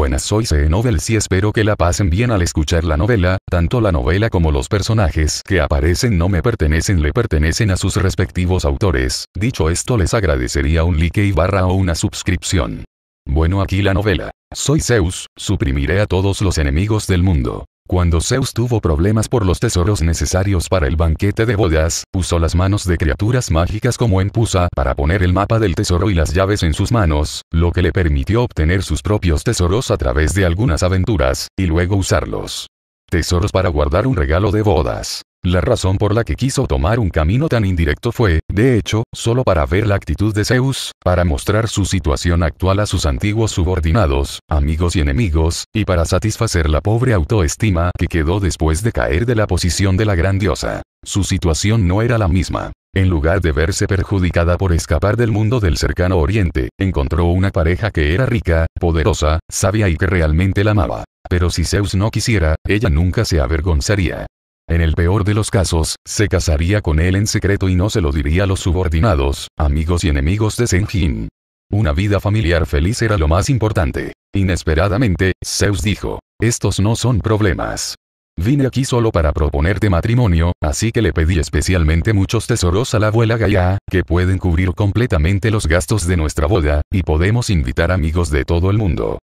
buenas soy C y e espero que la pasen bien al escuchar la novela, tanto la novela como los personajes que aparecen no me pertenecen le pertenecen a sus respectivos autores, dicho esto les agradecería un like y barra o una suscripción. Bueno aquí la novela. Soy Zeus, suprimiré a todos los enemigos del mundo. Cuando Zeus tuvo problemas por los tesoros necesarios para el banquete de bodas, usó las manos de criaturas mágicas como empusa para poner el mapa del tesoro y las llaves en sus manos, lo que le permitió obtener sus propios tesoros a través de algunas aventuras, y luego usarlos. Tesoros para guardar un regalo de bodas. La razón por la que quiso tomar un camino tan indirecto fue, de hecho, solo para ver la actitud de Zeus, para mostrar su situación actual a sus antiguos subordinados, amigos y enemigos, y para satisfacer la pobre autoestima que quedó después de caer de la posición de la grandiosa. Su situación no era la misma. En lugar de verse perjudicada por escapar del mundo del cercano oriente, encontró una pareja que era rica, poderosa, sabia y que realmente la amaba. Pero si Zeus no quisiera, ella nunca se avergonzaría. En el peor de los casos, se casaría con él en secreto y no se lo diría a los subordinados, amigos y enemigos de Senjin. Una vida familiar feliz era lo más importante. Inesperadamente, Zeus dijo, estos no son problemas. Vine aquí solo para proponerte matrimonio, así que le pedí especialmente muchos tesoros a la abuela Gaia, que pueden cubrir completamente los gastos de nuestra boda, y podemos invitar amigos de todo el mundo.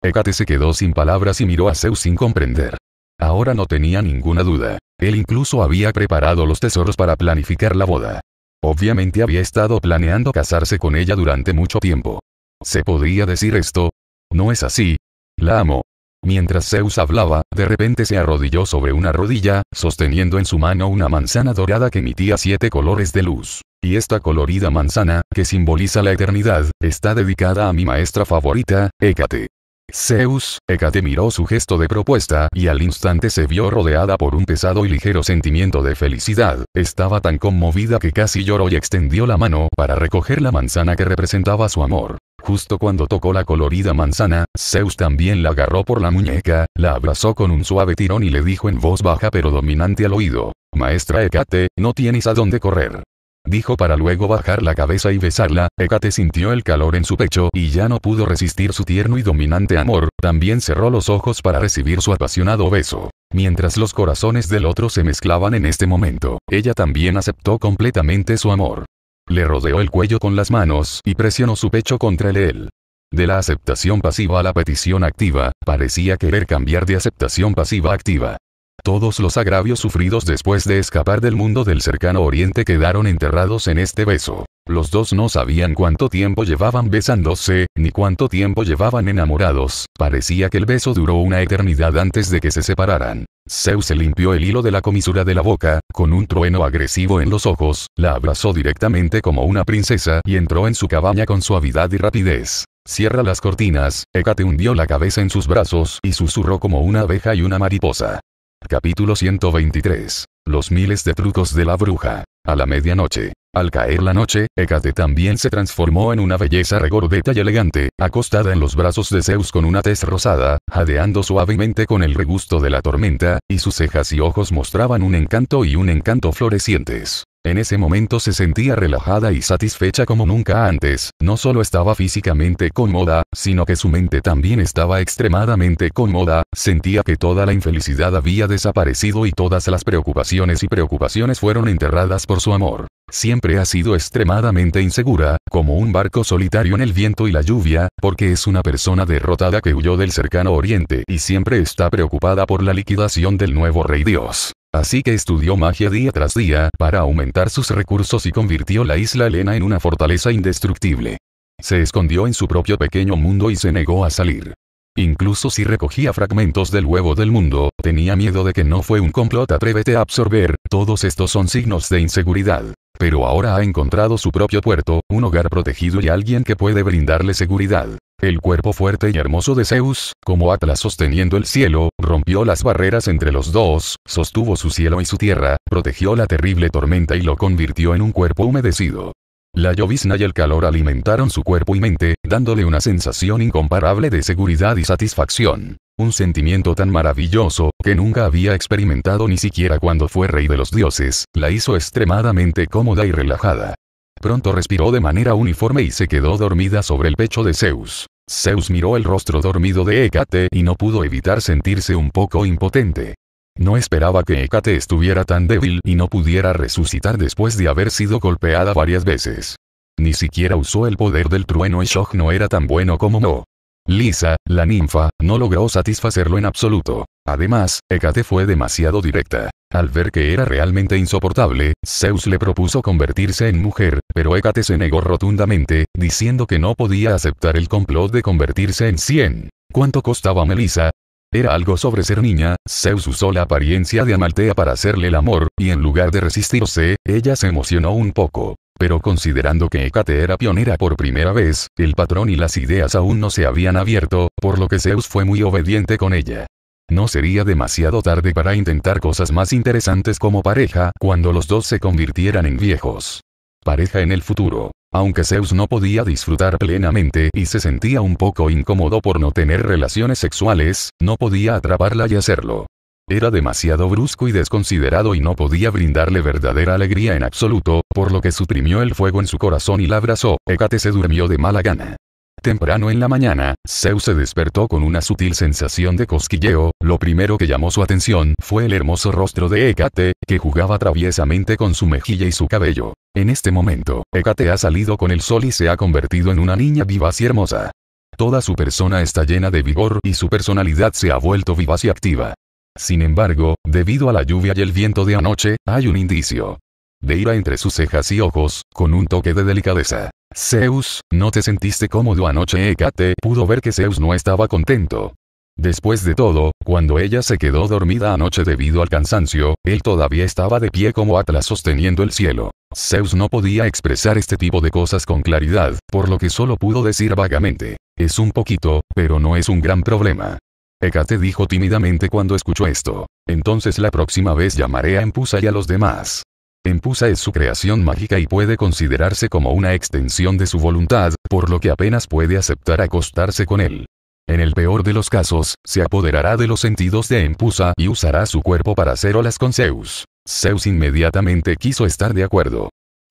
Hecate se quedó sin palabras y miró a Zeus sin comprender. Ahora no tenía ninguna duda. Él incluso había preparado los tesoros para planificar la boda. Obviamente había estado planeando casarse con ella durante mucho tiempo. ¿Se podía decir esto? No es así. La amo. Mientras Zeus hablaba, de repente se arrodilló sobre una rodilla, sosteniendo en su mano una manzana dorada que emitía siete colores de luz. Y esta colorida manzana, que simboliza la eternidad, está dedicada a mi maestra favorita, Hécate. Zeus, Hecate miró su gesto de propuesta y al instante se vio rodeada por un pesado y ligero sentimiento de felicidad. Estaba tan conmovida que casi lloró y extendió la mano para recoger la manzana que representaba su amor. Justo cuando tocó la colorida manzana, Zeus también la agarró por la muñeca, la abrazó con un suave tirón y le dijo en voz baja pero dominante al oído, Maestra Ecate, no tienes a dónde correr dijo para luego bajar la cabeza y besarla, Hecate sintió el calor en su pecho y ya no pudo resistir su tierno y dominante amor, también cerró los ojos para recibir su apasionado beso. Mientras los corazones del otro se mezclaban en este momento, ella también aceptó completamente su amor. Le rodeó el cuello con las manos y presionó su pecho contra el él. De la aceptación pasiva a la petición activa, parecía querer cambiar de aceptación pasiva a activa. Todos los agravios sufridos después de escapar del mundo del cercano oriente quedaron enterrados en este beso. Los dos no sabían cuánto tiempo llevaban besándose, ni cuánto tiempo llevaban enamorados, parecía que el beso duró una eternidad antes de que se separaran. Zeus se limpió el hilo de la comisura de la boca, con un trueno agresivo en los ojos, la abrazó directamente como una princesa y entró en su cabaña con suavidad y rapidez. Cierra las cortinas, Hecate hundió la cabeza en sus brazos y susurró como una abeja y una mariposa. Capítulo 123. Los miles de trucos de la bruja. A la medianoche. Al caer la noche, Hecate también se transformó en una belleza regordeta y elegante, acostada en los brazos de Zeus con una tez rosada, jadeando suavemente con el regusto de la tormenta, y sus cejas y ojos mostraban un encanto y un encanto florecientes. En ese momento se sentía relajada y satisfecha como nunca antes, no solo estaba físicamente cómoda, sino que su mente también estaba extremadamente cómoda, sentía que toda la infelicidad había desaparecido y todas las preocupaciones y preocupaciones fueron enterradas por su amor. Siempre ha sido extremadamente insegura, como un barco solitario en el viento y la lluvia, porque es una persona derrotada que huyó del cercano oriente y siempre está preocupada por la liquidación del nuevo rey Dios. Así que estudió magia día tras día para aumentar sus recursos y convirtió la isla Elena en una fortaleza indestructible. Se escondió en su propio pequeño mundo y se negó a salir. Incluso si recogía fragmentos del huevo del mundo, tenía miedo de que no fue un complot atrévete a absorber, todos estos son signos de inseguridad. Pero ahora ha encontrado su propio puerto, un hogar protegido y alguien que puede brindarle seguridad. El cuerpo fuerte y hermoso de Zeus, como Atlas sosteniendo el cielo, rompió las barreras entre los dos, sostuvo su cielo y su tierra, protegió la terrible tormenta y lo convirtió en un cuerpo humedecido. La llovizna y el calor alimentaron su cuerpo y mente, dándole una sensación incomparable de seguridad y satisfacción. Un sentimiento tan maravilloso, que nunca había experimentado ni siquiera cuando fue rey de los dioses, la hizo extremadamente cómoda y relajada. Pronto respiró de manera uniforme y se quedó dormida sobre el pecho de Zeus. Zeus miró el rostro dormido de Hécate y no pudo evitar sentirse un poco impotente. No esperaba que Hécate estuviera tan débil y no pudiera resucitar después de haber sido golpeada varias veces. Ni siquiera usó el poder del trueno y Shock no era tan bueno como no. Lisa, la ninfa, no logró satisfacerlo en absoluto. Además, Hecate fue demasiado directa. Al ver que era realmente insoportable, Zeus le propuso convertirse en mujer, pero Hécate se negó rotundamente, diciendo que no podía aceptar el complot de convertirse en 100. ¿Cuánto costaba Melisa? Era algo sobre ser niña, Zeus usó la apariencia de Amaltea para hacerle el amor, y en lugar de resistirse, ella se emocionó un poco pero considerando que Ecate era pionera por primera vez, el patrón y las ideas aún no se habían abierto, por lo que Zeus fue muy obediente con ella. No sería demasiado tarde para intentar cosas más interesantes como pareja cuando los dos se convirtieran en viejos. Pareja en el futuro. Aunque Zeus no podía disfrutar plenamente y se sentía un poco incómodo por no tener relaciones sexuales, no podía atraparla y hacerlo. Era demasiado brusco y desconsiderado y no podía brindarle verdadera alegría en absoluto, por lo que suprimió el fuego en su corazón y la abrazó. Hécate se durmió de mala gana. Temprano en la mañana, Zeus se despertó con una sutil sensación de cosquilleo, lo primero que llamó su atención fue el hermoso rostro de Hécate, que jugaba traviesamente con su mejilla y su cabello. En este momento, Hécate ha salido con el sol y se ha convertido en una niña vivaz y hermosa. Toda su persona está llena de vigor y su personalidad se ha vuelto vivaz y activa. Sin embargo, debido a la lluvia y el viento de anoche, hay un indicio de ira entre sus cejas y ojos, con un toque de delicadeza. Zeus, ¿no te sentiste cómodo anoche? Hecate pudo ver que Zeus no estaba contento. Después de todo, cuando ella se quedó dormida anoche debido al cansancio, él todavía estaba de pie como Atlas sosteniendo el cielo. Zeus no podía expresar este tipo de cosas con claridad, por lo que solo pudo decir vagamente. Es un poquito, pero no es un gran problema. Hecate dijo tímidamente cuando escuchó esto. Entonces la próxima vez llamaré a Empusa y a los demás. Empusa es su creación mágica y puede considerarse como una extensión de su voluntad, por lo que apenas puede aceptar acostarse con él. En el peor de los casos, se apoderará de los sentidos de Empusa y usará su cuerpo para hacer olas con Zeus. Zeus inmediatamente quiso estar de acuerdo.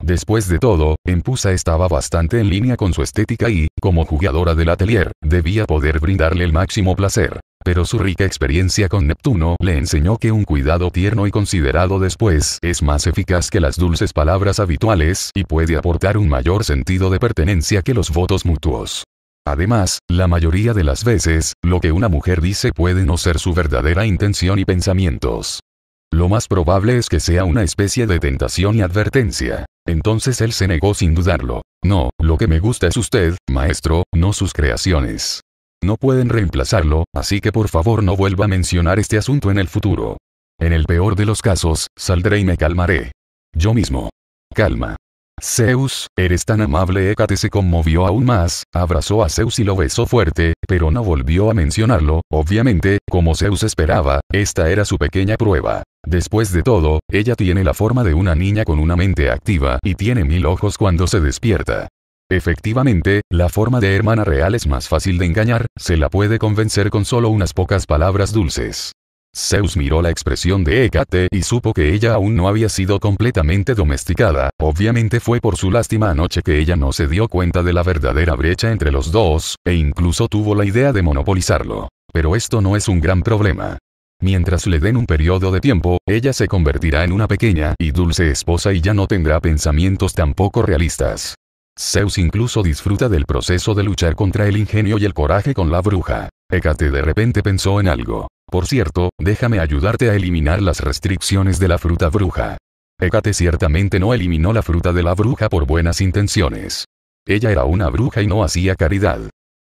Después de todo, Empusa estaba bastante en línea con su estética y, como jugadora del atelier, debía poder brindarle el máximo placer. Pero su rica experiencia con Neptuno le enseñó que un cuidado tierno y considerado después es más eficaz que las dulces palabras habituales y puede aportar un mayor sentido de pertenencia que los votos mutuos. Además, la mayoría de las veces, lo que una mujer dice puede no ser su verdadera intención y pensamientos. Lo más probable es que sea una especie de tentación y advertencia. Entonces él se negó sin dudarlo. No, lo que me gusta es usted, maestro, no sus creaciones. No pueden reemplazarlo, así que por favor no vuelva a mencionar este asunto en el futuro. En el peor de los casos, saldré y me calmaré. Yo mismo. Calma. Zeus, eres tan amable. Hécate se conmovió aún más, abrazó a Zeus y lo besó fuerte, pero no volvió a mencionarlo, obviamente, como Zeus esperaba, esta era su pequeña prueba. Después de todo, ella tiene la forma de una niña con una mente activa y tiene mil ojos cuando se despierta. Efectivamente, la forma de hermana real es más fácil de engañar, se la puede convencer con solo unas pocas palabras dulces. Zeus miró la expresión de Hecate y supo que ella aún no había sido completamente domesticada, obviamente fue por su lástima anoche que ella no se dio cuenta de la verdadera brecha entre los dos, e incluso tuvo la idea de monopolizarlo. Pero esto no es un gran problema. Mientras le den un periodo de tiempo, ella se convertirá en una pequeña y dulce esposa y ya no tendrá pensamientos tampoco realistas. Zeus incluso disfruta del proceso de luchar contra el ingenio y el coraje con la bruja. Hecate de repente pensó en algo. Por cierto, déjame ayudarte a eliminar las restricciones de la fruta bruja. Hécate ciertamente no eliminó la fruta de la bruja por buenas intenciones. Ella era una bruja y no hacía caridad.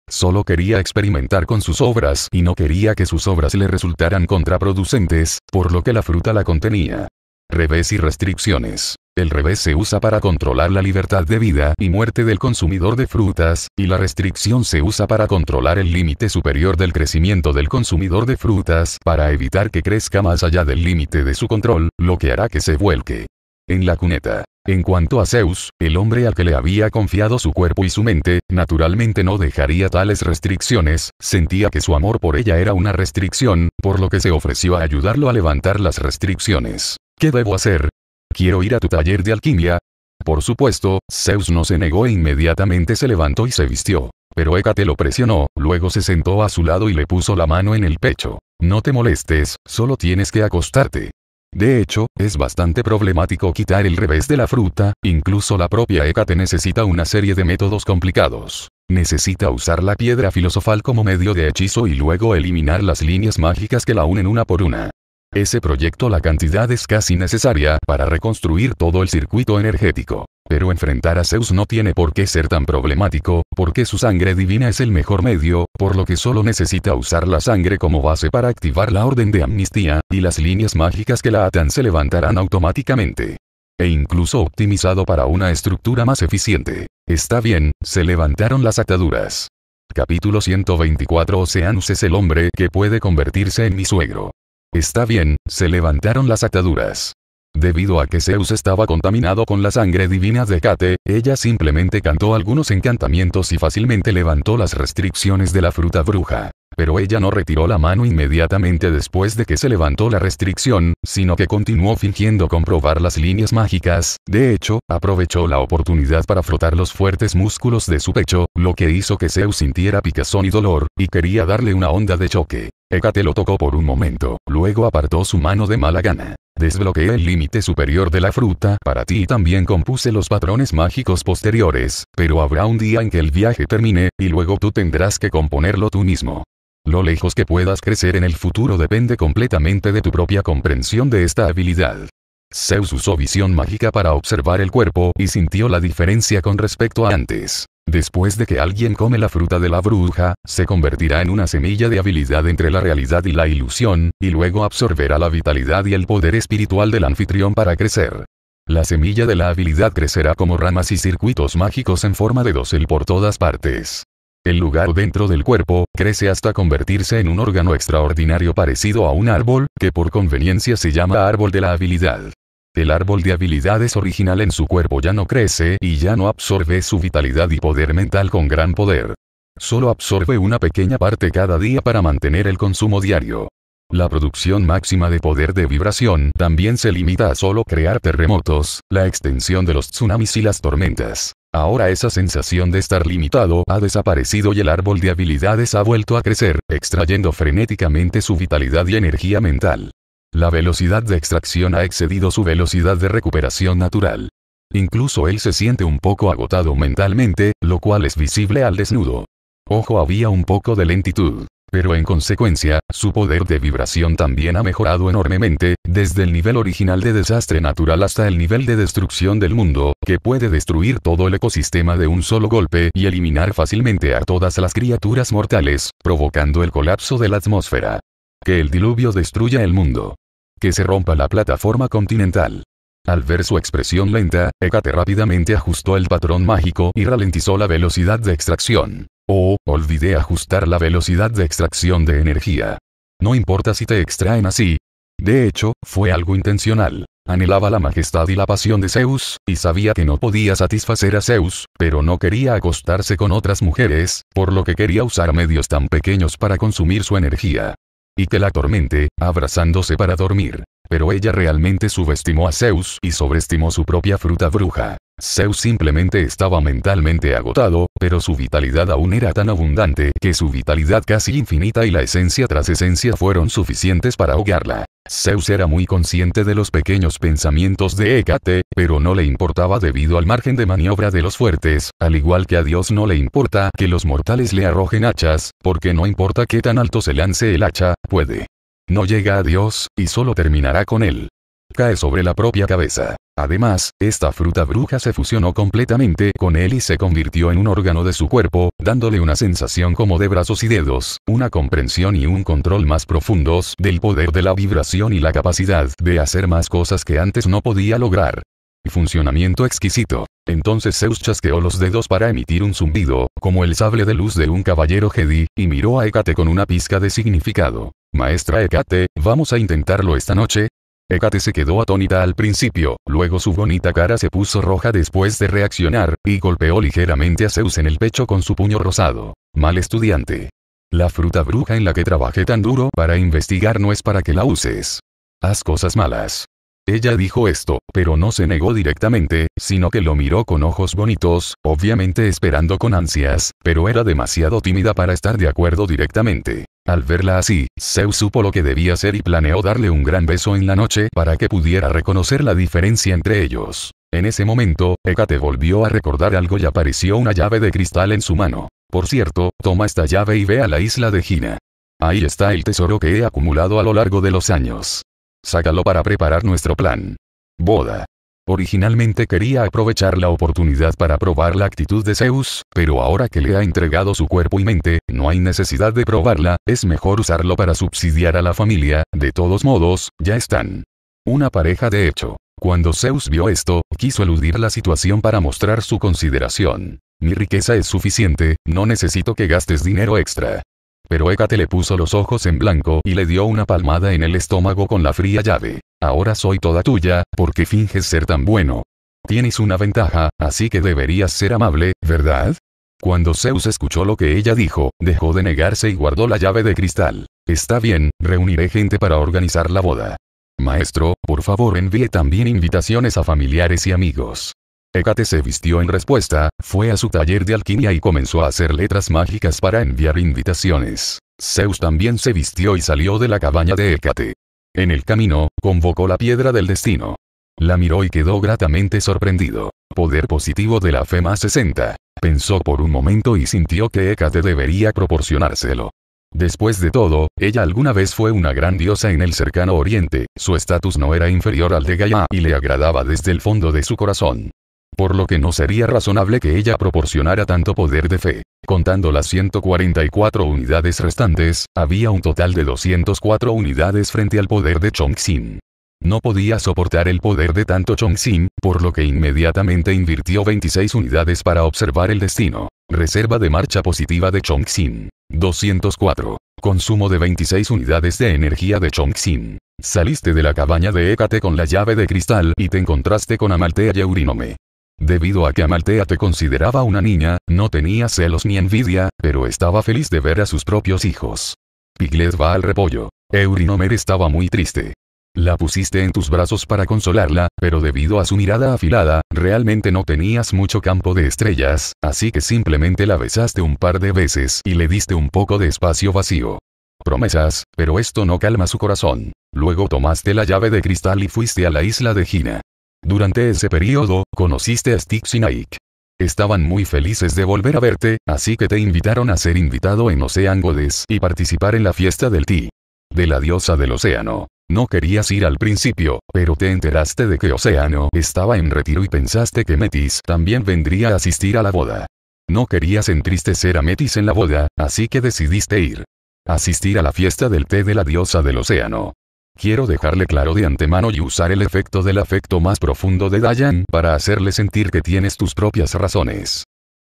Solo quería experimentar con sus obras y no quería que sus obras le resultaran contraproducentes, por lo que la fruta la contenía. Revés y restricciones. El revés se usa para controlar la libertad de vida y muerte del consumidor de frutas, y la restricción se usa para controlar el límite superior del crecimiento del consumidor de frutas para evitar que crezca más allá del límite de su control, lo que hará que se vuelque en la cuneta. En cuanto a Zeus, el hombre al que le había confiado su cuerpo y su mente, naturalmente no dejaría tales restricciones, sentía que su amor por ella era una restricción, por lo que se ofreció a ayudarlo a levantar las restricciones. ¿Qué debo hacer? Quiero ir a tu taller de alquimia. Por supuesto, Zeus no se negó e inmediatamente se levantó y se vistió. Pero Hécate lo presionó, luego se sentó a su lado y le puso la mano en el pecho. No te molestes, solo tienes que acostarte. De hecho, es bastante problemático quitar el revés de la fruta, incluso la propia Hécate necesita una serie de métodos complicados. Necesita usar la piedra filosofal como medio de hechizo y luego eliminar las líneas mágicas que la unen una por una ese proyecto la cantidad es casi necesaria para reconstruir todo el circuito energético. Pero enfrentar a Zeus no tiene por qué ser tan problemático, porque su sangre divina es el mejor medio, por lo que solo necesita usar la sangre como base para activar la orden de amnistía, y las líneas mágicas que la atan se levantarán automáticamente. E incluso optimizado para una estructura más eficiente. Está bien, se levantaron las ataduras. Capítulo 124 Oceanus es el hombre que puede convertirse en mi suegro. Está bien, se levantaron las ataduras. Debido a que Zeus estaba contaminado con la sangre divina de Kate, ella simplemente cantó algunos encantamientos y fácilmente levantó las restricciones de la fruta bruja. Pero ella no retiró la mano inmediatamente después de que se levantó la restricción, sino que continuó fingiendo comprobar las líneas mágicas, de hecho, aprovechó la oportunidad para frotar los fuertes músculos de su pecho, lo que hizo que Zeus sintiera picazón y dolor, y quería darle una onda de choque. Hecate lo tocó por un momento, luego apartó su mano de mala gana. Desbloqueé el límite superior de la fruta para ti y también compuse los patrones mágicos posteriores, pero habrá un día en que el viaje termine, y luego tú tendrás que componerlo tú mismo. Lo lejos que puedas crecer en el futuro depende completamente de tu propia comprensión de esta habilidad. Zeus usó visión mágica para observar el cuerpo y sintió la diferencia con respecto a antes. Después de que alguien come la fruta de la bruja, se convertirá en una semilla de habilidad entre la realidad y la ilusión, y luego absorberá la vitalidad y el poder espiritual del anfitrión para crecer. La semilla de la habilidad crecerá como ramas y circuitos mágicos en forma de dosel por todas partes. El lugar dentro del cuerpo, crece hasta convertirse en un órgano extraordinario parecido a un árbol, que por conveniencia se llama árbol de la habilidad. El árbol de habilidades original en su cuerpo ya no crece y ya no absorbe su vitalidad y poder mental con gran poder. Solo absorbe una pequeña parte cada día para mantener el consumo diario. La producción máxima de poder de vibración también se limita a solo crear terremotos, la extensión de los tsunamis y las tormentas. Ahora esa sensación de estar limitado ha desaparecido y el árbol de habilidades ha vuelto a crecer, extrayendo frenéticamente su vitalidad y energía mental. La velocidad de extracción ha excedido su velocidad de recuperación natural. Incluso él se siente un poco agotado mentalmente, lo cual es visible al desnudo. Ojo había un poco de lentitud. Pero en consecuencia, su poder de vibración también ha mejorado enormemente, desde el nivel original de desastre natural hasta el nivel de destrucción del mundo, que puede destruir todo el ecosistema de un solo golpe y eliminar fácilmente a todas las criaturas mortales, provocando el colapso de la atmósfera. Que el diluvio destruya el mundo que se rompa la plataforma continental. Al ver su expresión lenta, Hecate rápidamente ajustó el patrón mágico y ralentizó la velocidad de extracción. Oh, olvidé ajustar la velocidad de extracción de energía. No importa si te extraen así. De hecho, fue algo intencional. Anhelaba la majestad y la pasión de Zeus, y sabía que no podía satisfacer a Zeus, pero no quería acostarse con otras mujeres, por lo que quería usar medios tan pequeños para consumir su energía y que la atormente, abrazándose para dormir. Pero ella realmente subestimó a Zeus y sobreestimó su propia fruta bruja. Zeus simplemente estaba mentalmente agotado, pero su vitalidad aún era tan abundante que su vitalidad casi infinita y la esencia tras esencia fueron suficientes para ahogarla. Zeus era muy consciente de los pequeños pensamientos de Hécate, pero no le importaba debido al margen de maniobra de los fuertes, al igual que a Dios no le importa que los mortales le arrojen hachas, porque no importa qué tan alto se lance el hacha, puede. No llega a Dios, y solo terminará con él cae sobre la propia cabeza. Además, esta fruta bruja se fusionó completamente con él y se convirtió en un órgano de su cuerpo, dándole una sensación como de brazos y dedos, una comprensión y un control más profundos del poder de la vibración y la capacidad de hacer más cosas que antes no podía lograr. Funcionamiento exquisito. Entonces Zeus chasqueó los dedos para emitir un zumbido, como el sable de luz de un caballero Jedi, y miró a Ecate con una pizca de significado. Maestra Ecate, vamos a intentarlo esta noche, Hecate se quedó atónita al principio, luego su bonita cara se puso roja después de reaccionar, y golpeó ligeramente a Zeus en el pecho con su puño rosado. Mal estudiante. La fruta bruja en la que trabajé tan duro para investigar no es para que la uses. Haz cosas malas. Ella dijo esto, pero no se negó directamente, sino que lo miró con ojos bonitos, obviamente esperando con ansias, pero era demasiado tímida para estar de acuerdo directamente. Al verla así, Zeus supo lo que debía hacer y planeó darle un gran beso en la noche para que pudiera reconocer la diferencia entre ellos. En ese momento, te volvió a recordar algo y apareció una llave de cristal en su mano. Por cierto, toma esta llave y ve a la isla de Gina. Ahí está el tesoro que he acumulado a lo largo de los años. Sácalo para preparar nuestro plan. Boda. Originalmente quería aprovechar la oportunidad para probar la actitud de Zeus, pero ahora que le ha entregado su cuerpo y mente, no hay necesidad de probarla, es mejor usarlo para subsidiar a la familia, de todos modos, ya están. Una pareja de hecho. Cuando Zeus vio esto, quiso eludir la situación para mostrar su consideración. Mi riqueza es suficiente, no necesito que gastes dinero extra. Pero Hécate le puso los ojos en blanco y le dio una palmada en el estómago con la fría llave ahora soy toda tuya, porque finges ser tan bueno. Tienes una ventaja, así que deberías ser amable, ¿verdad? Cuando Zeus escuchó lo que ella dijo, dejó de negarse y guardó la llave de cristal. Está bien, reuniré gente para organizar la boda. Maestro, por favor envíe también invitaciones a familiares y amigos. Hécate se vistió en respuesta, fue a su taller de alquimia y comenzó a hacer letras mágicas para enviar invitaciones. Zeus también se vistió y salió de la cabaña de Hécate. En el camino, convocó la piedra del destino. La miró y quedó gratamente sorprendido. Poder positivo de la fe más 60. Pensó por un momento y sintió que Hécate debería proporcionárselo. Después de todo, ella alguna vez fue una gran diosa en el cercano oriente, su estatus no era inferior al de Gaia y le agradaba desde el fondo de su corazón por lo que no sería razonable que ella proporcionara tanto poder de fe. Contando las 144 unidades restantes, había un total de 204 unidades frente al poder de Chongxin. No podía soportar el poder de tanto Chongxin, por lo que inmediatamente invirtió 26 unidades para observar el destino. Reserva de marcha positiva de Chongxin. 204. Consumo de 26 unidades de energía de Chongxin. Saliste de la cabaña de Hécate con la llave de cristal y te encontraste con Amaltea y Eurinome. Debido a que Amaltea te consideraba una niña, no tenía celos ni envidia, pero estaba feliz de ver a sus propios hijos. Piglet va al repollo. Eurinomer estaba muy triste. La pusiste en tus brazos para consolarla, pero debido a su mirada afilada, realmente no tenías mucho campo de estrellas, así que simplemente la besaste un par de veces y le diste un poco de espacio vacío. Promesas, pero esto no calma su corazón. Luego tomaste la llave de cristal y fuiste a la isla de Gina. Durante ese periodo, conociste a Stix y Nike. Estaban muy felices de volver a verte, así que te invitaron a ser invitado en Ocean Godes y participar en la fiesta del Ti. De la diosa del océano. No querías ir al principio, pero te enteraste de que Océano estaba en retiro y pensaste que Metis también vendría a asistir a la boda. No querías entristecer a Metis en la boda, así que decidiste ir. Asistir a la fiesta del té de la diosa del océano. Quiero dejarle claro de antemano y usar el efecto del afecto más profundo de Dayan para hacerle sentir que tienes tus propias razones.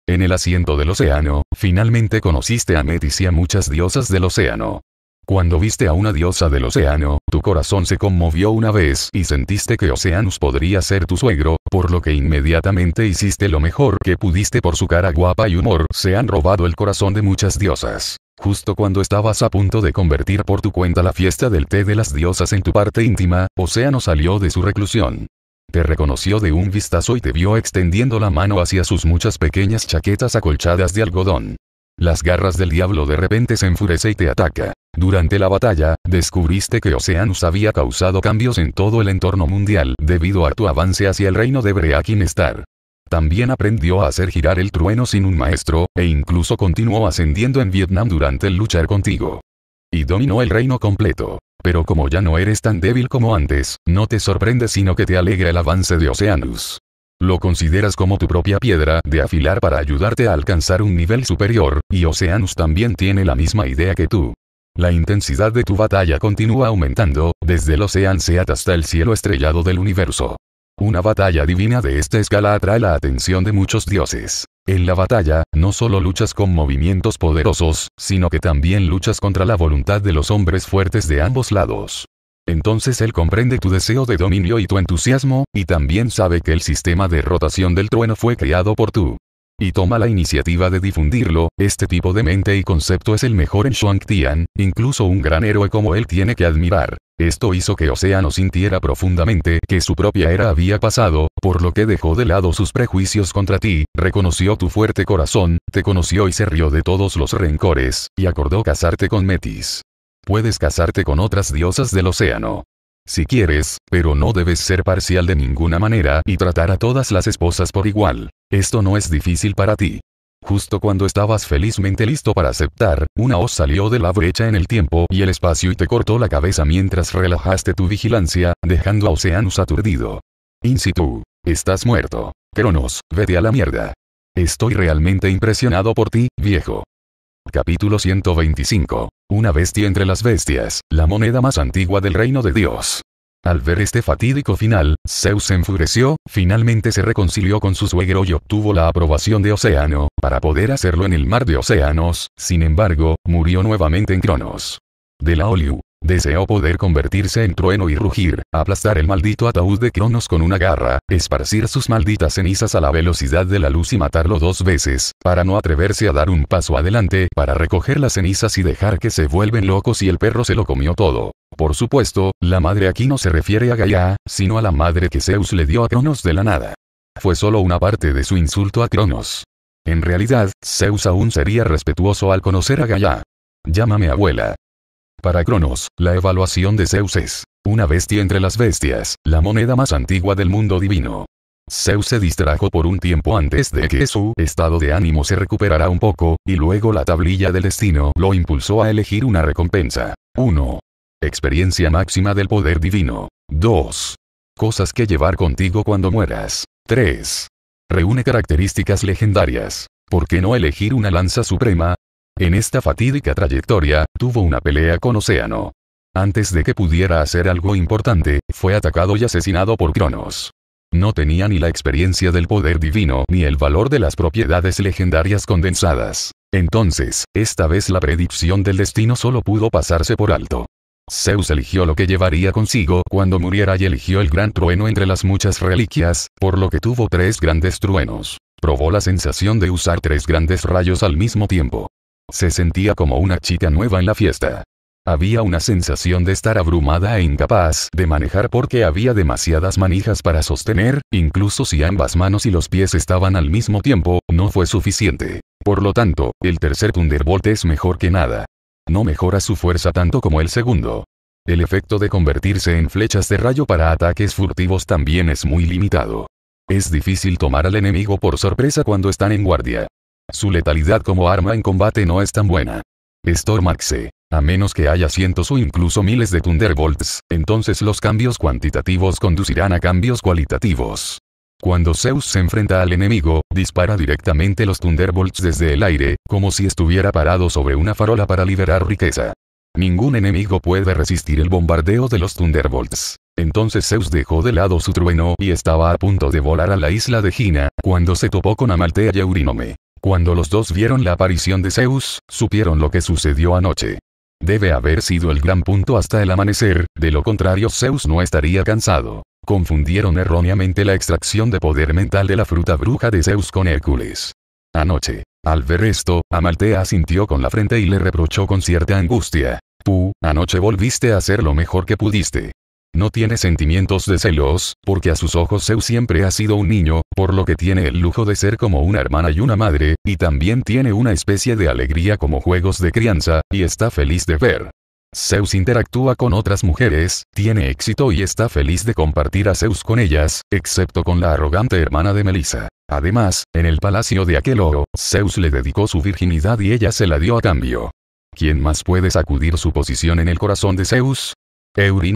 En el asiento del océano, finalmente conociste a Metis y a muchas diosas del océano. Cuando viste a una diosa del océano, tu corazón se conmovió una vez y sentiste que Oceanus podría ser tu suegro, por lo que inmediatamente hiciste lo mejor que pudiste por su cara guapa y humor. Se han robado el corazón de muchas diosas. Justo cuando estabas a punto de convertir por tu cuenta la fiesta del té de las diosas en tu parte íntima, Océano salió de su reclusión. Te reconoció de un vistazo y te vio extendiendo la mano hacia sus muchas pequeñas chaquetas acolchadas de algodón. Las garras del diablo de repente se enfurece y te ataca. Durante la batalla, descubriste que Oceanus había causado cambios en todo el entorno mundial debido a tu avance hacia el reino de Breakin Star. También aprendió a hacer girar el trueno sin un maestro, e incluso continuó ascendiendo en Vietnam durante el luchar contigo. Y dominó el reino completo. Pero como ya no eres tan débil como antes, no te sorprende sino que te alegra el avance de Oceanus. Lo consideras como tu propia piedra de afilar para ayudarte a alcanzar un nivel superior, y Oceanus también tiene la misma idea que tú. La intensidad de tu batalla continúa aumentando, desde el Ocean Seat hasta el cielo estrellado del universo. Una batalla divina de esta escala atrae la atención de muchos dioses. En la batalla, no solo luchas con movimientos poderosos, sino que también luchas contra la voluntad de los hombres fuertes de ambos lados. Entonces él comprende tu deseo de dominio y tu entusiasmo, y también sabe que el sistema de rotación del trueno fue creado por tú y toma la iniciativa de difundirlo, este tipo de mente y concepto es el mejor en Shuang incluso un gran héroe como él tiene que admirar. Esto hizo que Océano sintiera profundamente que su propia era había pasado, por lo que dejó de lado sus prejuicios contra ti, reconoció tu fuerte corazón, te conoció y se rió de todos los rencores, y acordó casarte con Metis. Puedes casarte con otras diosas del océano. Si quieres, pero no debes ser parcial de ninguna manera y tratar a todas las esposas por igual. Esto no es difícil para ti. Justo cuando estabas felizmente listo para aceptar, una hoz salió de la brecha en el tiempo y el espacio y te cortó la cabeza mientras relajaste tu vigilancia, dejando a Oceanus aturdido. In situ. Estás muerto. Cronos, vete a la mierda. Estoy realmente impresionado por ti, viejo. Capítulo 125. Una bestia entre las bestias, la moneda más antigua del reino de Dios. Al ver este fatídico final, Zeus se enfureció, finalmente se reconcilió con su suegro y obtuvo la aprobación de Océano, para poder hacerlo en el mar de Océanos, sin embargo, murió nuevamente en Cronos. De la Oliu. Deseó poder convertirse en trueno y rugir, aplastar el maldito ataúd de Cronos con una garra, esparcir sus malditas cenizas a la velocidad de la luz y matarlo dos veces, para no atreverse a dar un paso adelante para recoger las cenizas y dejar que se vuelven locos y el perro se lo comió todo. Por supuesto, la madre aquí no se refiere a Gaia, sino a la madre que Zeus le dio a Cronos de la nada. Fue solo una parte de su insulto a Cronos. En realidad, Zeus aún sería respetuoso al conocer a Gaia. Llámame abuela, para Cronos, la evaluación de Zeus es una bestia entre las bestias, la moneda más antigua del mundo divino. Zeus se distrajo por un tiempo antes de que su estado de ánimo se recuperara un poco, y luego la tablilla del destino lo impulsó a elegir una recompensa. 1. Experiencia máxima del poder divino. 2. Cosas que llevar contigo cuando mueras. 3. Reúne características legendarias. ¿Por qué no elegir una lanza suprema? En esta fatídica trayectoria, tuvo una pelea con Océano. Antes de que pudiera hacer algo importante, fue atacado y asesinado por Cronos. No tenía ni la experiencia del poder divino ni el valor de las propiedades legendarias condensadas. Entonces, esta vez la predicción del destino solo pudo pasarse por alto. Zeus eligió lo que llevaría consigo cuando muriera y eligió el gran trueno entre las muchas reliquias, por lo que tuvo tres grandes truenos. Probó la sensación de usar tres grandes rayos al mismo tiempo. Se sentía como una chica nueva en la fiesta. Había una sensación de estar abrumada e incapaz de manejar porque había demasiadas manijas para sostener, incluso si ambas manos y los pies estaban al mismo tiempo, no fue suficiente. Por lo tanto, el tercer Thunderbolt es mejor que nada. No mejora su fuerza tanto como el segundo. El efecto de convertirse en flechas de rayo para ataques furtivos también es muy limitado. Es difícil tomar al enemigo por sorpresa cuando están en guardia. Su letalidad como arma en combate no es tan buena. Stormaxe. A menos que haya cientos o incluso miles de Thunderbolts, entonces los cambios cuantitativos conducirán a cambios cualitativos. Cuando Zeus se enfrenta al enemigo, dispara directamente los Thunderbolts desde el aire, como si estuviera parado sobre una farola para liberar riqueza. Ningún enemigo puede resistir el bombardeo de los Thunderbolts. Entonces Zeus dejó de lado su trueno y estaba a punto de volar a la isla de Gina, cuando se topó con Amaltea y Eurínome. Cuando los dos vieron la aparición de Zeus, supieron lo que sucedió anoche. Debe haber sido el gran punto hasta el amanecer, de lo contrario Zeus no estaría cansado. Confundieron erróneamente la extracción de poder mental de la fruta bruja de Zeus con Hércules. Anoche, al ver esto, Amaltea sintió con la frente y le reprochó con cierta angustia. Tú, anoche volviste a hacer lo mejor que pudiste. No tiene sentimientos de celos, porque a sus ojos Zeus siempre ha sido un niño, por lo que tiene el lujo de ser como una hermana y una madre, y también tiene una especie de alegría como juegos de crianza, y está feliz de ver. Zeus interactúa con otras mujeres, tiene éxito y está feliz de compartir a Zeus con ellas, excepto con la arrogante hermana de Melissa. Además, en el palacio de aquel oro, Zeus le dedicó su virginidad y ella se la dio a cambio. ¿Quién más puede sacudir su posición en el corazón de Zeus?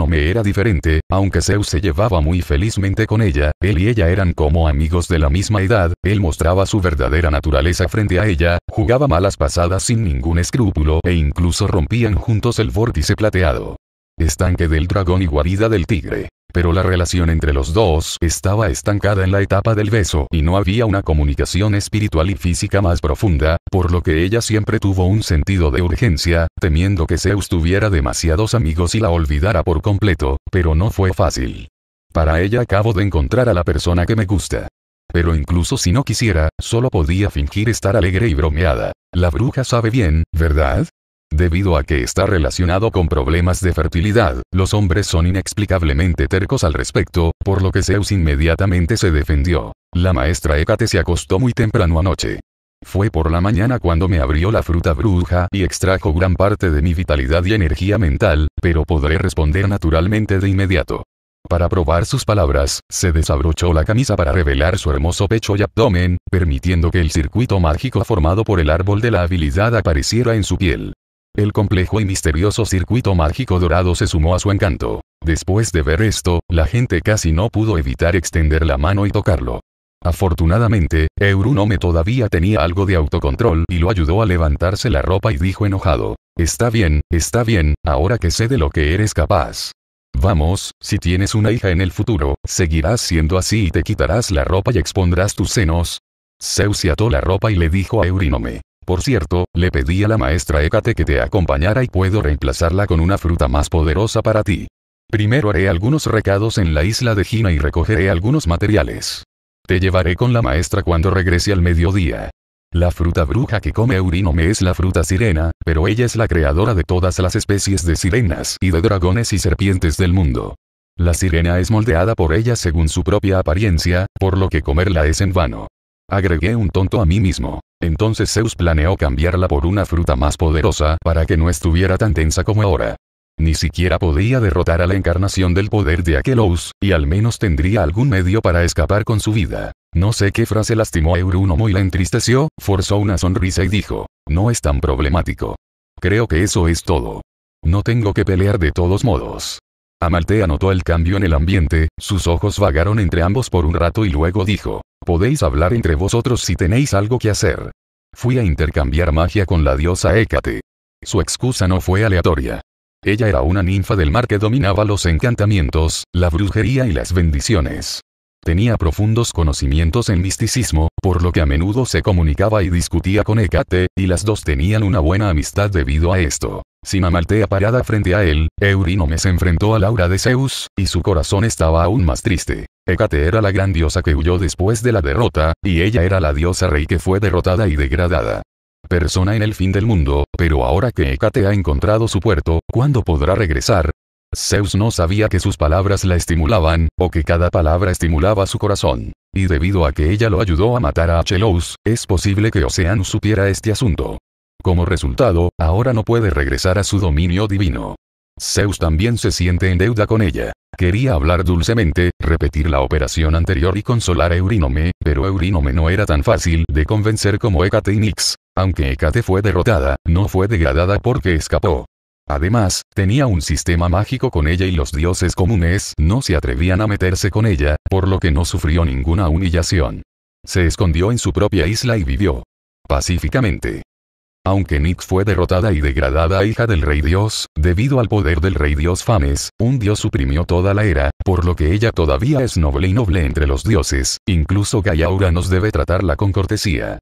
me era diferente, aunque Zeus se llevaba muy felizmente con ella, él y ella eran como amigos de la misma edad, él mostraba su verdadera naturaleza frente a ella, jugaba malas pasadas sin ningún escrúpulo e incluso rompían juntos el vórtice plateado. Estanque del dragón y guarida del tigre. Pero la relación entre los dos estaba estancada en la etapa del beso y no había una comunicación espiritual y física más profunda, por lo que ella siempre tuvo un sentido de urgencia, temiendo que Zeus tuviera demasiados amigos y la olvidara por completo, pero no fue fácil. Para ella acabo de encontrar a la persona que me gusta. Pero incluso si no quisiera, solo podía fingir estar alegre y bromeada. La bruja sabe bien, ¿verdad? Debido a que está relacionado con problemas de fertilidad, los hombres son inexplicablemente tercos al respecto, por lo que Zeus inmediatamente se defendió. La maestra Hécate se acostó muy temprano anoche. Fue por la mañana cuando me abrió la fruta bruja y extrajo gran parte de mi vitalidad y energía mental, pero podré responder naturalmente de inmediato. Para probar sus palabras, se desabrochó la camisa para revelar su hermoso pecho y abdomen, permitiendo que el circuito mágico formado por el árbol de la habilidad apareciera en su piel. El complejo y misterioso circuito mágico dorado se sumó a su encanto. Después de ver esto, la gente casi no pudo evitar extender la mano y tocarlo. Afortunadamente, Eurunome todavía tenía algo de autocontrol y lo ayudó a levantarse la ropa y dijo enojado. Está bien, está bien, ahora que sé de lo que eres capaz. Vamos, si tienes una hija en el futuro, seguirás siendo así y te quitarás la ropa y expondrás tus senos. Zeus se ató la ropa y le dijo a Eurinome. Por cierto, le pedí a la maestra Hécate que te acompañara y puedo reemplazarla con una fruta más poderosa para ti. Primero haré algunos recados en la isla de Gina y recogeré algunos materiales. Te llevaré con la maestra cuando regrese al mediodía. La fruta bruja que come me es la fruta sirena, pero ella es la creadora de todas las especies de sirenas y de dragones y serpientes del mundo. La sirena es moldeada por ella según su propia apariencia, por lo que comerla es en vano. Agregué un tonto a mí mismo. Entonces Zeus planeó cambiarla por una fruta más poderosa para que no estuviera tan tensa como ahora. Ni siquiera podía derrotar a la encarnación del poder de Aquelous, y al menos tendría algún medio para escapar con su vida. No sé qué frase lastimó a Eurónomo y la entristeció, forzó una sonrisa y dijo, no es tan problemático. Creo que eso es todo. No tengo que pelear de todos modos. Amaltea notó el cambio en el ambiente, sus ojos vagaron entre ambos por un rato y luego dijo, podéis hablar entre vosotros si tenéis algo que hacer. Fui a intercambiar magia con la diosa Hécate. Su excusa no fue aleatoria. Ella era una ninfa del mar que dominaba los encantamientos, la brujería y las bendiciones. Tenía profundos conocimientos en misticismo, por lo que a menudo se comunicaba y discutía con Hécate, y las dos tenían una buena amistad debido a esto. Sin Amaltea parada frente a él, Eurínome se enfrentó a Laura de Zeus, y su corazón estaba aún más triste. Hécate era la gran diosa que huyó después de la derrota, y ella era la diosa rey que fue derrotada y degradada. Persona en el fin del mundo, pero ahora que Hécate ha encontrado su puerto, ¿cuándo podrá regresar? Zeus no sabía que sus palabras la estimulaban, o que cada palabra estimulaba su corazón. Y debido a que ella lo ayudó a matar a Achelous, es posible que Oceanus supiera este asunto. Como resultado, ahora no puede regresar a su dominio divino. Zeus también se siente en deuda con ella. Quería hablar dulcemente, repetir la operación anterior y consolar a Eurínome, pero Eurínome no era tan fácil de convencer como Ecate y Nix. Aunque Hecate fue derrotada, no fue degradada porque escapó. Además, tenía un sistema mágico con ella y los dioses comunes no se atrevían a meterse con ella, por lo que no sufrió ninguna humillación. Se escondió en su propia isla y vivió pacíficamente. Aunque Nix fue derrotada y degradada hija del rey dios, debido al poder del rey dios Fames, un dios suprimió toda la era, por lo que ella todavía es noble y noble entre los dioses, incluso Gaiaura nos debe tratarla con cortesía.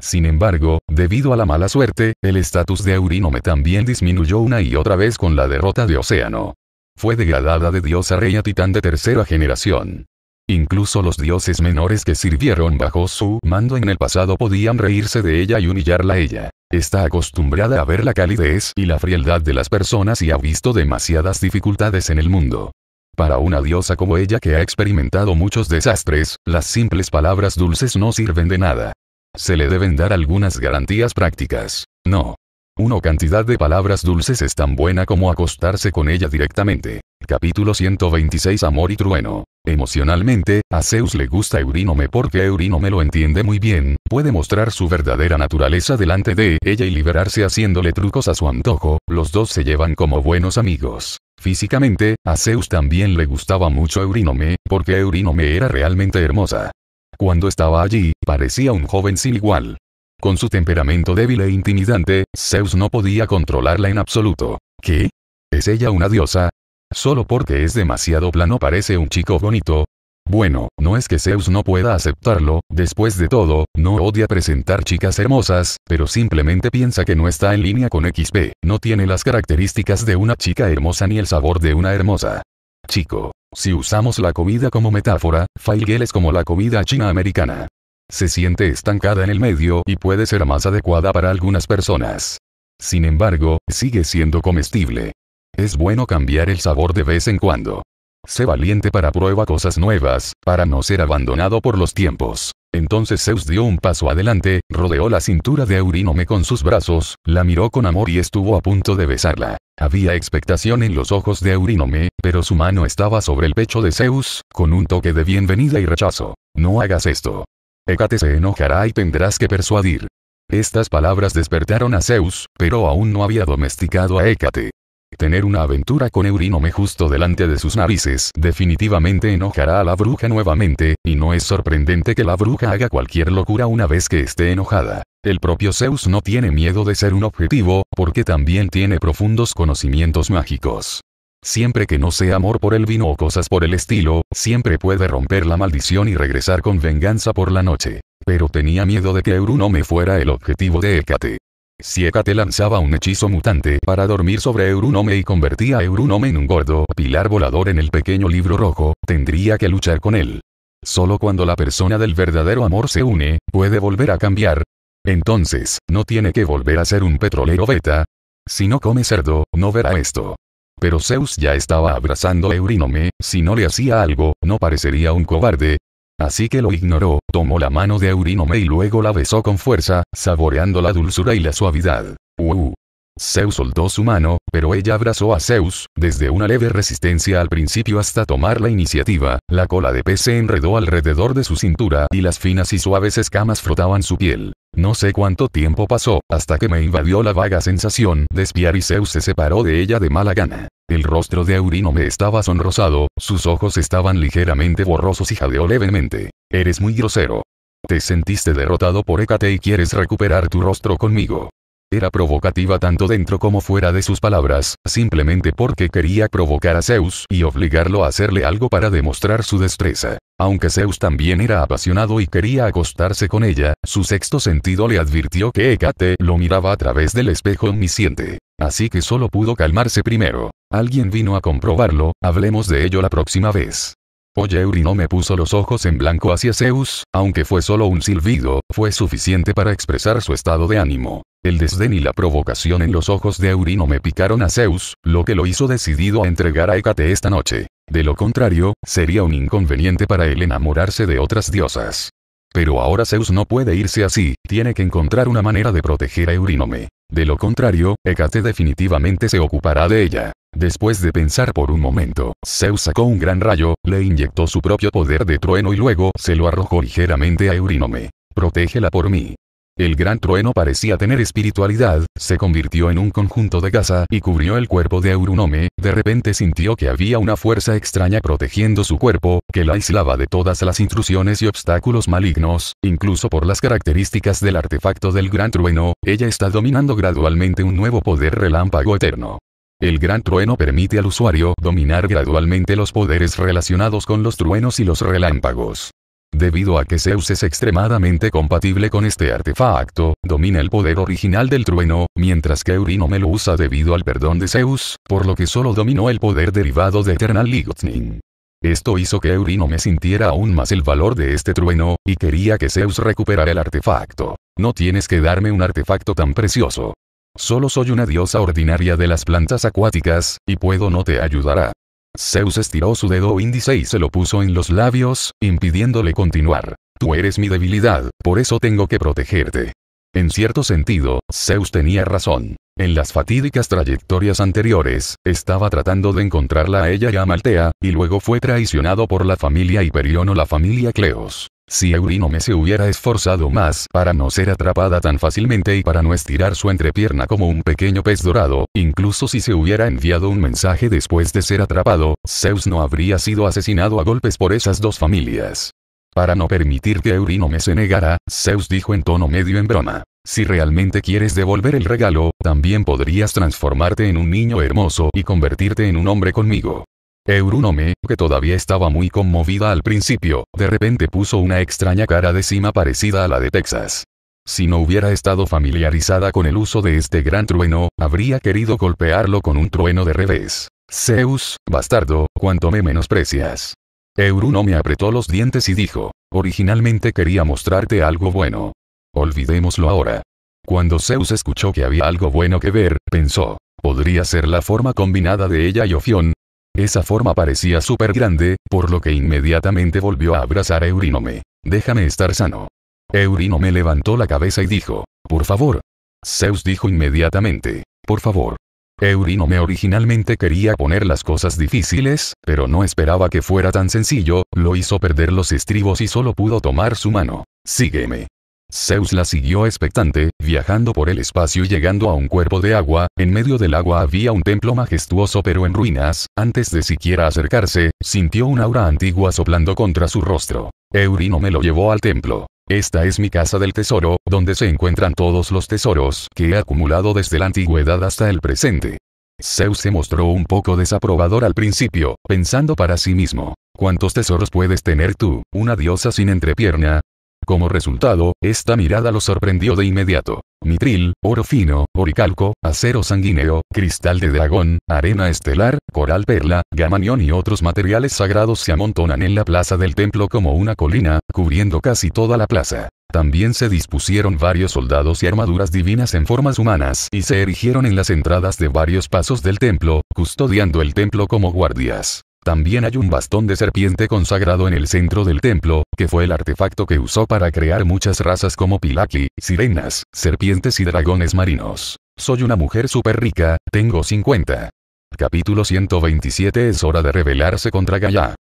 Sin embargo, debido a la mala suerte, el estatus de Aurinome también disminuyó una y otra vez con la derrota de Océano. Fue degradada de diosa rey a titán de tercera generación. Incluso los dioses menores que sirvieron bajo su mando en el pasado podían reírse de ella y humillarla a ella. Está acostumbrada a ver la calidez y la frialdad de las personas y ha visto demasiadas dificultades en el mundo. Para una diosa como ella que ha experimentado muchos desastres, las simples palabras dulces no sirven de nada. Se le deben dar algunas garantías prácticas. No. Una cantidad de palabras dulces es tan buena como acostarse con ella directamente. Capítulo 126 Amor y Trueno. Emocionalmente, a Zeus le gusta Eurínome porque Eurínome lo entiende muy bien, puede mostrar su verdadera naturaleza delante de ella y liberarse haciéndole trucos a su antojo, los dos se llevan como buenos amigos. Físicamente, a Zeus también le gustaba mucho Eurínome, porque Eurínome era realmente hermosa. Cuando estaba allí, parecía un joven sin igual. Con su temperamento débil e intimidante, Zeus no podía controlarla en absoluto. ¿Qué? ¿Es ella una diosa? Solo porque es demasiado plano parece un chico bonito. Bueno, no es que Zeus no pueda aceptarlo, después de todo, no odia presentar chicas hermosas, pero simplemente piensa que no está en línea con XP, no tiene las características de una chica hermosa ni el sabor de una hermosa. Chico. Si usamos la comida como metáfora, Gel es como la comida china-americana. Se siente estancada en el medio y puede ser más adecuada para algunas personas. Sin embargo, sigue siendo comestible. Es bueno cambiar el sabor de vez en cuando. Sé valiente para prueba cosas nuevas, para no ser abandonado por los tiempos. Entonces Zeus dio un paso adelante, rodeó la cintura de Eurínome con sus brazos, la miró con amor y estuvo a punto de besarla. Había expectación en los ojos de Eurínome, pero su mano estaba sobre el pecho de Zeus, con un toque de bienvenida y rechazo. No hagas esto. Hécate se enojará y tendrás que persuadir. Estas palabras despertaron a Zeus, pero aún no había domesticado a Hécate. Tener una aventura con Eurinome justo delante de sus narices definitivamente enojará a la bruja nuevamente, y no es sorprendente que la bruja haga cualquier locura una vez que esté enojada. El propio Zeus no tiene miedo de ser un objetivo, porque también tiene profundos conocimientos mágicos. Siempre que no sea amor por el vino o cosas por el estilo, siempre puede romper la maldición y regresar con venganza por la noche. Pero tenía miedo de que Eurinome fuera el objetivo de Hécate. Si te lanzaba un hechizo mutante para dormir sobre Eurunome y convertía a Eurunome en un gordo pilar volador en el pequeño libro rojo, tendría que luchar con él. Solo cuando la persona del verdadero amor se une, puede volver a cambiar. Entonces, no tiene que volver a ser un petrolero beta. Si no come cerdo, no verá esto. Pero Zeus ya estaba abrazando a Eurinome, si no le hacía algo, no parecería un cobarde, Así que lo ignoró, tomó la mano de Aurinome y luego la besó con fuerza, saboreando la dulzura y la suavidad. Uh, Zeus soltó su mano, pero ella abrazó a Zeus, desde una leve resistencia al principio hasta tomar la iniciativa, la cola de pez se enredó alrededor de su cintura y las finas y suaves escamas frotaban su piel. No sé cuánto tiempo pasó, hasta que me invadió la vaga sensación de espiar y Zeus se separó de ella de mala gana. El rostro de Aurino me estaba sonrosado, sus ojos estaban ligeramente borrosos y jadeó levemente. Eres muy grosero. Te sentiste derrotado por Hécate y quieres recuperar tu rostro conmigo. Era provocativa tanto dentro como fuera de sus palabras, simplemente porque quería provocar a Zeus y obligarlo a hacerle algo para demostrar su destreza. Aunque Zeus también era apasionado y quería acostarse con ella, su sexto sentido le advirtió que Hecate lo miraba a través del espejo omnisciente. Así que solo pudo calmarse primero. Alguien vino a comprobarlo, hablemos de ello la próxima vez. Oye no me puso los ojos en blanco hacia Zeus, aunque fue solo un silbido, fue suficiente para expresar su estado de ánimo. El desdén y la provocación en los ojos de Eurinome picaron a Zeus, lo que lo hizo decidido a entregar a Hécate esta noche. De lo contrario, sería un inconveniente para él enamorarse de otras diosas. Pero ahora Zeus no puede irse así, tiene que encontrar una manera de proteger a Eurínome. De lo contrario, Hecate definitivamente se ocupará de ella. Después de pensar por un momento, Zeus sacó un gran rayo, le inyectó su propio poder de trueno y luego se lo arrojó ligeramente a Eurínome. Protégela por mí. El gran trueno parecía tener espiritualidad, se convirtió en un conjunto de gasa y cubrió el cuerpo de Aurunome, de repente sintió que había una fuerza extraña protegiendo su cuerpo, que la aislaba de todas las intrusiones y obstáculos malignos, incluso por las características del artefacto del gran trueno, ella está dominando gradualmente un nuevo poder relámpago eterno. El gran trueno permite al usuario dominar gradualmente los poderes relacionados con los truenos y los relámpagos. Debido a que Zeus es extremadamente compatible con este artefacto, domina el poder original del trueno, mientras que Eurino me lo usa debido al perdón de Zeus, por lo que solo dominó el poder derivado de Eternal Lightning. Esto hizo que Eurino me sintiera aún más el valor de este trueno, y quería que Zeus recuperara el artefacto. No tienes que darme un artefacto tan precioso. Solo soy una diosa ordinaria de las plantas acuáticas, y puedo no te ayudará. Zeus estiró su dedo índice y se lo puso en los labios, impidiéndole continuar. Tú eres mi debilidad, por eso tengo que protegerte. En cierto sentido, Zeus tenía razón. En las fatídicas trayectorias anteriores, estaba tratando de encontrarla a ella y a Maltea, y luego fue traicionado por la familia Hiperión o la familia Cleos. Si Eurinome se hubiera esforzado más para no ser atrapada tan fácilmente y para no estirar su entrepierna como un pequeño pez dorado, incluso si se hubiera enviado un mensaje después de ser atrapado, Zeus no habría sido asesinado a golpes por esas dos familias. Para no permitir que Eurinome se negara, Zeus dijo en tono medio en broma, si realmente quieres devolver el regalo, también podrías transformarte en un niño hermoso y convertirte en un hombre conmigo. Euronome, que todavía estaba muy conmovida al principio, de repente puso una extraña cara de cima parecida a la de Texas. Si no hubiera estado familiarizada con el uso de este gran trueno, habría querido golpearlo con un trueno de revés. Zeus, bastardo, cuánto me menosprecias. Euronome apretó los dientes y dijo, originalmente quería mostrarte algo bueno. Olvidémoslo ahora. Cuando Zeus escuchó que había algo bueno que ver, pensó, podría ser la forma combinada de ella y Ofión. Esa forma parecía súper grande, por lo que inmediatamente volvió a abrazar a Eurínome. Déjame estar sano. Eurínome levantó la cabeza y dijo, por favor. Zeus dijo inmediatamente, por favor. Eurínome originalmente quería poner las cosas difíciles, pero no esperaba que fuera tan sencillo, lo hizo perder los estribos y solo pudo tomar su mano. Sígueme. Zeus la siguió expectante, viajando por el espacio y llegando a un cuerpo de agua, en medio del agua había un templo majestuoso pero en ruinas, antes de siquiera acercarse, sintió un aura antigua soplando contra su rostro. Eurino me lo llevó al templo. Esta es mi casa del tesoro, donde se encuentran todos los tesoros que he acumulado desde la antigüedad hasta el presente. Zeus se mostró un poco desaprobador al principio, pensando para sí mismo. ¿Cuántos tesoros puedes tener tú, una diosa sin entrepierna? Como resultado, esta mirada lo sorprendió de inmediato. Mitril, oro fino, oricalco, acero sanguíneo, cristal de dragón, arena estelar, coral perla, gamanión y otros materiales sagrados se amontonan en la plaza del templo como una colina, cubriendo casi toda la plaza. También se dispusieron varios soldados y armaduras divinas en formas humanas y se erigieron en las entradas de varios pasos del templo, custodiando el templo como guardias. También hay un bastón de serpiente consagrado en el centro del templo, que fue el artefacto que usó para crear muchas razas como pilaki, sirenas, serpientes y dragones marinos. Soy una mujer súper rica, tengo 50. Capítulo 127 Es hora de rebelarse contra Gaia.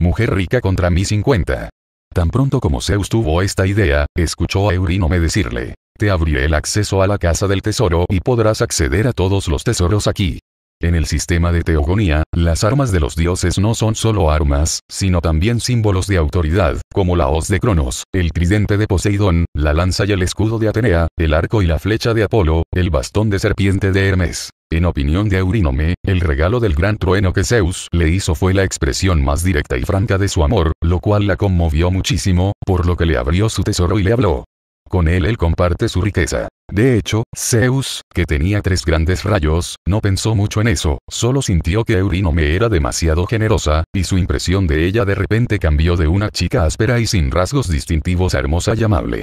Mujer rica contra mi 50. Tan pronto como Zeus tuvo esta idea, escuchó a me decirle, te abriré el acceso a la casa del tesoro y podrás acceder a todos los tesoros aquí. En el sistema de teogonía, las armas de los dioses no son solo armas, sino también símbolos de autoridad, como la hoz de Cronos, el tridente de Poseidón, la lanza y el escudo de Atenea, el arco y la flecha de Apolo, el bastón de serpiente de Hermes. En opinión de Eurínome, el regalo del gran trueno que Zeus le hizo fue la expresión más directa y franca de su amor, lo cual la conmovió muchísimo, por lo que le abrió su tesoro y le habló. Con él él comparte su riqueza. De hecho, Zeus, que tenía tres grandes rayos, no pensó mucho en eso, solo sintió que Eurinome era demasiado generosa, y su impresión de ella de repente cambió de una chica áspera y sin rasgos distintivos a hermosa y amable.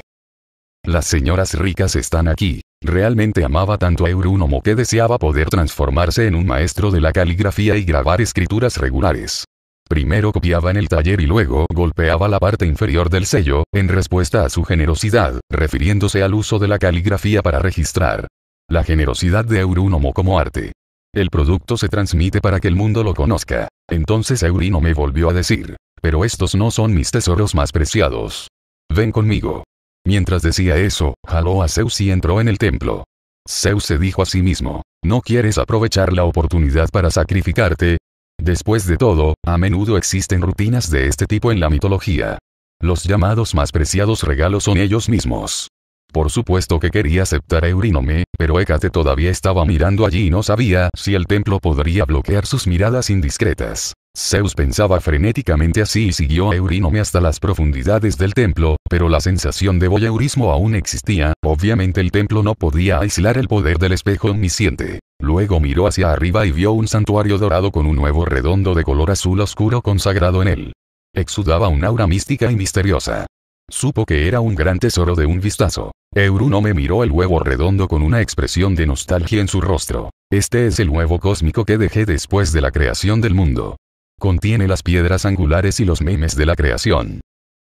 Las señoras ricas están aquí. Realmente amaba tanto a Eurónomo que deseaba poder transformarse en un maestro de la caligrafía y grabar escrituras regulares. Primero copiaba en el taller y luego golpeaba la parte inferior del sello, en respuesta a su generosidad, refiriéndose al uso de la caligrafía para registrar. La generosidad de Eurónomo como arte. El producto se transmite para que el mundo lo conozca. Entonces Eurino me volvió a decir, pero estos no son mis tesoros más preciados. Ven conmigo. Mientras decía eso, jaló a Zeus y entró en el templo. Zeus se dijo a sí mismo, ¿no quieres aprovechar la oportunidad para sacrificarte? Después de todo, a menudo existen rutinas de este tipo en la mitología. Los llamados más preciados regalos son ellos mismos. Por supuesto que quería aceptar a Eurinome, pero Hécate todavía estaba mirando allí y no sabía si el templo podría bloquear sus miradas indiscretas. Zeus pensaba frenéticamente así y siguió a Eurínome hasta las profundidades del templo, pero la sensación de voyeurismo aún existía, obviamente el templo no podía aislar el poder del espejo omnisciente. Luego miró hacia arriba y vio un santuario dorado con un nuevo redondo de color azul oscuro consagrado en él. Exudaba un aura mística y misteriosa. Supo que era un gran tesoro de un vistazo. Euruno me miró el huevo redondo con una expresión de nostalgia en su rostro. Este es el huevo cósmico que dejé después de la creación del mundo. Contiene las piedras angulares y los memes de la creación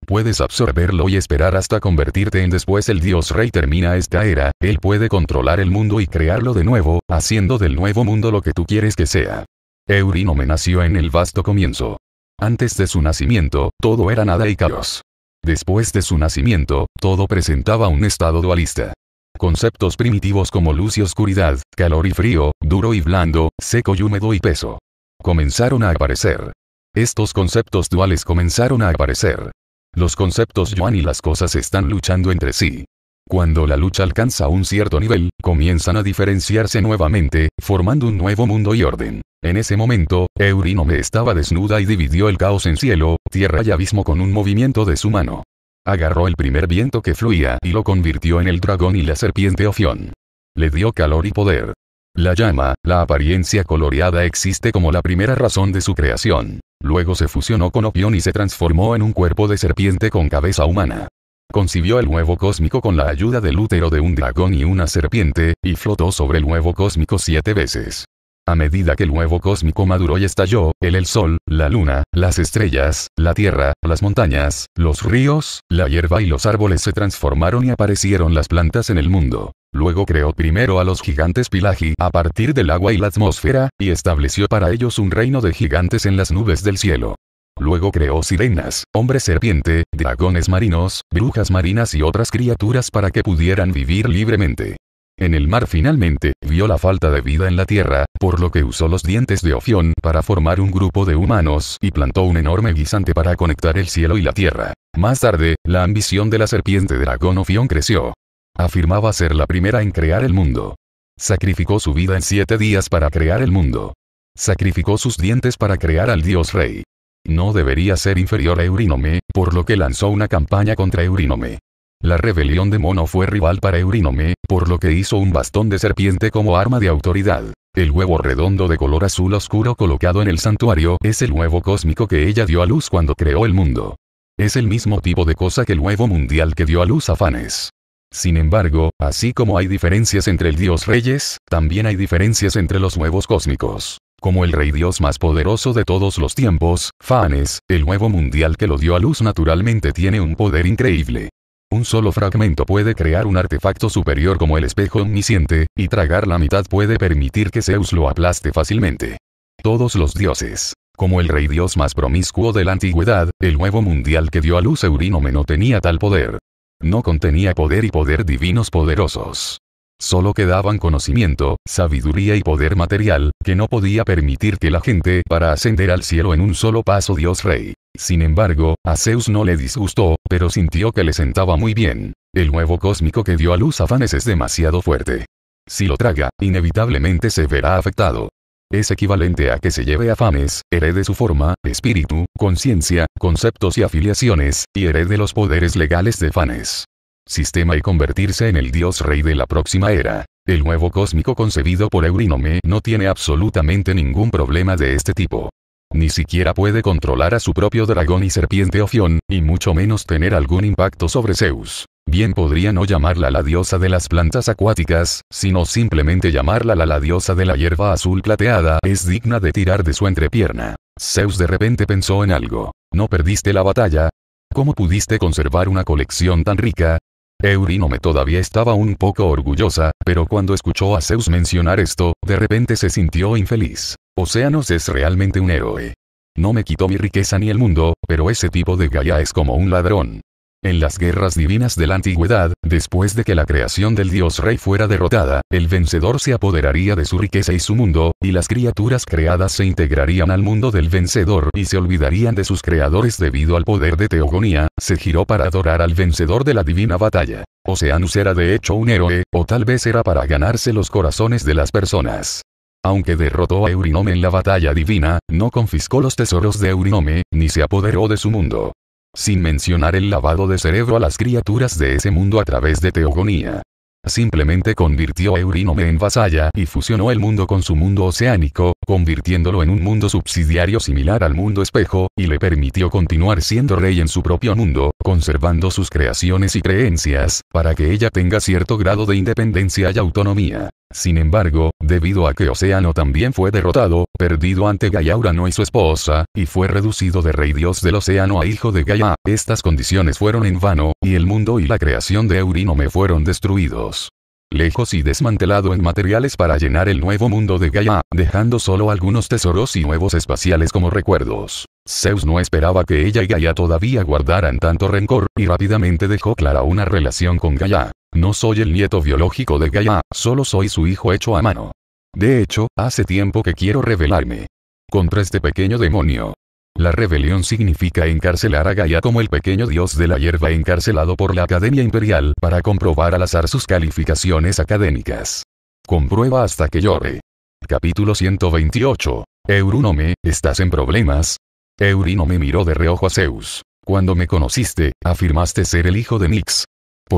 puedes absorberlo y esperar hasta convertirte en después el dios rey termina esta era, él puede controlar el mundo y crearlo de nuevo, haciendo del nuevo mundo lo que tú quieres que sea. me nació en el vasto comienzo. Antes de su nacimiento, todo era nada y caos. Después de su nacimiento, todo presentaba un estado dualista. Conceptos primitivos como luz y oscuridad, calor y frío, duro y blando, seco y húmedo y peso. Comenzaron a aparecer. Estos conceptos duales comenzaron a aparecer. Los conceptos yuan y las cosas están luchando entre sí. Cuando la lucha alcanza un cierto nivel, comienzan a diferenciarse nuevamente, formando un nuevo mundo y orden. En ese momento, Eurinome estaba desnuda y dividió el caos en cielo, tierra y abismo con un movimiento de su mano. Agarró el primer viento que fluía y lo convirtió en el dragón y la serpiente Ofión. Le dio calor y poder. La llama, la apariencia coloreada existe como la primera razón de su creación. Luego se fusionó con Opión y se transformó en un cuerpo de serpiente con cabeza humana. Concibió el huevo cósmico con la ayuda del útero de un dragón y una serpiente, y flotó sobre el huevo cósmico siete veces. A medida que el huevo cósmico maduró y estalló, el sol, la luna, las estrellas, la tierra, las montañas, los ríos, la hierba y los árboles se transformaron y aparecieron las plantas en el mundo. Luego creó primero a los gigantes Pilagi a partir del agua y la atmósfera, y estableció para ellos un reino de gigantes en las nubes del cielo. Luego creó sirenas, hombres serpiente, dragones marinos, brujas marinas y otras criaturas para que pudieran vivir libremente. En el mar finalmente, vio la falta de vida en la tierra, por lo que usó los dientes de Ofión para formar un grupo de humanos y plantó un enorme guisante para conectar el cielo y la tierra. Más tarde, la ambición de la serpiente dragón Ofión creció. Afirmaba ser la primera en crear el mundo. Sacrificó su vida en siete días para crear el mundo. Sacrificó sus dientes para crear al dios rey. No debería ser inferior a Eurínome, por lo que lanzó una campaña contra Eurínome. La rebelión de Mono fue rival para Eurínome, por lo que hizo un bastón de serpiente como arma de autoridad. El huevo redondo de color azul oscuro colocado en el santuario es el huevo cósmico que ella dio a luz cuando creó el mundo. Es el mismo tipo de cosa que el huevo mundial que dio a luz a Fanes. Sin embargo, así como hay diferencias entre el dios reyes, también hay diferencias entre los nuevos cósmicos. Como el rey dios más poderoso de todos los tiempos, Fanes, el nuevo mundial que lo dio a luz naturalmente tiene un poder increíble. Un solo fragmento puede crear un artefacto superior como el espejo omnisciente, y tragar la mitad puede permitir que Zeus lo aplaste fácilmente. Todos los dioses. Como el rey dios más promiscuo de la antigüedad, el nuevo mundial que dio a luz Eurinome no tenía tal poder. No contenía poder y poder divinos poderosos. Solo quedaban conocimiento, sabiduría y poder material, que no podía permitir que la gente para ascender al cielo en un solo paso Dios Rey. Sin embargo, a Zeus no le disgustó, pero sintió que le sentaba muy bien. El nuevo cósmico que dio a luz afanes es demasiado fuerte. Si lo traga, inevitablemente se verá afectado es equivalente a que se lleve a Fanes, herede su forma, espíritu, conciencia, conceptos y afiliaciones, y herede los poderes legales de fanes. Sistema y convertirse en el dios rey de la próxima era. El nuevo cósmico concebido por Eurinome no tiene absolutamente ningún problema de este tipo. Ni siquiera puede controlar a su propio dragón y serpiente Ofión, y mucho menos tener algún impacto sobre Zeus. Bien podría no llamarla la diosa de las plantas acuáticas, sino simplemente llamarla la, diosa de la hierba azul plateada es digna de tirar de su entrepierna. Zeus de repente pensó en algo. ¿No perdiste la batalla? ¿Cómo pudiste conservar una colección tan rica? Eurínome todavía estaba un poco orgullosa, pero cuando escuchó a Zeus mencionar esto, de repente se sintió infeliz. Océanos es realmente un héroe. No me quitó mi riqueza ni el mundo, pero ese tipo de Gaia es como un ladrón. En las guerras divinas de la antigüedad, después de que la creación del dios rey fuera derrotada, el vencedor se apoderaría de su riqueza y su mundo, y las criaturas creadas se integrarían al mundo del vencedor y se olvidarían de sus creadores debido al poder de Teogonía, se giró para adorar al vencedor de la divina batalla. Oceanus era de hecho un héroe, o tal vez era para ganarse los corazones de las personas. Aunque derrotó a Eurinome en la batalla divina, no confiscó los tesoros de Eurinome, ni se apoderó de su mundo. Sin mencionar el lavado de cerebro a las criaturas de ese mundo a través de teogonía. Simplemente convirtió a Eurinome en vasalla y fusionó el mundo con su mundo oceánico, convirtiéndolo en un mundo subsidiario similar al mundo espejo, y le permitió continuar siendo rey en su propio mundo, conservando sus creaciones y creencias, para que ella tenga cierto grado de independencia y autonomía. Sin embargo, debido a que Océano también fue derrotado, perdido ante Gaia Urano y su esposa, y fue reducido de rey dios del océano a hijo de Gaia, estas condiciones fueron en vano, y el mundo y la creación de me fueron destruidos lejos y desmantelado en materiales para llenar el nuevo mundo de Gaia, dejando solo algunos tesoros y nuevos espaciales como recuerdos. Zeus no esperaba que ella y Gaia todavía guardaran tanto rencor, y rápidamente dejó clara una relación con Gaia. No soy el nieto biológico de Gaia, solo soy su hijo hecho a mano. De hecho, hace tiempo que quiero rebelarme. Contra este pequeño demonio. La rebelión significa encarcelar a Gaia como el pequeño dios de la hierba encarcelado por la Academia Imperial para comprobar al azar sus calificaciones académicas. Comprueba hasta que llore. Capítulo 128. Eurínome, ¿estás en problemas? Eurino me miró de reojo a Zeus. Cuando me conociste, afirmaste ser el hijo de Nix,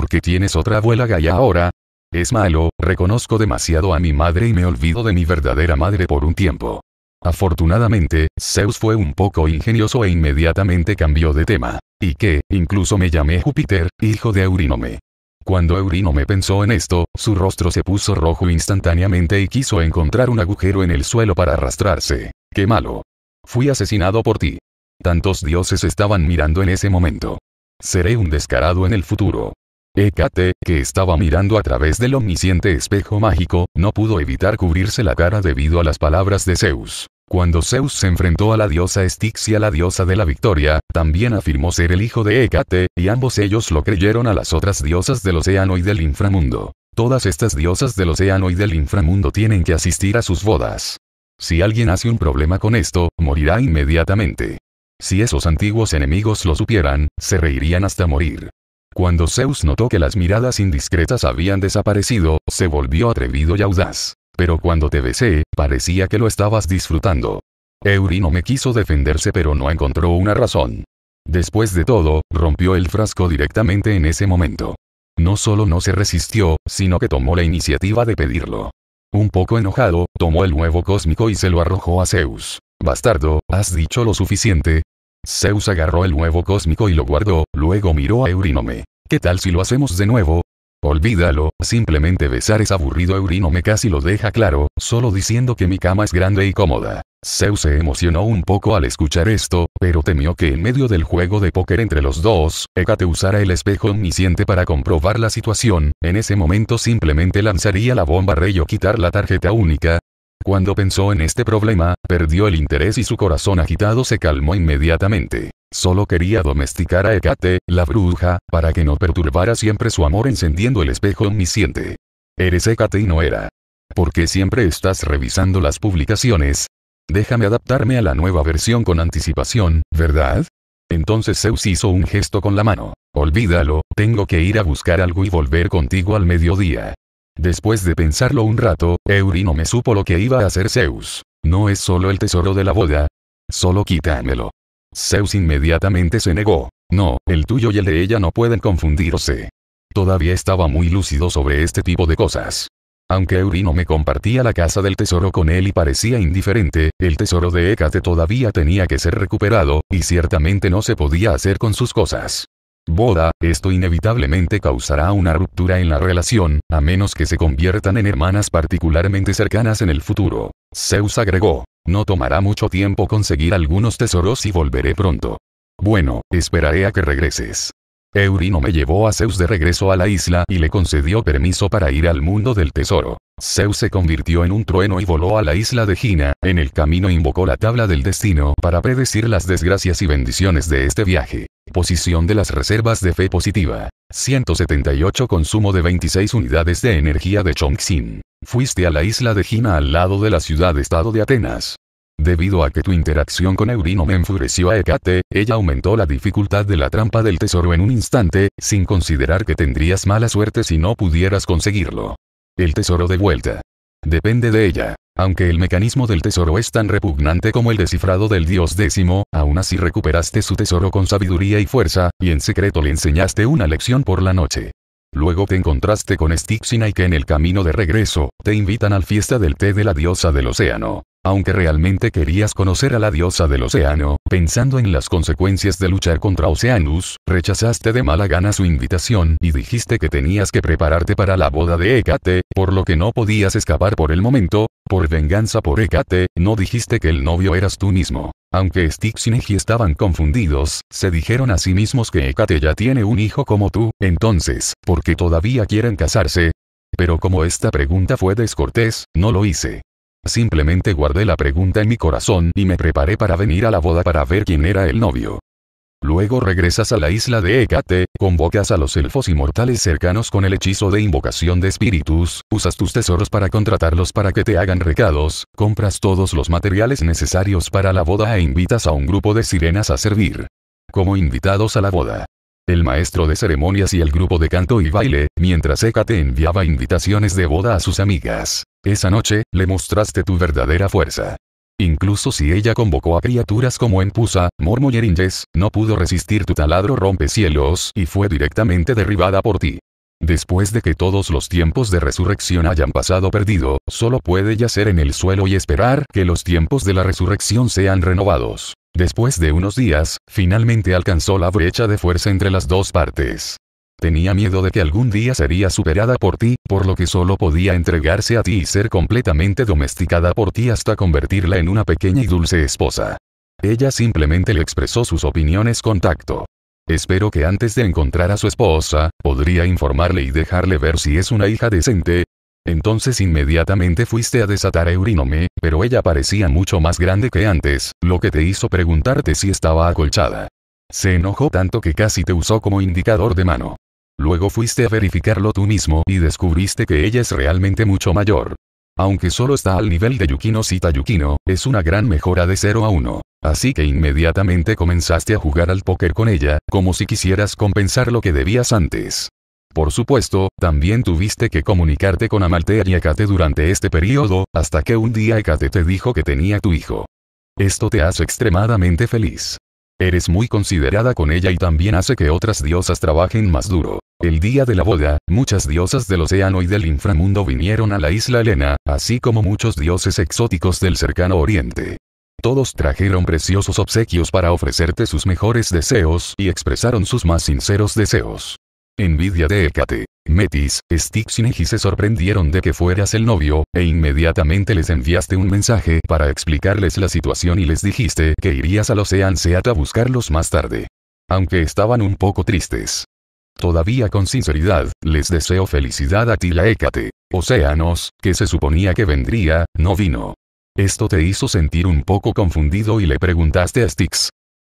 qué tienes otra abuela gaya ahora. Es malo, reconozco demasiado a mi madre y me olvido de mi verdadera madre por un tiempo. Afortunadamente, Zeus fue un poco ingenioso e inmediatamente cambió de tema. Y que, incluso me llamé Júpiter, hijo de Eurínome. Cuando Eurínome pensó en esto, su rostro se puso rojo instantáneamente y quiso encontrar un agujero en el suelo para arrastrarse. ¡Qué malo! Fui asesinado por ti. Tantos dioses estaban mirando en ese momento. Seré un descarado en el futuro. Hécate, que estaba mirando a través del omnisciente espejo mágico, no pudo evitar cubrirse la cara debido a las palabras de Zeus. Cuando Zeus se enfrentó a la diosa Estixia, la diosa de la victoria, también afirmó ser el hijo de Hécate, y ambos ellos lo creyeron a las otras diosas del océano y del inframundo. Todas estas diosas del océano y del inframundo tienen que asistir a sus bodas. Si alguien hace un problema con esto, morirá inmediatamente. Si esos antiguos enemigos lo supieran, se reirían hasta morir. Cuando Zeus notó que las miradas indiscretas habían desaparecido, se volvió atrevido y audaz. Pero cuando te besé, parecía que lo estabas disfrutando. Eurino me quiso defenderse pero no encontró una razón. Después de todo, rompió el frasco directamente en ese momento. No solo no se resistió, sino que tomó la iniciativa de pedirlo. Un poco enojado, tomó el nuevo cósmico y se lo arrojó a Zeus. Bastardo, has dicho lo suficiente, Zeus agarró el nuevo cósmico y lo guardó, luego miró a Eurinome. ¿Qué tal si lo hacemos de nuevo? Olvídalo, simplemente besar es aburrido Eurinome casi lo deja claro, solo diciendo que mi cama es grande y cómoda. Zeus se emocionó un poco al escuchar esto, pero temió que en medio del juego de póker entre los dos, Hecate usara el espejo omnisciente para comprobar la situación, en ese momento simplemente lanzaría la bomba rey o quitar la tarjeta única, cuando pensó en este problema, perdió el interés y su corazón agitado se calmó inmediatamente. Solo quería domesticar a Hecate, la bruja, para que no perturbara siempre su amor encendiendo el espejo omnisciente. Eres Hecate y no era. ¿Por qué siempre estás revisando las publicaciones? Déjame adaptarme a la nueva versión con anticipación, ¿verdad? Entonces Zeus hizo un gesto con la mano. Olvídalo, tengo que ir a buscar algo y volver contigo al mediodía. Después de pensarlo un rato, Eurino me supo lo que iba a hacer Zeus. No es solo el tesoro de la boda. Solo quítamelo. Zeus inmediatamente se negó. No, el tuyo y el de ella no pueden confundirse. Todavía estaba muy lúcido sobre este tipo de cosas. Aunque Eurino me compartía la casa del tesoro con él y parecía indiferente, el tesoro de Hécate todavía tenía que ser recuperado, y ciertamente no se podía hacer con sus cosas boda, esto inevitablemente causará una ruptura en la relación, a menos que se conviertan en hermanas particularmente cercanas en el futuro. Zeus agregó, no tomará mucho tiempo conseguir algunos tesoros y volveré pronto. Bueno, esperaré a que regreses. Eurino me llevó a Zeus de regreso a la isla y le concedió permiso para ir al mundo del tesoro. Zeus se convirtió en un trueno y voló a la isla de Gina, en el camino invocó la tabla del destino para predecir las desgracias y bendiciones de este viaje. Posición de las reservas de fe positiva. 178 Consumo de 26 unidades de energía de Chongxin. Fuiste a la isla de Gina al lado de la ciudad-estado de Atenas. Debido a que tu interacción con Eurino me enfureció a Hecate, ella aumentó la dificultad de la trampa del tesoro en un instante, sin considerar que tendrías mala suerte si no pudieras conseguirlo. El tesoro de vuelta. Depende de ella. Aunque el mecanismo del tesoro es tan repugnante como el descifrado del dios décimo, aún así recuperaste su tesoro con sabiduría y fuerza, y en secreto le enseñaste una lección por la noche. Luego te encontraste con Stixina y que en el camino de regreso, te invitan al fiesta del té de la diosa del océano. Aunque realmente querías conocer a la diosa del océano, pensando en las consecuencias de luchar contra Oceanus, rechazaste de mala gana su invitación y dijiste que tenías que prepararte para la boda de Hecate, por lo que no podías escapar por el momento, por venganza por Hecate, no dijiste que el novio eras tú mismo. Aunque Styx y Neji estaban confundidos, se dijeron a sí mismos que Hecate ya tiene un hijo como tú, entonces, ¿por qué todavía quieren casarse? Pero como esta pregunta fue descortés, no lo hice. Simplemente guardé la pregunta en mi corazón y me preparé para venir a la boda para ver quién era el novio. Luego regresas a la isla de Hecate, convocas a los elfos inmortales cercanos con el hechizo de invocación de espíritus, usas tus tesoros para contratarlos para que te hagan recados, compras todos los materiales necesarios para la boda e invitas a un grupo de sirenas a servir como invitados a la boda el maestro de ceremonias y el grupo de canto y baile, mientras Eka te enviaba invitaciones de boda a sus amigas. Esa noche, le mostraste tu verdadera fuerza. Incluso si ella convocó a criaturas como Empusa, Mormo y no pudo resistir tu taladro rompecielos y fue directamente derribada por ti. Después de que todos los tiempos de resurrección hayan pasado perdido, solo puede yacer en el suelo y esperar que los tiempos de la resurrección sean renovados. Después de unos días, finalmente alcanzó la brecha de fuerza entre las dos partes. Tenía miedo de que algún día sería superada por ti, por lo que solo podía entregarse a ti y ser completamente domesticada por ti hasta convertirla en una pequeña y dulce esposa. Ella simplemente le expresó sus opiniones con tacto. Espero que antes de encontrar a su esposa, podría informarle y dejarle ver si es una hija decente. Entonces inmediatamente fuiste a desatar a Eurinome, pero ella parecía mucho más grande que antes, lo que te hizo preguntarte si estaba acolchada. Se enojó tanto que casi te usó como indicador de mano. Luego fuiste a verificarlo tú mismo y descubriste que ella es realmente mucho mayor. Aunque solo está al nivel de Yukino Sita Yukino, es una gran mejora de 0 a 1. Así que inmediatamente comenzaste a jugar al póker con ella, como si quisieras compensar lo que debías antes. Por supuesto, también tuviste que comunicarte con Amaltea y Ekate durante este periodo, hasta que un día Ekate te dijo que tenía tu hijo. Esto te hace extremadamente feliz. Eres muy considerada con ella y también hace que otras diosas trabajen más duro. El día de la boda, muchas diosas del océano y del inframundo vinieron a la isla Elena, así como muchos dioses exóticos del cercano oriente. Todos trajeron preciosos obsequios para ofrecerte sus mejores deseos y expresaron sus más sinceros deseos. Envidia de Hécate. Metis, Styx y Neji se sorprendieron de que fueras el novio, e inmediatamente les enviaste un mensaje para explicarles la situación y les dijiste que irías al Ocean Seat a buscarlos más tarde. Aunque estaban un poco tristes. Todavía con sinceridad, les deseo felicidad a ti la Hécate. Océanos, que se suponía que vendría, no vino. Esto te hizo sentir un poco confundido y le preguntaste a Styx,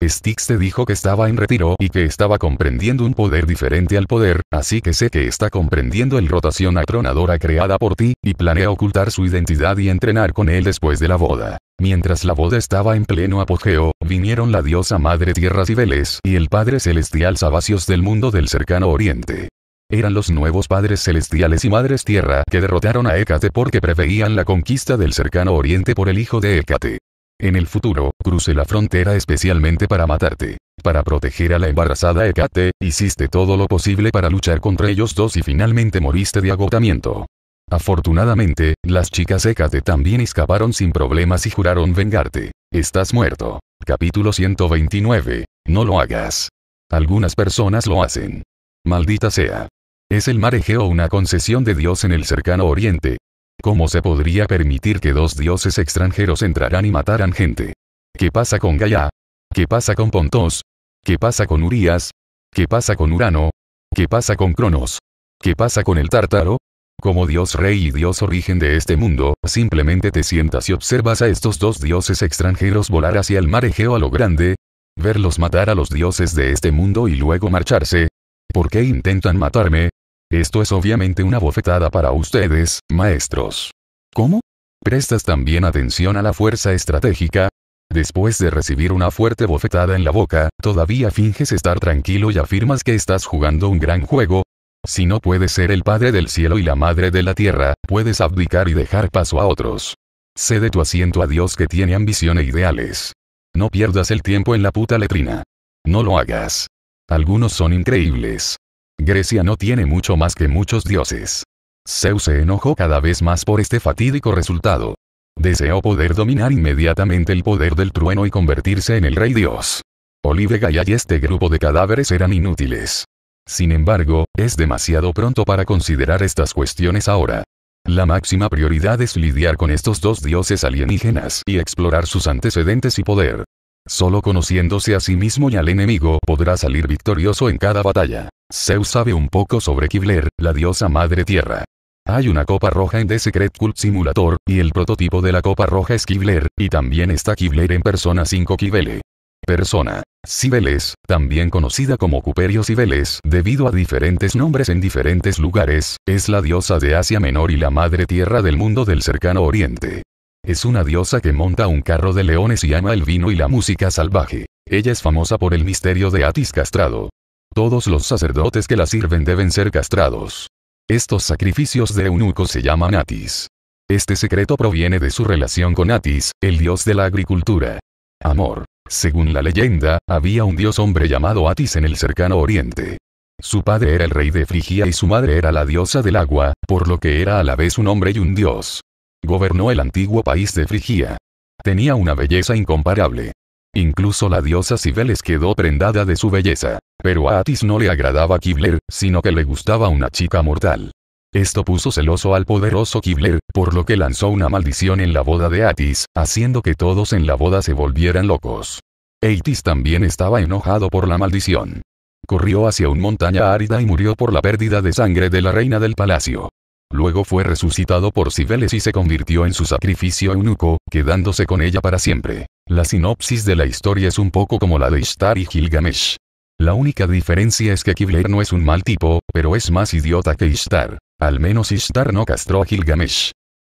Styx te dijo que estaba en retiro y que estaba comprendiendo un poder diferente al poder, así que sé que está comprendiendo el rotación atronadora creada por ti, y planea ocultar su identidad y entrenar con él después de la boda. Mientras la boda estaba en pleno apogeo, vinieron la diosa Madre Tierra Cibeles y el Padre Celestial Sabacios del mundo del cercano oriente. Eran los nuevos padres celestiales y madres tierra que derrotaron a Hécate porque preveían la conquista del cercano oriente por el hijo de Hécate. En el futuro, crucé la frontera especialmente para matarte. Para proteger a la embarazada Hecate, hiciste todo lo posible para luchar contra ellos dos y finalmente moriste de agotamiento. Afortunadamente, las chicas Hecate también escaparon sin problemas y juraron vengarte. Estás muerto. Capítulo 129. No lo hagas. Algunas personas lo hacen. Maldita sea. ¿Es el marejeo una concesión de Dios en el cercano oriente? ¿Cómo se podría permitir que dos dioses extranjeros entraran y mataran gente? ¿Qué pasa con Gaia? ¿Qué pasa con Pontos? ¿Qué pasa con Urias? ¿Qué pasa con Urano? ¿Qué pasa con Cronos? ¿Qué pasa con el Tártaro? Como Dios Rey y Dios Origen de este mundo, simplemente te sientas y observas a estos dos dioses extranjeros volar hacia el mar Egeo a lo grande, verlos matar a los dioses de este mundo y luego marcharse. ¿Por qué intentan matarme? Esto es obviamente una bofetada para ustedes, maestros. ¿Cómo? ¿Prestas también atención a la fuerza estratégica? Después de recibir una fuerte bofetada en la boca, todavía finges estar tranquilo y afirmas que estás jugando un gran juego. Si no puedes ser el padre del cielo y la madre de la tierra, puedes abdicar y dejar paso a otros. Cede tu asiento a Dios que tiene ambición e ideales. No pierdas el tiempo en la puta letrina. No lo hagas. Algunos son increíbles. Grecia no tiene mucho más que muchos dioses. Zeus se enojó cada vez más por este fatídico resultado. Deseó poder dominar inmediatamente el poder del trueno y convertirse en el rey dios. Olive Gaia y este grupo de cadáveres eran inútiles. Sin embargo, es demasiado pronto para considerar estas cuestiones ahora. La máxima prioridad es lidiar con estos dos dioses alienígenas y explorar sus antecedentes y poder. Solo conociéndose a sí mismo y al enemigo podrá salir victorioso en cada batalla. Zeus sabe un poco sobre Kibler, la diosa madre tierra. Hay una copa roja en The Secret Cult Simulator, y el prototipo de la copa roja es Kibler, y también está Kibler en Persona 5 Kibele. Persona. Cibeles, también conocida como Cuperio Cibeles debido a diferentes nombres en diferentes lugares, es la diosa de Asia Menor y la madre tierra del mundo del cercano oriente. Es una diosa que monta un carro de leones y ama el vino y la música salvaje. Ella es famosa por el misterio de Atis castrado. Todos los sacerdotes que la sirven deben ser castrados. Estos sacrificios de eunucos se llaman Atis. Este secreto proviene de su relación con Atis, el dios de la agricultura. Amor. Según la leyenda, había un dios hombre llamado Atis en el cercano oriente. Su padre era el rey de Frigia y su madre era la diosa del agua, por lo que era a la vez un hombre y un dios. Gobernó el antiguo país de Frigia. Tenía una belleza incomparable. Incluso la diosa Cibeles quedó prendada de su belleza. Pero a Atis no le agradaba Kibler, sino que le gustaba una chica mortal. Esto puso celoso al poderoso Kibler, por lo que lanzó una maldición en la boda de Atis, haciendo que todos en la boda se volvieran locos. Atis también estaba enojado por la maldición. Corrió hacia una montaña árida y murió por la pérdida de sangre de la reina del palacio. Luego fue resucitado por Cibeles y se convirtió en su sacrificio eunuco, quedándose con ella para siempre. La sinopsis de la historia es un poco como la de Ishtar y Gilgamesh. La única diferencia es que Kibler no es un mal tipo, pero es más idiota que Ishtar. Al menos Ishtar no castró a Gilgamesh.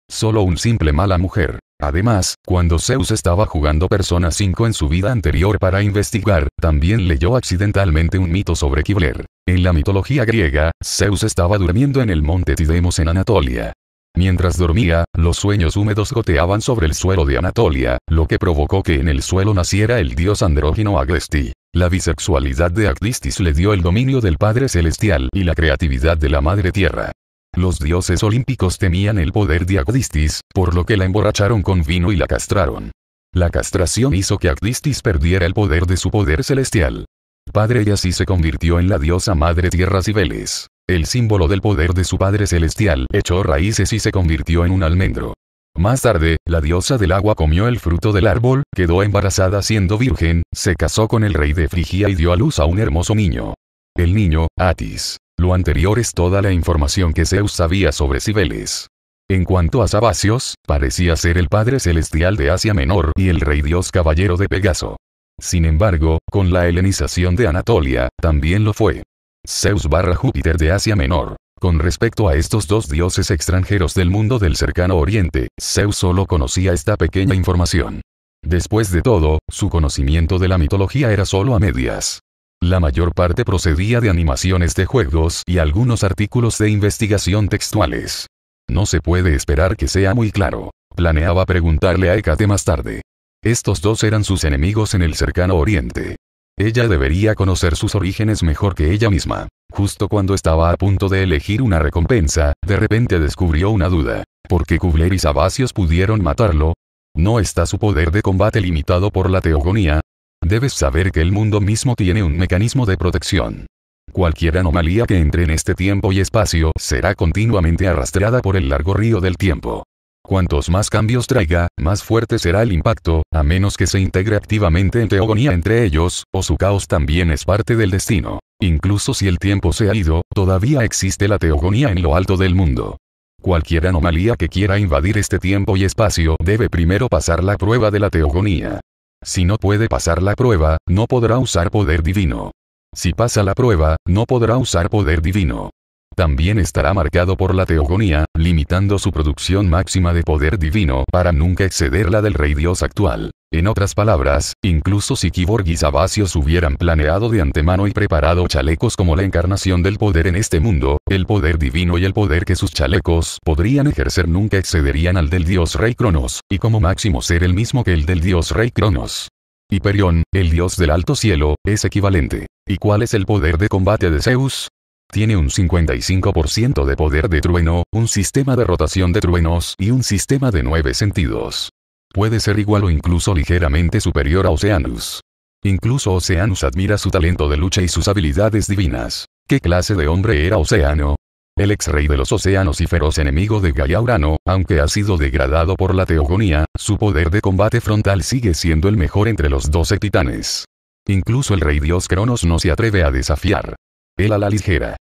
Solo un simple mala mujer. Además, cuando Zeus estaba jugando Persona 5 en su vida anterior para investigar, también leyó accidentalmente un mito sobre Kibler. En la mitología griega, Zeus estaba durmiendo en el monte Tidemos en Anatolia. Mientras dormía, los sueños húmedos goteaban sobre el suelo de Anatolia, lo que provocó que en el suelo naciera el dios andrógino Agresti. La bisexualidad de Agdistis le dio el dominio del Padre Celestial y la creatividad de la Madre Tierra. Los dioses olímpicos temían el poder de Agdistis, por lo que la emborracharon con vino y la castraron. La castración hizo que Agdistis perdiera el poder de su poder celestial. Padre y así se convirtió en la diosa madre tierra Cibeles. El símbolo del poder de su padre celestial echó raíces y se convirtió en un almendro. Más tarde, la diosa del agua comió el fruto del árbol, quedó embarazada siendo virgen, se casó con el rey de Frigia y dio a luz a un hermoso niño. El niño, Atis, lo anterior es toda la información que Zeus sabía sobre Cibeles. En cuanto a Sabacios, parecía ser el padre celestial de Asia Menor y el rey dios caballero de Pegaso. Sin embargo, con la helenización de Anatolia, también lo fue. Zeus barra Júpiter de Asia Menor. Con respecto a estos dos dioses extranjeros del mundo del cercano oriente, Zeus solo conocía esta pequeña información. Después de todo, su conocimiento de la mitología era solo a medias. La mayor parte procedía de animaciones de juegos y algunos artículos de investigación textuales. No se puede esperar que sea muy claro. Planeaba preguntarle a Hecate más tarde. Estos dos eran sus enemigos en el cercano oriente. Ella debería conocer sus orígenes mejor que ella misma. Justo cuando estaba a punto de elegir una recompensa, de repente descubrió una duda. ¿Por qué Kubler y Sabacios pudieron matarlo? ¿No está su poder de combate limitado por la teogonía? Debes saber que el mundo mismo tiene un mecanismo de protección. Cualquier anomalía que entre en este tiempo y espacio será continuamente arrastrada por el largo río del tiempo. Cuantos más cambios traiga, más fuerte será el impacto, a menos que se integre activamente en teogonía entre ellos, o su caos también es parte del destino. Incluso si el tiempo se ha ido, todavía existe la teogonía en lo alto del mundo. Cualquier anomalía que quiera invadir este tiempo y espacio debe primero pasar la prueba de la teogonía. Si no puede pasar la prueba, no podrá usar poder divino. Si pasa la prueba, no podrá usar poder divino. También estará marcado por la teogonía, limitando su producción máxima de poder divino para nunca exceder la del rey dios actual. En otras palabras, incluso si Kiborg y hubieran planeado de antemano y preparado chalecos como la encarnación del poder en este mundo, el poder divino y el poder que sus chalecos podrían ejercer nunca excederían al del dios rey Cronos, y como máximo ser el mismo que el del dios rey Cronos. Hiperión, el dios del alto cielo, es equivalente. ¿Y cuál es el poder de combate de Zeus? Tiene un 55% de poder de trueno, un sistema de rotación de truenos y un sistema de nueve sentidos puede ser igual o incluso ligeramente superior a Oceanus. Incluso Oceanus admira su talento de lucha y sus habilidades divinas. ¿Qué clase de hombre era Oceano? El ex rey de los océanos y feroz enemigo de Gaia Urano, aunque ha sido degradado por la teogonía, su poder de combate frontal sigue siendo el mejor entre los doce titanes. Incluso el rey dios Cronos no se atreve a desafiar. Él a la ligera.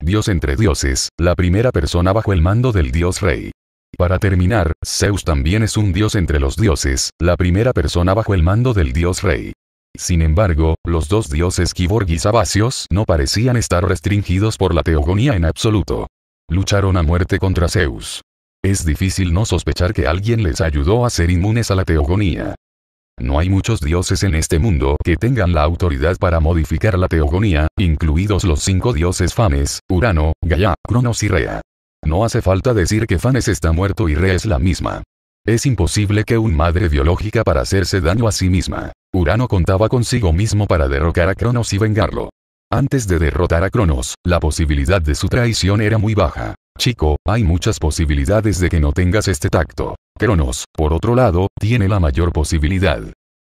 Dios entre dioses, la primera persona bajo el mando del dios rey. Para terminar, Zeus también es un dios entre los dioses, la primera persona bajo el mando del dios rey. Sin embargo, los dos dioses Kiborg y Sabacios no parecían estar restringidos por la teogonía en absoluto. Lucharon a muerte contra Zeus. Es difícil no sospechar que alguien les ayudó a ser inmunes a la teogonía. No hay muchos dioses en este mundo que tengan la autoridad para modificar la teogonía, incluidos los cinco dioses Fames, Urano, Gaia, Cronos y Rea. No hace falta decir que Fanes está muerto y Re es la misma. Es imposible que un madre biológica para hacerse daño a sí misma. Urano contaba consigo mismo para derrocar a Cronos y vengarlo. Antes de derrotar a Cronos, la posibilidad de su traición era muy baja. Chico, hay muchas posibilidades de que no tengas este tacto. Cronos, por otro lado, tiene la mayor posibilidad.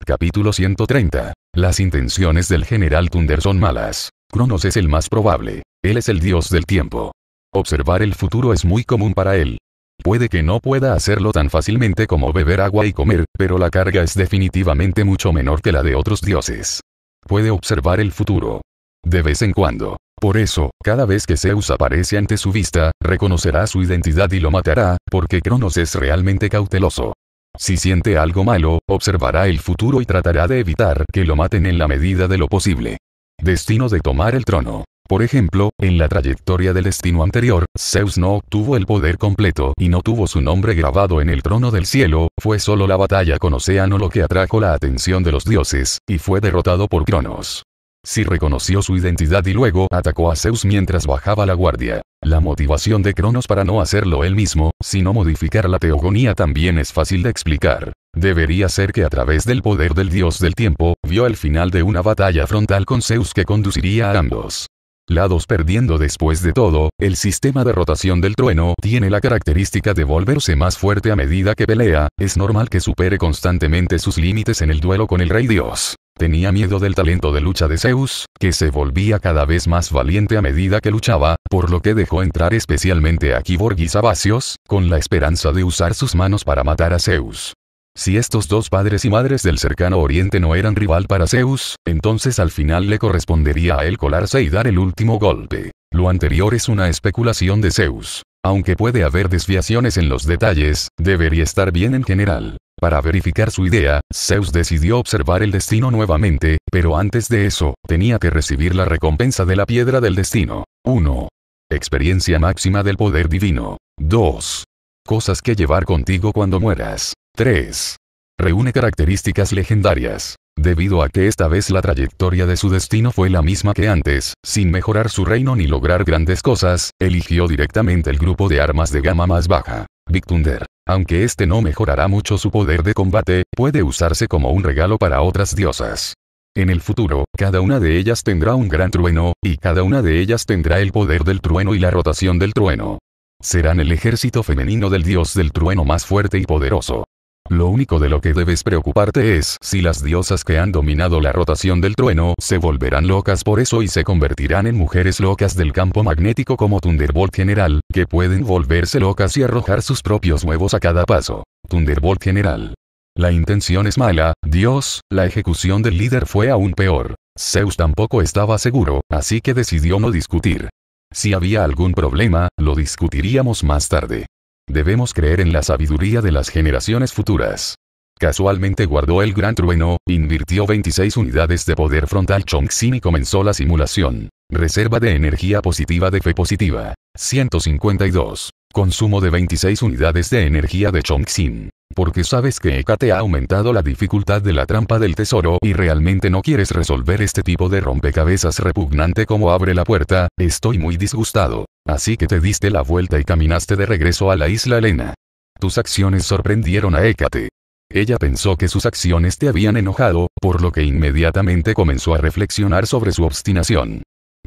Capítulo 130. Las intenciones del general Thunder son malas. Cronos es el más probable. Él es el dios del tiempo. Observar el futuro es muy común para él. Puede que no pueda hacerlo tan fácilmente como beber agua y comer, pero la carga es definitivamente mucho menor que la de otros dioses. Puede observar el futuro. De vez en cuando. Por eso, cada vez que Zeus aparece ante su vista, reconocerá su identidad y lo matará, porque Cronos es realmente cauteloso. Si siente algo malo, observará el futuro y tratará de evitar que lo maten en la medida de lo posible. Destino de tomar el trono. Por ejemplo, en la trayectoria del destino anterior, Zeus no obtuvo el poder completo y no tuvo su nombre grabado en el trono del cielo, fue solo la batalla con Océano lo que atrajo la atención de los dioses, y fue derrotado por Cronos. Si reconoció su identidad y luego atacó a Zeus mientras bajaba la guardia. La motivación de Cronos para no hacerlo él mismo, sino modificar la teogonía también es fácil de explicar. Debería ser que a través del poder del dios del tiempo, vio el final de una batalla frontal con Zeus que conduciría a ambos lados perdiendo después de todo, el sistema de rotación del trueno tiene la característica de volverse más fuerte a medida que pelea, es normal que supere constantemente sus límites en el duelo con el rey dios. Tenía miedo del talento de lucha de Zeus, que se volvía cada vez más valiente a medida que luchaba, por lo que dejó entrar especialmente a Kiborg y Sabacios, con la esperanza de usar sus manos para matar a Zeus. Si estos dos padres y madres del cercano oriente no eran rival para Zeus, entonces al final le correspondería a él colarse y dar el último golpe. Lo anterior es una especulación de Zeus. Aunque puede haber desviaciones en los detalles, debería estar bien en general. Para verificar su idea, Zeus decidió observar el destino nuevamente, pero antes de eso, tenía que recibir la recompensa de la piedra del destino. 1. Experiencia máxima del poder divino. 2. Cosas que llevar contigo cuando mueras. 3. Reúne características legendarias. Debido a que esta vez la trayectoria de su destino fue la misma que antes, sin mejorar su reino ni lograr grandes cosas, eligió directamente el grupo de armas de gama más baja. Victunder. Aunque este no mejorará mucho su poder de combate, puede usarse como un regalo para otras diosas. En el futuro, cada una de ellas tendrá un gran trueno, y cada una de ellas tendrá el poder del trueno y la rotación del trueno. Serán el ejército femenino del dios del trueno más fuerte y poderoso. Lo único de lo que debes preocuparte es si las diosas que han dominado la rotación del trueno se volverán locas por eso y se convertirán en mujeres locas del campo magnético como Thunderbolt General, que pueden volverse locas y arrojar sus propios huevos a cada paso. Thunderbolt General. La intención es mala, Dios, la ejecución del líder fue aún peor. Zeus tampoco estaba seguro, así que decidió no discutir. Si había algún problema, lo discutiríamos más tarde. Debemos creer en la sabiduría de las generaciones futuras. Casualmente guardó el gran trueno, invirtió 26 unidades de poder frontal chongxin y comenzó la simulación. Reserva de energía positiva de fe positiva. 152. Consumo de 26 unidades de energía de Chongxin. Porque sabes que Ekate ha aumentado la dificultad de la trampa del tesoro y realmente no quieres resolver este tipo de rompecabezas repugnante como abre la puerta, estoy muy disgustado. Así que te diste la vuelta y caminaste de regreso a la isla Elena. Tus acciones sorprendieron a Hécate. Ella pensó que sus acciones te habían enojado, por lo que inmediatamente comenzó a reflexionar sobre su obstinación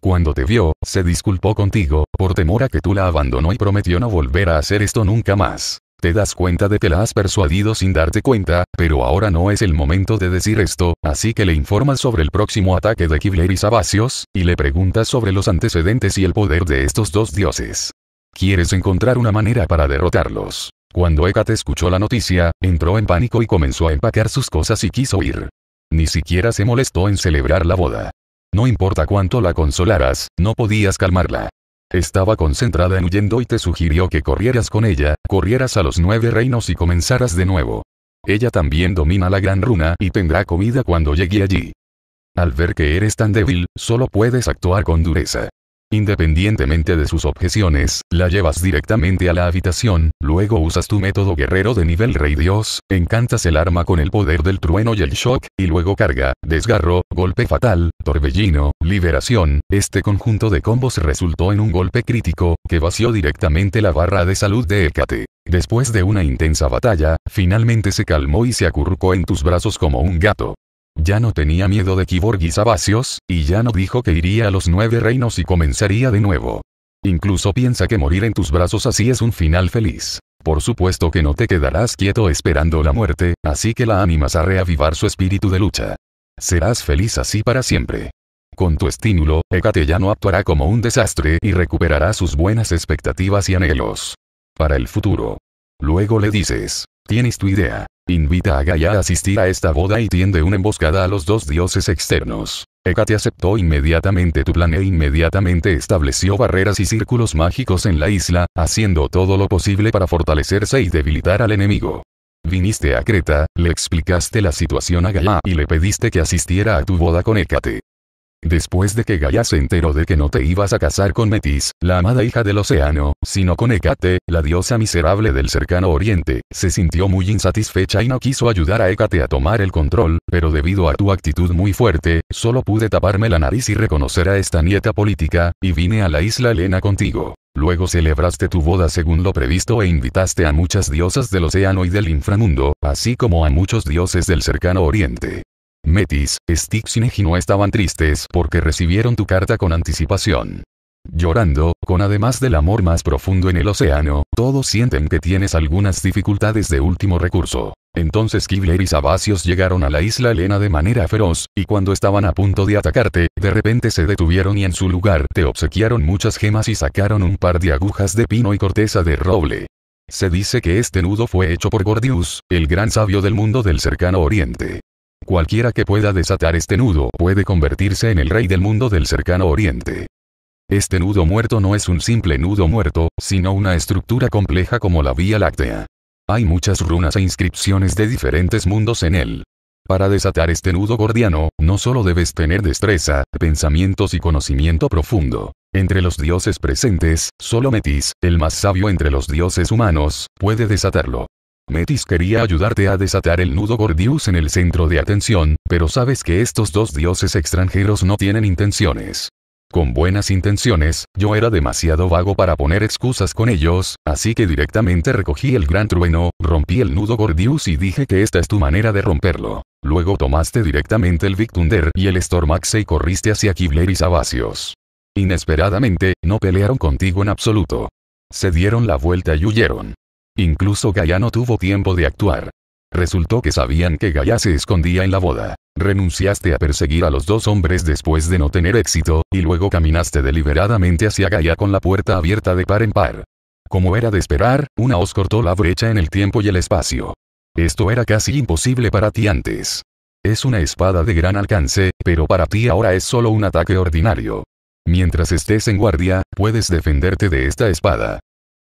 cuando te vio, se disculpó contigo, por temor a que tú la abandonó y prometió no volver a hacer esto nunca más. Te das cuenta de que la has persuadido sin darte cuenta, pero ahora no es el momento de decir esto, así que le informas sobre el próximo ataque de Kibler y Sabacios, y le preguntas sobre los antecedentes y el poder de estos dos dioses. Quieres encontrar una manera para derrotarlos. Cuando te escuchó la noticia, entró en pánico y comenzó a empacar sus cosas y quiso ir. Ni siquiera se molestó en celebrar la boda. No importa cuánto la consolaras, no podías calmarla. Estaba concentrada en huyendo y te sugirió que corrieras con ella, corrieras a los nueve reinos y comenzaras de nuevo. Ella también domina la gran runa y tendrá comida cuando llegue allí. Al ver que eres tan débil, solo puedes actuar con dureza. Independientemente de sus objeciones, la llevas directamente a la habitación, luego usas tu método guerrero de nivel rey dios, encantas el arma con el poder del trueno y el shock, y luego carga, desgarro, golpe fatal, torbellino, liberación, este conjunto de combos resultó en un golpe crítico, que vació directamente la barra de salud de Hecate. Después de una intensa batalla, finalmente se calmó y se acurrucó en tus brazos como un gato. Ya no tenía miedo de Kiborg y Sabacios, y ya no dijo que iría a los nueve reinos y comenzaría de nuevo. Incluso piensa que morir en tus brazos así es un final feliz. Por supuesto que no te quedarás quieto esperando la muerte, así que la animas a reavivar su espíritu de lucha. Serás feliz así para siempre. Con tu estímulo, Hécate ya no actuará como un desastre y recuperará sus buenas expectativas y anhelos. Para el futuro. Luego le dices, Tienes tu idea. Invita a Gaia a asistir a esta boda y tiende una emboscada a los dos dioses externos. Hecate aceptó inmediatamente tu plan e inmediatamente estableció barreras y círculos mágicos en la isla, haciendo todo lo posible para fortalecerse y debilitar al enemigo. Viniste a Creta, le explicaste la situación a Gaia y le pediste que asistiera a tu boda con Hecate. Después de que Gaia se enteró de que no te ibas a casar con Metis, la amada hija del océano, sino con Hecate, la diosa miserable del cercano oriente, se sintió muy insatisfecha y no quiso ayudar a Hecate a tomar el control, pero debido a tu actitud muy fuerte, solo pude taparme la nariz y reconocer a esta nieta política, y vine a la isla Elena contigo. Luego celebraste tu boda según lo previsto e invitaste a muchas diosas del océano y del inframundo, así como a muchos dioses del cercano oriente. Metis, Styx y Neji no estaban tristes porque recibieron tu carta con anticipación. Llorando, con además del amor más profundo en el océano, todos sienten que tienes algunas dificultades de último recurso. Entonces Kibler y Sabacios llegaron a la isla Elena de manera feroz, y cuando estaban a punto de atacarte, de repente se detuvieron y en su lugar te obsequiaron muchas gemas y sacaron un par de agujas de pino y corteza de roble. Se dice que este nudo fue hecho por Gordius, el gran sabio del mundo del cercano oriente. Cualquiera que pueda desatar este nudo puede convertirse en el rey del mundo del cercano oriente. Este nudo muerto no es un simple nudo muerto, sino una estructura compleja como la Vía Láctea. Hay muchas runas e inscripciones de diferentes mundos en él. Para desatar este nudo gordiano, no solo debes tener destreza, pensamientos y conocimiento profundo. Entre los dioses presentes, solo Metis, el más sabio entre los dioses humanos, puede desatarlo. Metis quería ayudarte a desatar el nudo Gordius en el centro de atención, pero sabes que estos dos dioses extranjeros no tienen intenciones. Con buenas intenciones, yo era demasiado vago para poner excusas con ellos, así que directamente recogí el gran trueno, rompí el nudo Gordius y dije que esta es tu manera de romperlo. Luego tomaste directamente el Victunder y el Stormaxe y corriste hacia Kibler y Sabacios. Inesperadamente, no pelearon contigo en absoluto. Se dieron la vuelta y huyeron. Incluso Gaia no tuvo tiempo de actuar. Resultó que sabían que Gaia se escondía en la boda. Renunciaste a perseguir a los dos hombres después de no tener éxito, y luego caminaste deliberadamente hacia Gaia con la puerta abierta de par en par. Como era de esperar, una os cortó la brecha en el tiempo y el espacio. Esto era casi imposible para ti antes. Es una espada de gran alcance, pero para ti ahora es solo un ataque ordinario. Mientras estés en guardia, puedes defenderte de esta espada.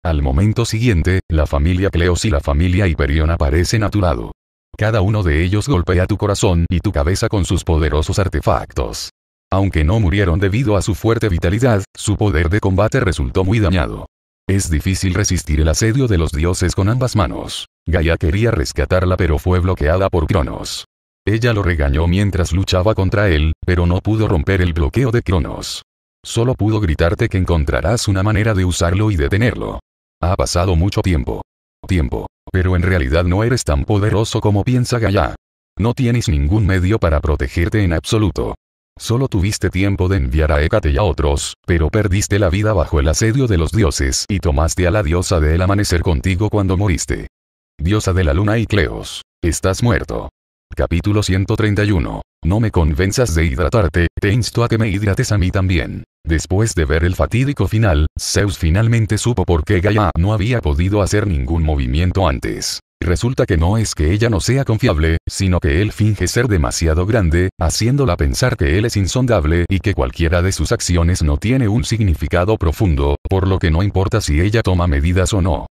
Al momento siguiente, la familia Cleos y la familia Hyperion aparecen a tu lado. Cada uno de ellos golpea tu corazón y tu cabeza con sus poderosos artefactos. Aunque no murieron debido a su fuerte vitalidad, su poder de combate resultó muy dañado. Es difícil resistir el asedio de los dioses con ambas manos. Gaia quería rescatarla pero fue bloqueada por Cronos. Ella lo regañó mientras luchaba contra él, pero no pudo romper el bloqueo de Cronos. Solo pudo gritarte que encontrarás una manera de usarlo y detenerlo. Ha pasado mucho tiempo. Tiempo. Pero en realidad no eres tan poderoso como piensa Gaya. No tienes ningún medio para protegerte en absoluto. Solo tuviste tiempo de enviar a Hécate y a otros, pero perdiste la vida bajo el asedio de los dioses y tomaste a la diosa del amanecer contigo cuando moriste. Diosa de la luna y Cleos. Estás muerto. Capítulo 131. No me convenzas de hidratarte, te insto a que me hidrates a mí también. Después de ver el fatídico final, Zeus finalmente supo por qué Gaia no había podido hacer ningún movimiento antes. Resulta que no es que ella no sea confiable, sino que él finge ser demasiado grande, haciéndola pensar que él es insondable y que cualquiera de sus acciones no tiene un significado profundo, por lo que no importa si ella toma medidas o no.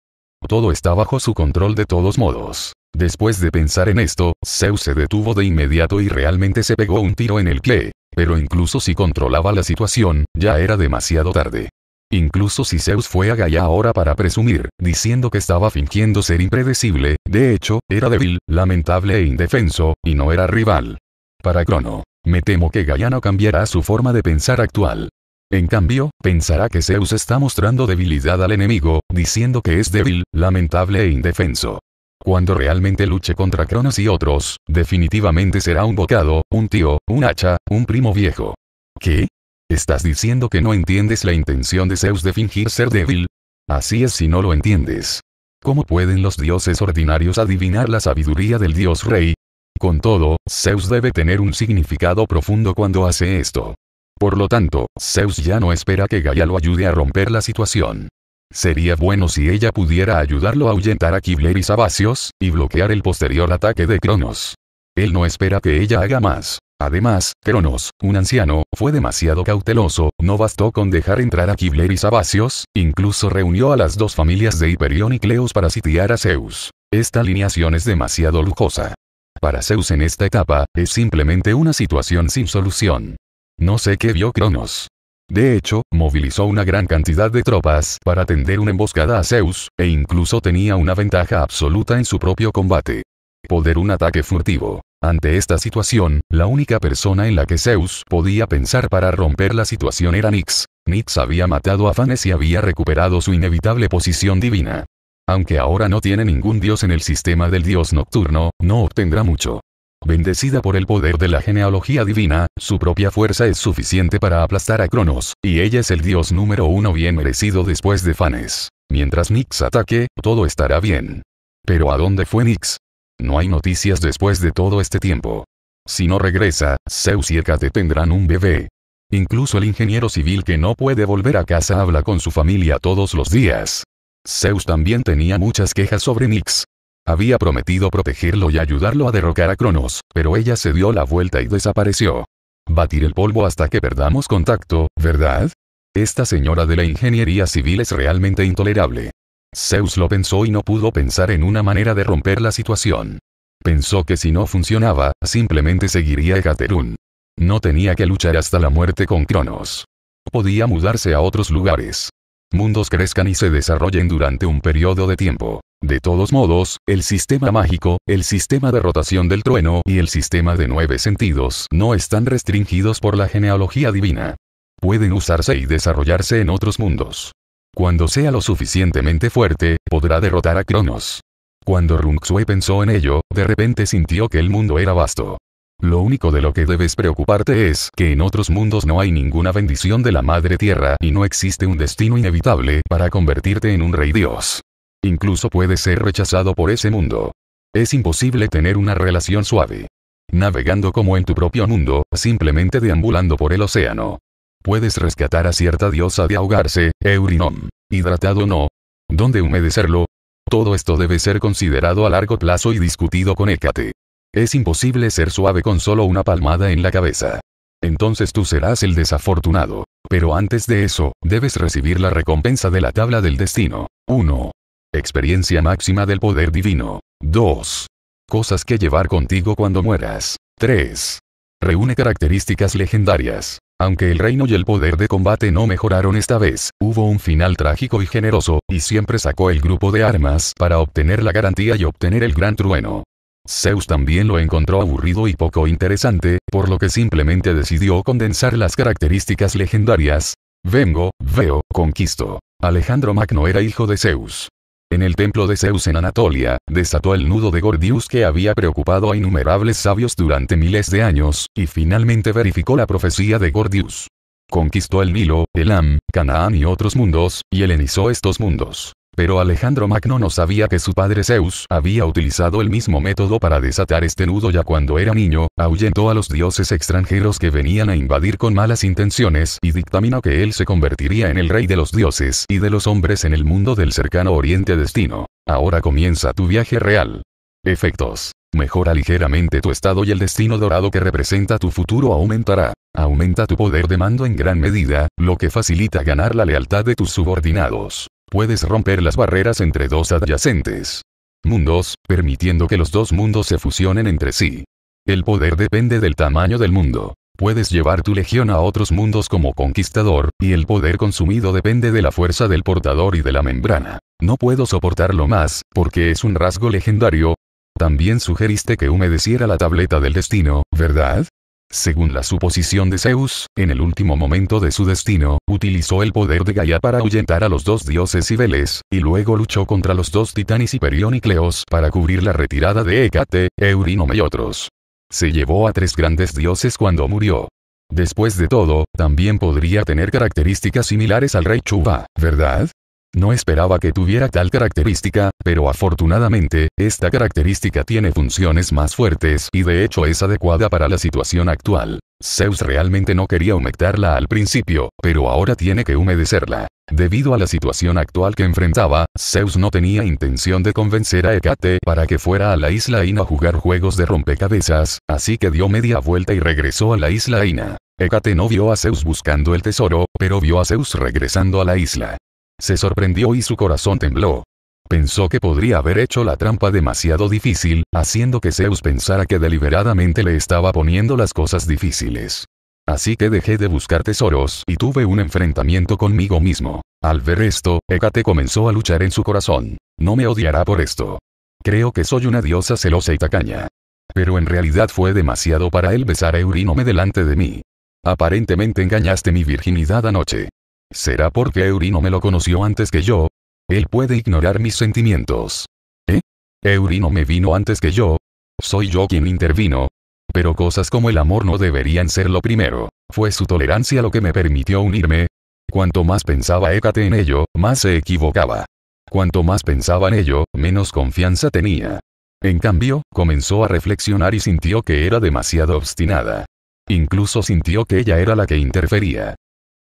Todo está bajo su control de todos modos. Después de pensar en esto, Zeus se detuvo de inmediato y realmente se pegó un tiro en el clé. pero incluso si controlaba la situación, ya era demasiado tarde. Incluso si Zeus fue a Gaia ahora para presumir, diciendo que estaba fingiendo ser impredecible, de hecho, era débil, lamentable e indefenso, y no era rival. Para Crono, me temo que Gaia no cambiará su forma de pensar actual. En cambio, pensará que Zeus está mostrando debilidad al enemigo, diciendo que es débil, lamentable e indefenso. Cuando realmente luche contra Cronos y otros, definitivamente será un bocado, un tío, un hacha, un primo viejo. ¿Qué? ¿Estás diciendo que no entiendes la intención de Zeus de fingir ser débil? Así es si no lo entiendes. ¿Cómo pueden los dioses ordinarios adivinar la sabiduría del dios rey? Con todo, Zeus debe tener un significado profundo cuando hace esto. Por lo tanto, Zeus ya no espera que Gaia lo ayude a romper la situación. Sería bueno si ella pudiera ayudarlo a ahuyentar a Kibler y Sabacios, y bloquear el posterior ataque de Cronos. Él no espera que ella haga más. Además, Cronos, un anciano, fue demasiado cauteloso, no bastó con dejar entrar a Kibler y Sabacios, incluso reunió a las dos familias de Hiperión y Cleos para sitiar a Zeus. Esta alineación es demasiado lujosa. Para Zeus en esta etapa, es simplemente una situación sin solución. No sé qué vio Cronos, de hecho, movilizó una gran cantidad de tropas para tender una emboscada a Zeus, e incluso tenía una ventaja absoluta en su propio combate. Poder un ataque furtivo. Ante esta situación, la única persona en la que Zeus podía pensar para romper la situación era Nix. Nix había matado a Fanes y había recuperado su inevitable posición divina. Aunque ahora no tiene ningún dios en el sistema del dios nocturno, no obtendrá mucho. Bendecida por el poder de la genealogía divina, su propia fuerza es suficiente para aplastar a Cronos, y ella es el dios número uno bien merecido después de Fanes. Mientras Nix ataque, todo estará bien. Pero ¿a dónde fue Nix? No hay noticias después de todo este tiempo. Si no regresa, Zeus y Ekate tendrán un bebé. Incluso el ingeniero civil que no puede volver a casa habla con su familia todos los días. Zeus también tenía muchas quejas sobre Nix, había prometido protegerlo y ayudarlo a derrocar a Cronos, pero ella se dio la vuelta y desapareció. Batir el polvo hasta que perdamos contacto, ¿verdad? Esta señora de la ingeniería civil es realmente intolerable. Zeus lo pensó y no pudo pensar en una manera de romper la situación. Pensó que si no funcionaba, simplemente seguiría Hecaterún. No tenía que luchar hasta la muerte con Cronos. Podía mudarse a otros lugares. Mundos crezcan y se desarrollen durante un periodo de tiempo. De todos modos, el sistema mágico, el sistema de rotación del trueno y el sistema de nueve sentidos no están restringidos por la genealogía divina. Pueden usarse y desarrollarse en otros mundos. Cuando sea lo suficientemente fuerte, podrá derrotar a Cronos. Cuando Runxue pensó en ello, de repente sintió que el mundo era vasto. Lo único de lo que debes preocuparte es que en otros mundos no hay ninguna bendición de la Madre Tierra y no existe un destino inevitable para convertirte en un rey dios. Incluso puede ser rechazado por ese mundo. Es imposible tener una relación suave. Navegando como en tu propio mundo, simplemente deambulando por el océano. Puedes rescatar a cierta diosa de ahogarse, Eurinom. Hidratado no. ¿Dónde humedecerlo? Todo esto debe ser considerado a largo plazo y discutido con Hécate. Es imposible ser suave con solo una palmada en la cabeza. Entonces tú serás el desafortunado. Pero antes de eso, debes recibir la recompensa de la tabla del destino. 1. Experiencia máxima del poder divino. 2. Cosas que llevar contigo cuando mueras. 3. Reúne características legendarias. Aunque el reino y el poder de combate no mejoraron esta vez, hubo un final trágico y generoso, y siempre sacó el grupo de armas para obtener la garantía y obtener el gran trueno. Zeus también lo encontró aburrido y poco interesante, por lo que simplemente decidió condensar las características legendarias. Vengo, veo, conquisto. Alejandro Magno era hijo de Zeus. En el templo de Zeus en Anatolia, desató el nudo de Gordius que había preocupado a innumerables sabios durante miles de años, y finalmente verificó la profecía de Gordius. Conquistó el Nilo, Elam, Canaán y otros mundos, y helenizó estos mundos pero Alejandro Magno no sabía que su padre Zeus había utilizado el mismo método para desatar este nudo ya cuando era niño, ahuyentó a los dioses extranjeros que venían a invadir con malas intenciones y dictaminó que él se convertiría en el rey de los dioses y de los hombres en el mundo del cercano oriente destino. Ahora comienza tu viaje real. Efectos. Mejora ligeramente tu estado y el destino dorado que representa tu futuro aumentará. Aumenta tu poder de mando en gran medida, lo que facilita ganar la lealtad de tus subordinados puedes romper las barreras entre dos adyacentes mundos, permitiendo que los dos mundos se fusionen entre sí. El poder depende del tamaño del mundo. Puedes llevar tu legión a otros mundos como conquistador, y el poder consumido depende de la fuerza del portador y de la membrana. No puedo soportarlo más, porque es un rasgo legendario. También sugeriste que humedeciera la tableta del destino, ¿verdad? Según la suposición de Zeus, en el último momento de su destino, utilizó el poder de Gaia para ahuyentar a los dos dioses Cibeles, y luego luchó contra los dos titanes Hiperión y Cleos para cubrir la retirada de Hécate, Eurínome y otros. Se llevó a tres grandes dioses cuando murió. Después de todo, también podría tener características similares al rey Chuba, ¿verdad? No esperaba que tuviera tal característica, pero afortunadamente, esta característica tiene funciones más fuertes y de hecho es adecuada para la situación actual. Zeus realmente no quería humectarla al principio, pero ahora tiene que humedecerla. Debido a la situación actual que enfrentaba, Zeus no tenía intención de convencer a Hecate para que fuera a la isla Ina a jugar juegos de rompecabezas, así que dio media vuelta y regresó a la isla Ina. Hecate no vio a Zeus buscando el tesoro, pero vio a Zeus regresando a la isla. Se sorprendió y su corazón tembló. Pensó que podría haber hecho la trampa demasiado difícil, haciendo que Zeus pensara que deliberadamente le estaba poniendo las cosas difíciles. Así que dejé de buscar tesoros y tuve un enfrentamiento conmigo mismo. Al ver esto, Hécate comenzó a luchar en su corazón. No me odiará por esto. Creo que soy una diosa celosa y tacaña. Pero en realidad fue demasiado para él besar a Eurínome delante de mí. Aparentemente engañaste mi virginidad anoche. ¿Será porque Eurino me lo conoció antes que yo? Él puede ignorar mis sentimientos. ¿Eh? Eurino me vino antes que yo. Soy yo quien intervino. Pero cosas como el amor no deberían ser lo primero. Fue su tolerancia lo que me permitió unirme. Cuanto más pensaba Hécate en ello, más se equivocaba. Cuanto más pensaba en ello, menos confianza tenía. En cambio, comenzó a reflexionar y sintió que era demasiado obstinada. Incluso sintió que ella era la que interfería.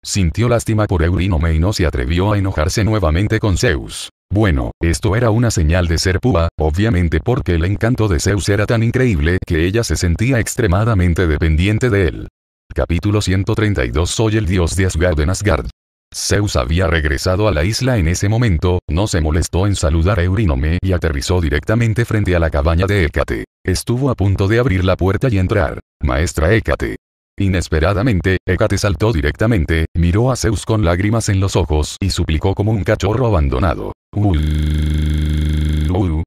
Sintió lástima por Eurínome y no se atrevió a enojarse nuevamente con Zeus. Bueno, esto era una señal de ser púa, obviamente porque el encanto de Zeus era tan increíble que ella se sentía extremadamente dependiente de él. Capítulo 132 Soy el dios de Asgard en Asgard. Zeus había regresado a la isla en ese momento, no se molestó en saludar a Eurínome y aterrizó directamente frente a la cabaña de Hécate. Estuvo a punto de abrir la puerta y entrar. Maestra Hécate, Inesperadamente, Hecate saltó directamente, miró a Zeus con lágrimas en los ojos y suplicó como un cachorro abandonado. Uh,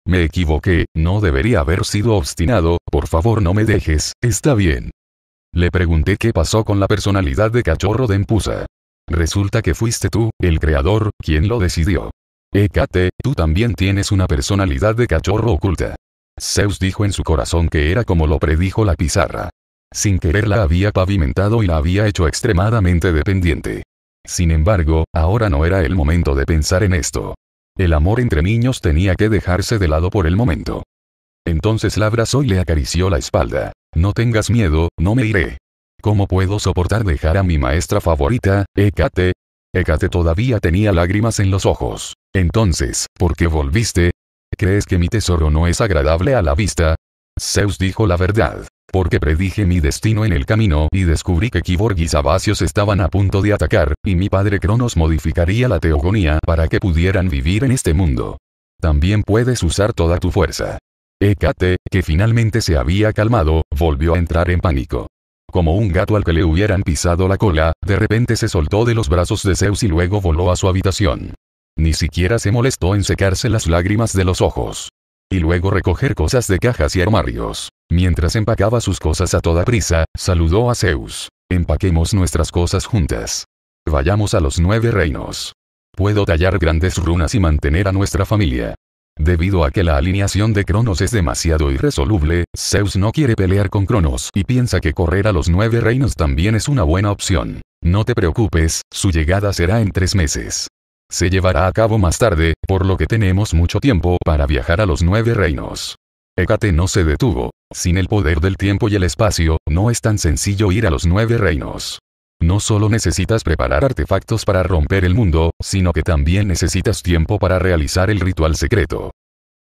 me equivoqué, no debería haber sido obstinado, por favor no me dejes, está bien. Le pregunté qué pasó con la personalidad de cachorro de Empusa. Resulta que fuiste tú, el creador, quien lo decidió. Hécate, tú también tienes una personalidad de cachorro oculta. Zeus dijo en su corazón que era como lo predijo la pizarra. Sin querer la había pavimentado y la había hecho extremadamente dependiente. Sin embargo, ahora no era el momento de pensar en esto. El amor entre niños tenía que dejarse de lado por el momento. Entonces la abrazó y le acarició la espalda. No tengas miedo, no me iré. ¿Cómo puedo soportar dejar a mi maestra favorita, Hecate? Hecate todavía tenía lágrimas en los ojos. Entonces, ¿por qué volviste? ¿Crees que mi tesoro no es agradable a la vista? Zeus dijo la verdad porque predije mi destino en el camino y descubrí que Kiborg y Sabacios estaban a punto de atacar, y mi padre Cronos modificaría la teogonía para que pudieran vivir en este mundo. También puedes usar toda tu fuerza. Hecate, que finalmente se había calmado, volvió a entrar en pánico. Como un gato al que le hubieran pisado la cola, de repente se soltó de los brazos de Zeus y luego voló a su habitación. Ni siquiera se molestó en secarse las lágrimas de los ojos y luego recoger cosas de cajas y armarios. Mientras empacaba sus cosas a toda prisa, saludó a Zeus. Empaquemos nuestras cosas juntas. Vayamos a los nueve reinos. Puedo tallar grandes runas y mantener a nuestra familia. Debido a que la alineación de Cronos es demasiado irresoluble, Zeus no quiere pelear con Cronos y piensa que correr a los nueve reinos también es una buena opción. No te preocupes, su llegada será en tres meses se llevará a cabo más tarde, por lo que tenemos mucho tiempo para viajar a los nueve reinos. Hécate no se detuvo. Sin el poder del tiempo y el espacio, no es tan sencillo ir a los nueve reinos. No solo necesitas preparar artefactos para romper el mundo, sino que también necesitas tiempo para realizar el ritual secreto.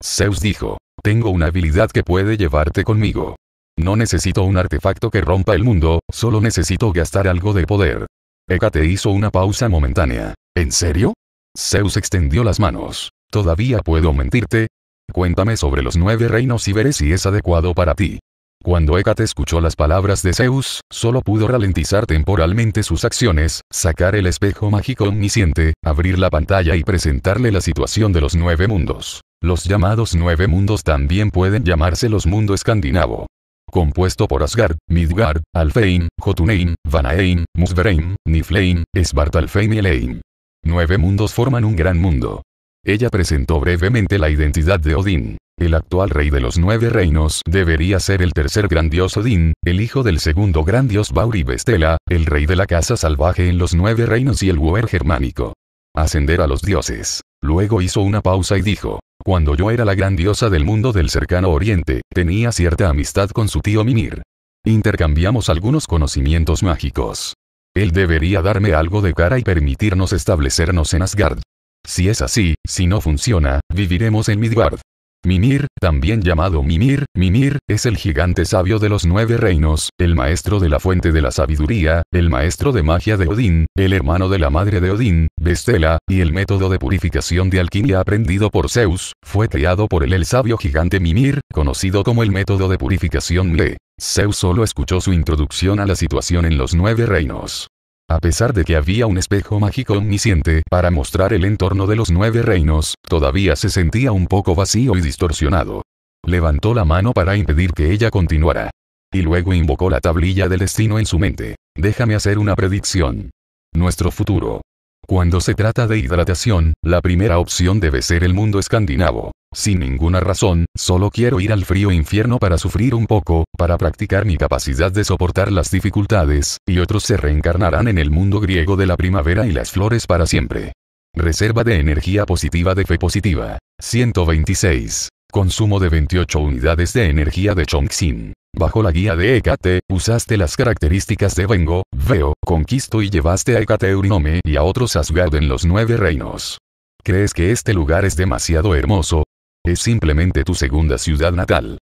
Zeus dijo, tengo una habilidad que puede llevarte conmigo. No necesito un artefacto que rompa el mundo, solo necesito gastar algo de poder. Hécate hizo una pausa momentánea. ¿En serio? Zeus extendió las manos. ¿Todavía puedo mentirte? Cuéntame sobre los nueve reinos y veré si es adecuado para ti. Cuando Hécate escuchó las palabras de Zeus, solo pudo ralentizar temporalmente sus acciones, sacar el espejo mágico omnisciente, abrir la pantalla y presentarle la situación de los nueve mundos. Los llamados nueve mundos también pueden llamarse los mundo escandinavo. Compuesto por Asgard, Midgard, Alfheim, Jotunheim, Vanaheim, Musverein, Niflheim, Svartalfheim y Elain. Nueve mundos forman un gran mundo. Ella presentó brevemente la identidad de Odín. El actual rey de los nueve reinos debería ser el tercer gran dios Odín, el hijo del segundo gran dios Bauri Vestela, el rey de la casa salvaje en los nueve reinos y el Wuer germánico. Ascender a los dioses. Luego hizo una pausa y dijo, cuando yo era la gran diosa del mundo del cercano oriente, tenía cierta amistad con su tío Minir. Intercambiamos algunos conocimientos mágicos. Él debería darme algo de cara y permitirnos establecernos en Asgard. Si es así, si no funciona, viviremos en Midgard. Mimir, también llamado Mimir, Mimir, es el gigante sabio de los nueve reinos, el maestro de la fuente de la sabiduría, el maestro de magia de Odín, el hermano de la madre de Odín, Bestela, y el método de purificación de alquimia aprendido por Zeus, fue creado por el el sabio gigante Mimir, conocido como el método de purificación Le. Zeus solo escuchó su introducción a la situación en los nueve reinos. A pesar de que había un espejo mágico omnisciente para mostrar el entorno de los nueve reinos, todavía se sentía un poco vacío y distorsionado. Levantó la mano para impedir que ella continuara. Y luego invocó la tablilla del destino en su mente. Déjame hacer una predicción. Nuestro futuro. Cuando se trata de hidratación, la primera opción debe ser el mundo escandinavo. Sin ninguna razón, solo quiero ir al frío infierno para sufrir un poco, para practicar mi capacidad de soportar las dificultades, y otros se reencarnarán en el mundo griego de la primavera y las flores para siempre. Reserva de energía positiva de fe positiva. 126. Consumo de 28 unidades de energía de Chongxin. Bajo la guía de Hecate, usaste las características de Vengo, Veo, Conquisto y llevaste a Hecate Eurinome y a otros Asgard en los nueve reinos. ¿Crees que este lugar es demasiado hermoso, es simplemente tu segunda ciudad natal.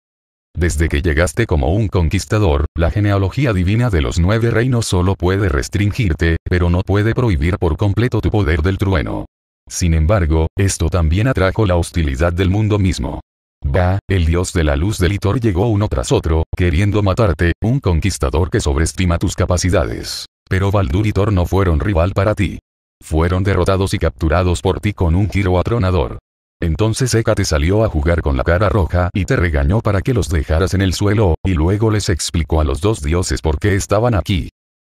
Desde que llegaste como un conquistador, la genealogía divina de los nueve reinos solo puede restringirte, pero no puede prohibir por completo tu poder del trueno. Sin embargo, esto también atrajo la hostilidad del mundo mismo. Va, el dios de la luz del litor llegó uno tras otro, queriendo matarte, un conquistador que sobreestima tus capacidades. Pero Valdur y Thor no fueron rival para ti. Fueron derrotados y capturados por ti con un giro atronador. Entonces Hécate salió a jugar con la cara roja y te regañó para que los dejaras en el suelo, y luego les explicó a los dos dioses por qué estaban aquí.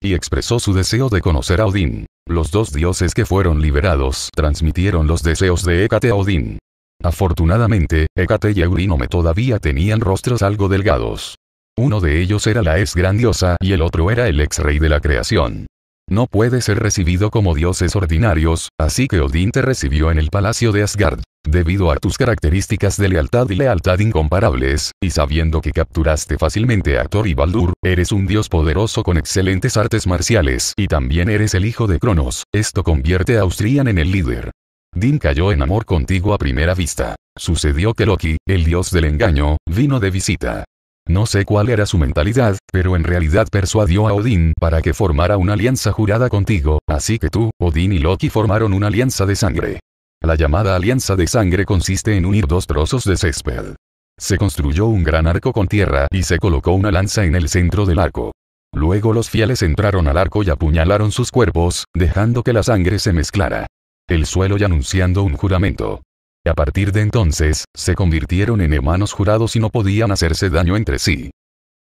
Y expresó su deseo de conocer a Odín. Los dos dioses que fueron liberados transmitieron los deseos de Hécate a Odín. Afortunadamente, Hécate y Eurínome todavía tenían rostros algo delgados. Uno de ellos era la ex grandiosa y el otro era el ex rey de la creación no puede ser recibido como dioses ordinarios, así que Odín te recibió en el palacio de Asgard. Debido a tus características de lealtad y lealtad incomparables, y sabiendo que capturaste fácilmente a Thor y Baldur, eres un dios poderoso con excelentes artes marciales y también eres el hijo de Cronos, esto convierte a Austrian en el líder. Din cayó en amor contigo a primera vista. Sucedió que Loki, el dios del engaño, vino de visita. No sé cuál era su mentalidad, pero en realidad persuadió a Odin para que formara una alianza jurada contigo, así que tú, Odín y Loki formaron una alianza de sangre. La llamada alianza de sangre consiste en unir dos trozos de césped. Se construyó un gran arco con tierra y se colocó una lanza en el centro del arco. Luego los fieles entraron al arco y apuñalaron sus cuerpos, dejando que la sangre se mezclara. El suelo y anunciando un juramento. A partir de entonces, se convirtieron en hermanos jurados y no podían hacerse daño entre sí.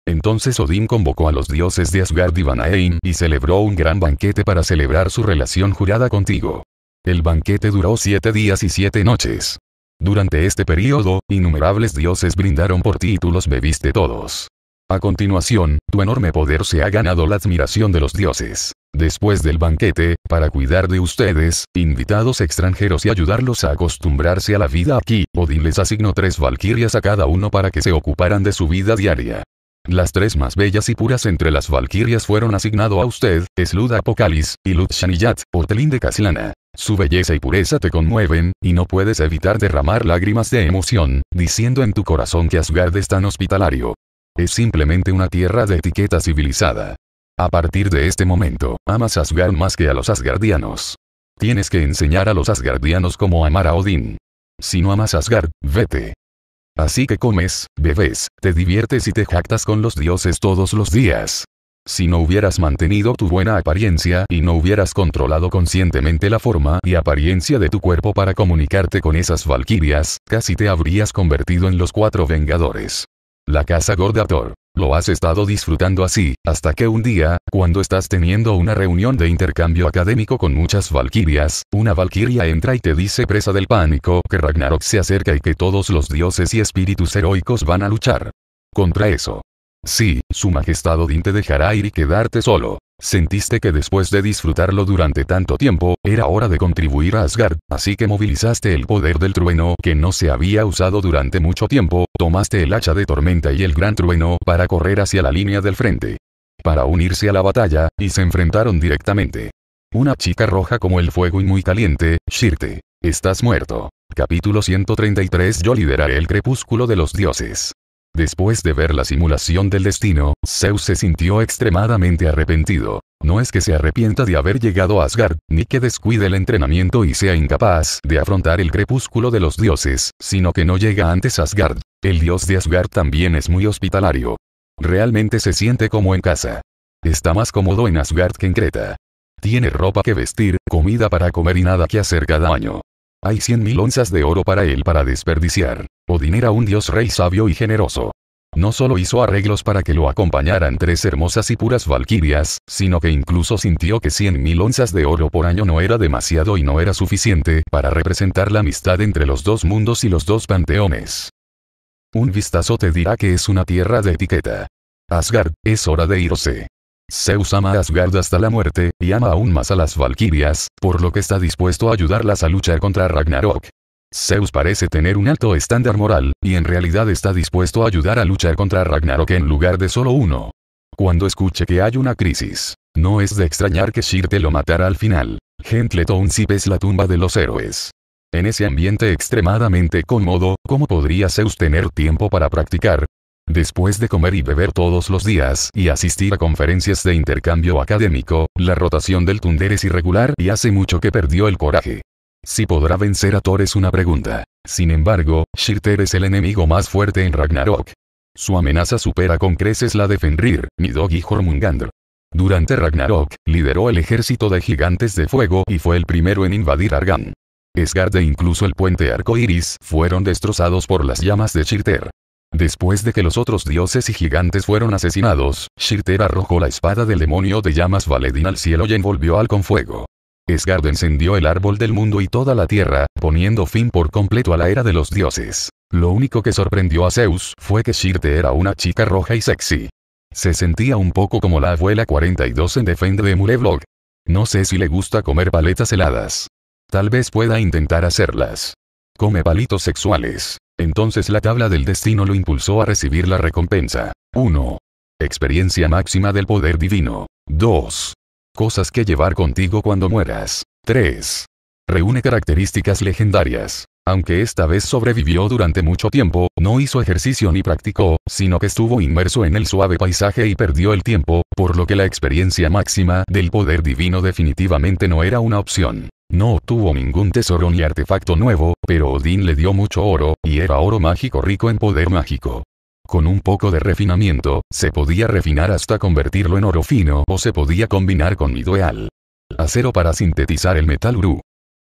Entonces Odín convocó a los dioses de Asgard y Vanaheim y celebró un gran banquete para celebrar su relación jurada contigo. El banquete duró siete días y siete noches. Durante este periodo, innumerables dioses brindaron por ti y tú los bebiste todos. A continuación, tu enorme poder se ha ganado la admiración de los dioses. Después del banquete, para cuidar de ustedes, invitados extranjeros y ayudarlos a acostumbrarse a la vida aquí, Odín les asignó tres valquirias a cada uno para que se ocuparan de su vida diaria. Las tres más bellas y puras entre las valquirias fueron asignado a usted, Sluda Apocalis, y Lutshaniyat, portelín de Caslana. Su belleza y pureza te conmueven, y no puedes evitar derramar lágrimas de emoción, diciendo en tu corazón que Asgard es tan hospitalario. Es simplemente una tierra de etiqueta civilizada. A partir de este momento, amas Asgard más que a los asgardianos. Tienes que enseñar a los asgardianos cómo amar a Odín. Si no amas Asgard, vete. Así que comes, bebes, te diviertes y te jactas con los dioses todos los días. Si no hubieras mantenido tu buena apariencia y no hubieras controlado conscientemente la forma y apariencia de tu cuerpo para comunicarte con esas valquirias, casi te habrías convertido en los cuatro vengadores. La casa Gordator. Lo has estado disfrutando así, hasta que un día, cuando estás teniendo una reunión de intercambio académico con muchas valquirias, una valquiria entra y te dice presa del pánico que Ragnarok se acerca y que todos los dioses y espíritus heroicos van a luchar. Contra eso, Sí, su majestad Odin te dejará ir y quedarte solo. Sentiste que después de disfrutarlo durante tanto tiempo, era hora de contribuir a Asgard, así que movilizaste el poder del trueno que no se había usado durante mucho tiempo, tomaste el hacha de tormenta y el gran trueno para correr hacia la línea del frente. Para unirse a la batalla, y se enfrentaron directamente. Una chica roja como el fuego y muy caliente, Shirte. Estás muerto. Capítulo 133 Yo lideraré el crepúsculo de los dioses. Después de ver la simulación del destino, Zeus se sintió extremadamente arrepentido. No es que se arrepienta de haber llegado a Asgard, ni que descuide el entrenamiento y sea incapaz de afrontar el crepúsculo de los dioses, sino que no llega antes a Asgard. El dios de Asgard también es muy hospitalario. Realmente se siente como en casa. Está más cómodo en Asgard que en Creta. Tiene ropa que vestir, comida para comer y nada que hacer cada año. Hay cien mil onzas de oro para él para desperdiciar. Odin era un dios rey sabio y generoso. No solo hizo arreglos para que lo acompañaran tres hermosas y puras valquirias, sino que incluso sintió que mil onzas de oro por año no era demasiado y no era suficiente para representar la amistad entre los dos mundos y los dos panteones. Un vistazo te dirá que es una tierra de etiqueta. Asgard, es hora de irse. Zeus ama a Asgard hasta la muerte, y ama aún más a las Valquirias, por lo que está dispuesto a ayudarlas a luchar contra Ragnarok. Zeus parece tener un alto estándar moral, y en realidad está dispuesto a ayudar a luchar contra Ragnarok en lugar de solo uno. Cuando escuche que hay una crisis, no es de extrañar que Shirte lo matara al final. Gentleton es la tumba de los héroes. En ese ambiente extremadamente cómodo, ¿cómo podría Zeus tener tiempo para practicar? Después de comer y beber todos los días y asistir a conferencias de intercambio académico, la rotación del Tunder es irregular y hace mucho que perdió el coraje. Si podrá vencer a Thor es una pregunta. Sin embargo, Shirter es el enemigo más fuerte en Ragnarok. Su amenaza supera con creces la de Fenrir, Midogi y Jormungandr. Durante Ragnarok, lideró el ejército de gigantes de fuego y fue el primero en invadir Argan. Esgarde e incluso el puente arcoiris fueron destrozados por las llamas de Shirter. Después de que los otros dioses y gigantes fueron asesinados, Shirter arrojó la espada del demonio de llamas Valedín al cielo y envolvió al con fuego. Esgard encendió el árbol del mundo y toda la tierra, poniendo fin por completo a la era de los dioses. Lo único que sorprendió a Zeus fue que Shirte era una chica roja y sexy. Se sentía un poco como la abuela 42 en Defende de Mureblog. No sé si le gusta comer paletas heladas. Tal vez pueda intentar hacerlas. Come palitos sexuales. Entonces la tabla del destino lo impulsó a recibir la recompensa. 1. Experiencia máxima del poder divino. 2. Cosas que llevar contigo cuando mueras. 3. Reúne características legendarias. Aunque esta vez sobrevivió durante mucho tiempo, no hizo ejercicio ni practicó, sino que estuvo inmerso en el suave paisaje y perdió el tiempo, por lo que la experiencia máxima del poder divino definitivamente no era una opción. No obtuvo ningún tesoro ni artefacto nuevo, pero Odín le dio mucho oro, y era oro mágico rico en poder mágico. Con un poco de refinamiento, se podía refinar hasta convertirlo en oro fino o se podía combinar con dual, Acero para sintetizar el metal uru.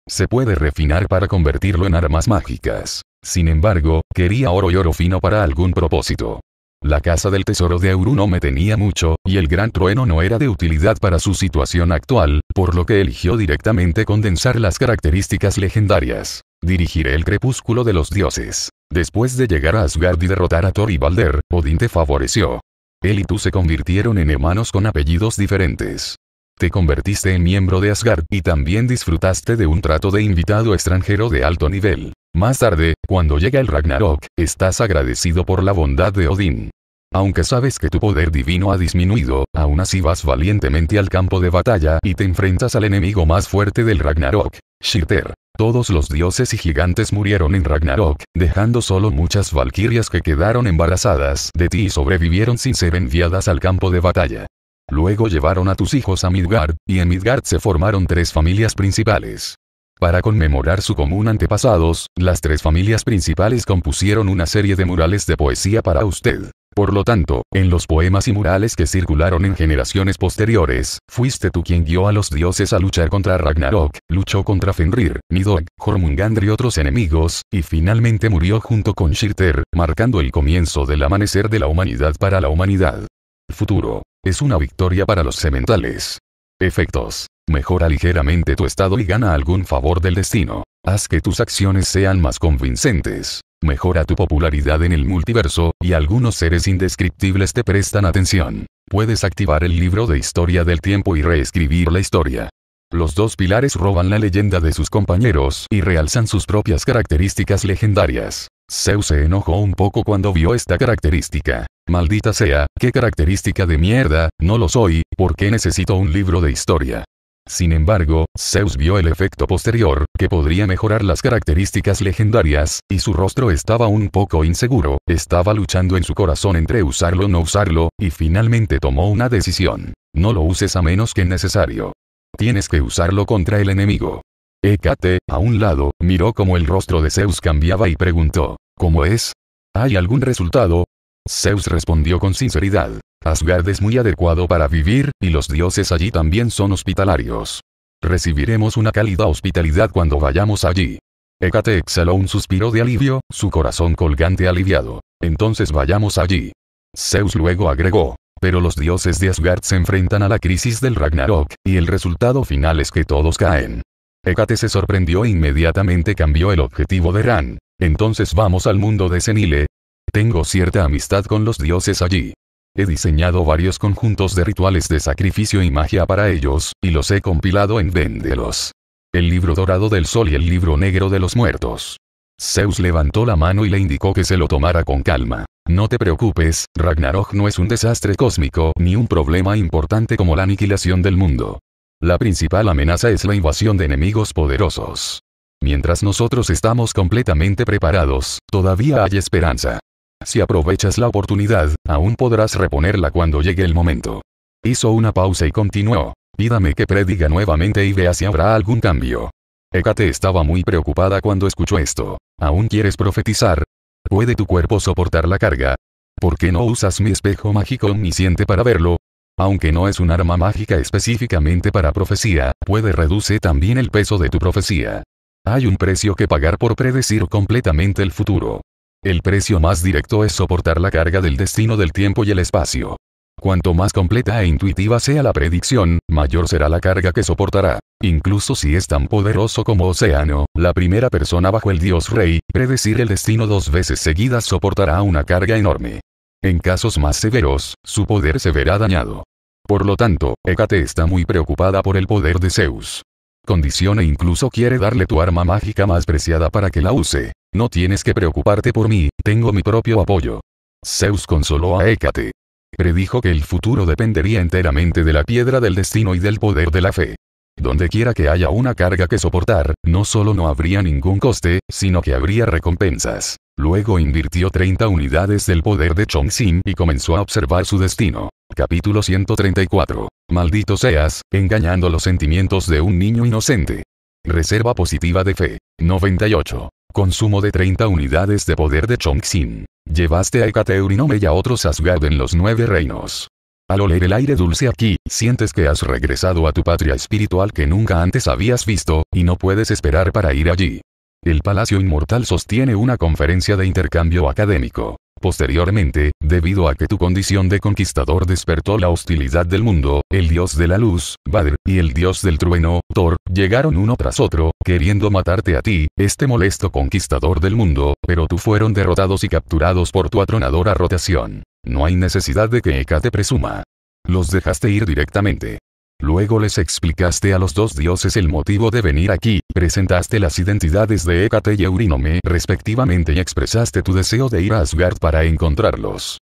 Se puede refinar para convertirlo en armas mágicas. Sin embargo, quería oro y oro fino para algún propósito. La casa del tesoro de Auru no me tenía mucho, y el gran trueno no era de utilidad para su situación actual, por lo que eligió directamente condensar las características legendarias. Dirigiré el crepúsculo de los dioses. Después de llegar a Asgard y derrotar a Thor y Balder, Odín te favoreció. Él y tú se convirtieron en hermanos con apellidos diferentes. Te convertiste en miembro de Asgard y también disfrutaste de un trato de invitado extranjero de alto nivel. Más tarde, cuando llega el Ragnarok, estás agradecido por la bondad de Odín. Aunque sabes que tu poder divino ha disminuido, aún así vas valientemente al campo de batalla y te enfrentas al enemigo más fuerte del Ragnarok, Shirter. Todos los dioses y gigantes murieron en Ragnarok, dejando solo muchas valquirias que quedaron embarazadas de ti y sobrevivieron sin ser enviadas al campo de batalla. Luego llevaron a tus hijos a Midgard, y en Midgard se formaron tres familias principales. Para conmemorar su común antepasados, las tres familias principales compusieron una serie de murales de poesía para usted. Por lo tanto, en los poemas y murales que circularon en generaciones posteriores, fuiste tú quien guió a los dioses a luchar contra Ragnarok, luchó contra Fenrir, Nidog, Jormungandr y otros enemigos, y finalmente murió junto con Shirter, marcando el comienzo del amanecer de la humanidad para la humanidad. Futuro. Es una victoria para los sementales. Efectos. Mejora ligeramente tu estado y gana algún favor del destino. Haz que tus acciones sean más convincentes. Mejora tu popularidad en el multiverso, y algunos seres indescriptibles te prestan atención. Puedes activar el libro de historia del tiempo y reescribir la historia. Los dos pilares roban la leyenda de sus compañeros y realzan sus propias características legendarias. Zeus se enojó un poco cuando vio esta característica. Maldita sea, qué característica de mierda, no lo soy, ¿por qué necesito un libro de historia? Sin embargo, Zeus vio el efecto posterior, que podría mejorar las características legendarias, y su rostro estaba un poco inseguro, estaba luchando en su corazón entre usarlo o no usarlo, y finalmente tomó una decisión. No lo uses a menos que necesario. Tienes que usarlo contra el enemigo. Hecate, a un lado, miró como el rostro de Zeus cambiaba y preguntó, ¿Cómo es? ¿Hay algún resultado? Zeus respondió con sinceridad. Asgard es muy adecuado para vivir, y los dioses allí también son hospitalarios. Recibiremos una cálida hospitalidad cuando vayamos allí. Hécate exhaló un suspiro de alivio, su corazón colgante aliviado. Entonces vayamos allí. Zeus luego agregó, pero los dioses de Asgard se enfrentan a la crisis del Ragnarok, y el resultado final es que todos caen. Hécate se sorprendió e inmediatamente cambió el objetivo de Ran. Entonces vamos al mundo de Senile. Tengo cierta amistad con los dioses allí. He diseñado varios conjuntos de rituales de sacrificio y magia para ellos, y los he compilado en Véndelos. El libro dorado del sol y el libro negro de los muertos. Zeus levantó la mano y le indicó que se lo tomara con calma. No te preocupes, Ragnarok no es un desastre cósmico ni un problema importante como la aniquilación del mundo. La principal amenaza es la invasión de enemigos poderosos. Mientras nosotros estamos completamente preparados, todavía hay esperanza. Si aprovechas la oportunidad, aún podrás reponerla cuando llegue el momento. Hizo una pausa y continuó. Pídame que prediga nuevamente y vea si habrá algún cambio. Hecate estaba muy preocupada cuando escuchó esto. ¿Aún quieres profetizar? ¿Puede tu cuerpo soportar la carga? ¿Por qué no usas mi espejo mágico omnisciente para verlo? Aunque no es un arma mágica específicamente para profecía, puede reducir también el peso de tu profecía. Hay un precio que pagar por predecir completamente el futuro. El precio más directo es soportar la carga del destino del tiempo y el espacio. Cuanto más completa e intuitiva sea la predicción, mayor será la carga que soportará. Incluso si es tan poderoso como Océano, la primera persona bajo el dios rey, predecir el destino dos veces seguidas soportará una carga enorme. En casos más severos, su poder se verá dañado. Por lo tanto, Hécate está muy preocupada por el poder de Zeus. Condiciona e incluso quiere darle tu arma mágica más preciada para que la use. No tienes que preocuparte por mí, tengo mi propio apoyo. Zeus consoló a Hécate. Predijo que el futuro dependería enteramente de la piedra del destino y del poder de la fe. Donde quiera que haya una carga que soportar, no solo no habría ningún coste, sino que habría recompensas. Luego invirtió 30 unidades del poder de Sin y comenzó a observar su destino. Capítulo 134. Maldito seas, engañando los sentimientos de un niño inocente. Reserva positiva de fe. 98. Consumo de 30 unidades de poder de Chongxin. Llevaste a Ekateurinomel y a otros Asgard en los nueve reinos. Al oler el aire dulce aquí, sientes que has regresado a tu patria espiritual que nunca antes habías visto, y no puedes esperar para ir allí. El Palacio Inmortal sostiene una conferencia de intercambio académico. Posteriormente, debido a que tu condición de conquistador despertó la hostilidad del mundo, el dios de la luz, Badr, y el dios del trueno, Thor, llegaron uno tras otro, queriendo matarte a ti, este molesto conquistador del mundo, pero tú fueron derrotados y capturados por tu atronadora rotación. No hay necesidad de que Eka te presuma. Los dejaste ir directamente. Luego les explicaste a los dos dioses el motivo de venir aquí, presentaste las identidades de Hécate y Eurínome respectivamente y expresaste tu deseo de ir a Asgard para encontrarlos.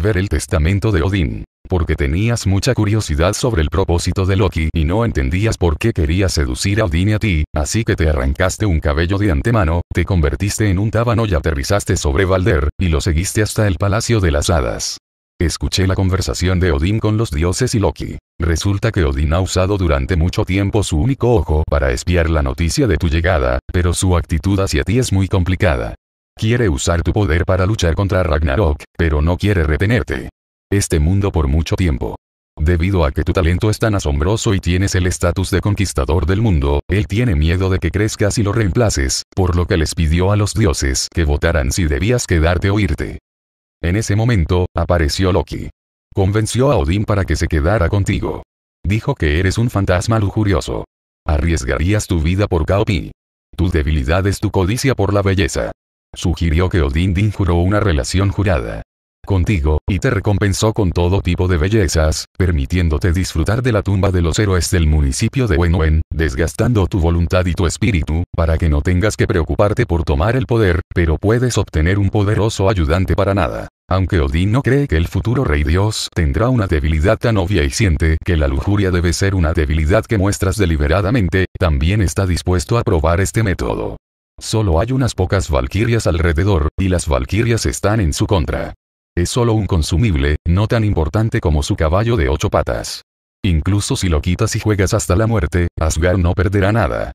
Ver el testamento de Odín. Porque tenías mucha curiosidad sobre el propósito de Loki y no entendías por qué quería seducir a Odín y a ti, así que te arrancaste un cabello de antemano, te convertiste en un tábano y aterrizaste sobre Valder, y lo seguiste hasta el Palacio de las Hadas. Escuché la conversación de Odín con los dioses y Loki. Resulta que Odín ha usado durante mucho tiempo su único ojo para espiar la noticia de tu llegada, pero su actitud hacia ti es muy complicada. Quiere usar tu poder para luchar contra Ragnarok, pero no quiere retenerte. Este mundo por mucho tiempo. Debido a que tu talento es tan asombroso y tienes el estatus de conquistador del mundo, él tiene miedo de que crezcas y lo reemplaces, por lo que les pidió a los dioses que votaran si debías quedarte o irte. En ese momento, apareció Loki. Convenció a Odín para que se quedara contigo. Dijo que eres un fantasma lujurioso. Arriesgarías tu vida por Kaopi. Tu debilidad es tu codicia por la belleza. Sugirió que Odín juró una relación jurada contigo, y te recompensó con todo tipo de bellezas, permitiéndote disfrutar de la tumba de los héroes del municipio de Wenwen, desgastando tu voluntad y tu espíritu, para que no tengas que preocuparte por tomar el poder, pero puedes obtener un poderoso ayudante para nada. Aunque Odin no cree que el futuro rey dios tendrá una debilidad tan obvia y siente que la lujuria debe ser una debilidad que muestras deliberadamente, también está dispuesto a probar este método. Solo hay unas pocas valquirias alrededor, y las valquirias están en su contra. Es solo un consumible, no tan importante como su caballo de ocho patas. Incluso si lo quitas y juegas hasta la muerte, Asgard no perderá nada.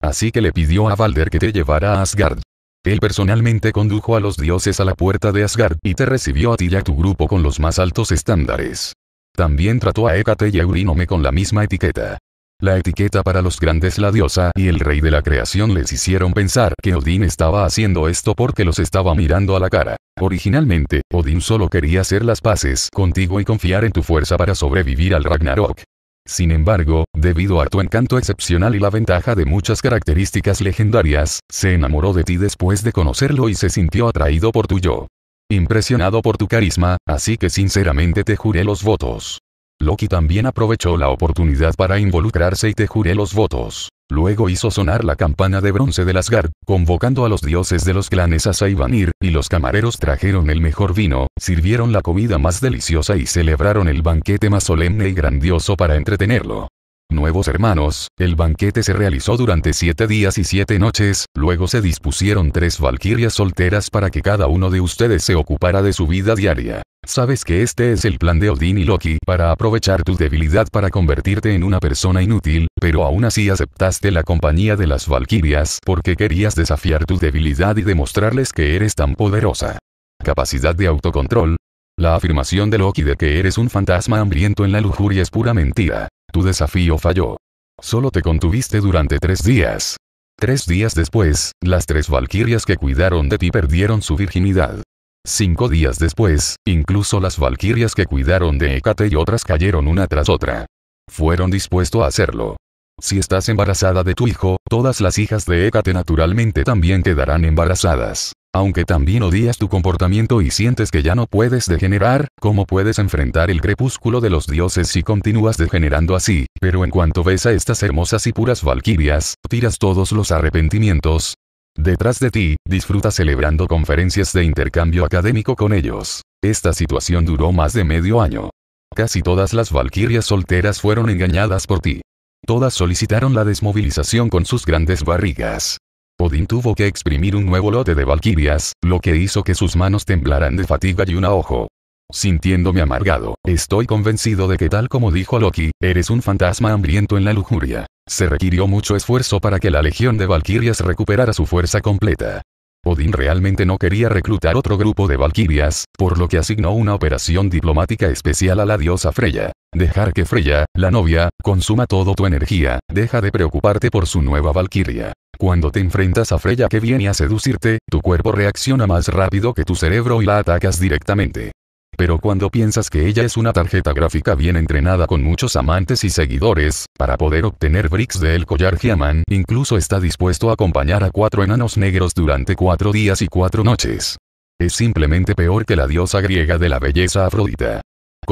Así que le pidió a Valder que te llevara a Asgard. Él personalmente condujo a los dioses a la puerta de Asgard y te recibió a ti y a tu grupo con los más altos estándares. También trató a Hécate y a Eurinome con la misma etiqueta. La etiqueta para los grandes la diosa y el rey de la creación les hicieron pensar que Odín estaba haciendo esto porque los estaba mirando a la cara. Originalmente, Odín solo quería hacer las paces contigo y confiar en tu fuerza para sobrevivir al Ragnarok. Sin embargo, debido a tu encanto excepcional y la ventaja de muchas características legendarias, se enamoró de ti después de conocerlo y se sintió atraído por tu yo. Impresionado por tu carisma, así que sinceramente te juré los votos. Loki también aprovechó la oportunidad para involucrarse y te juré los votos. Luego hizo sonar la campana de bronce las Asgard, convocando a los dioses de los clanes a Saivanir, y los camareros trajeron el mejor vino, sirvieron la comida más deliciosa y celebraron el banquete más solemne y grandioso para entretenerlo nuevos hermanos, el banquete se realizó durante siete días y siete noches, luego se dispusieron tres valquirias solteras para que cada uno de ustedes se ocupara de su vida diaria. Sabes que este es el plan de Odín y Loki para aprovechar tu debilidad para convertirte en una persona inútil, pero aún así aceptaste la compañía de las valquirias porque querías desafiar tu debilidad y demostrarles que eres tan poderosa. Capacidad de autocontrol. La afirmación de Loki de que eres un fantasma hambriento en la lujuria es pura mentira. Tu desafío falló. Solo te contuviste durante tres días. Tres días después, las tres valquirias que cuidaron de ti perdieron su virginidad. Cinco días después, incluso las valquirias que cuidaron de Hecate y otras cayeron una tras otra. Fueron dispuestos a hacerlo. Si estás embarazada de tu hijo, todas las hijas de Ecate naturalmente también quedarán embarazadas. Aunque también odias tu comportamiento y sientes que ya no puedes degenerar, ¿cómo puedes enfrentar el crepúsculo de los dioses si continúas degenerando así? Pero en cuanto ves a estas hermosas y puras valquirias, tiras todos los arrepentimientos. Detrás de ti, disfruta celebrando conferencias de intercambio académico con ellos. Esta situación duró más de medio año. Casi todas las valquirias solteras fueron engañadas por ti. Todas solicitaron la desmovilización con sus grandes barrigas. Odín tuvo que exprimir un nuevo lote de valquirias, lo que hizo que sus manos temblaran de fatiga y un ojo. Sintiéndome amargado, estoy convencido de que tal como dijo Loki, eres un fantasma hambriento en la lujuria. Se requirió mucho esfuerzo para que la legión de valquirias recuperara su fuerza completa. Odín realmente no quería reclutar otro grupo de valquirias, por lo que asignó una operación diplomática especial a la diosa Freya. Dejar que Freya, la novia, consuma toda tu energía, deja de preocuparte por su nueva valquiria. Cuando te enfrentas a Freya que viene a seducirte, tu cuerpo reacciona más rápido que tu cerebro y la atacas directamente. Pero cuando piensas que ella es una tarjeta gráfica bien entrenada con muchos amantes y seguidores, para poder obtener bricks del collar Giaman, incluso está dispuesto a acompañar a cuatro enanos negros durante cuatro días y cuatro noches. Es simplemente peor que la diosa griega de la belleza Afrodita.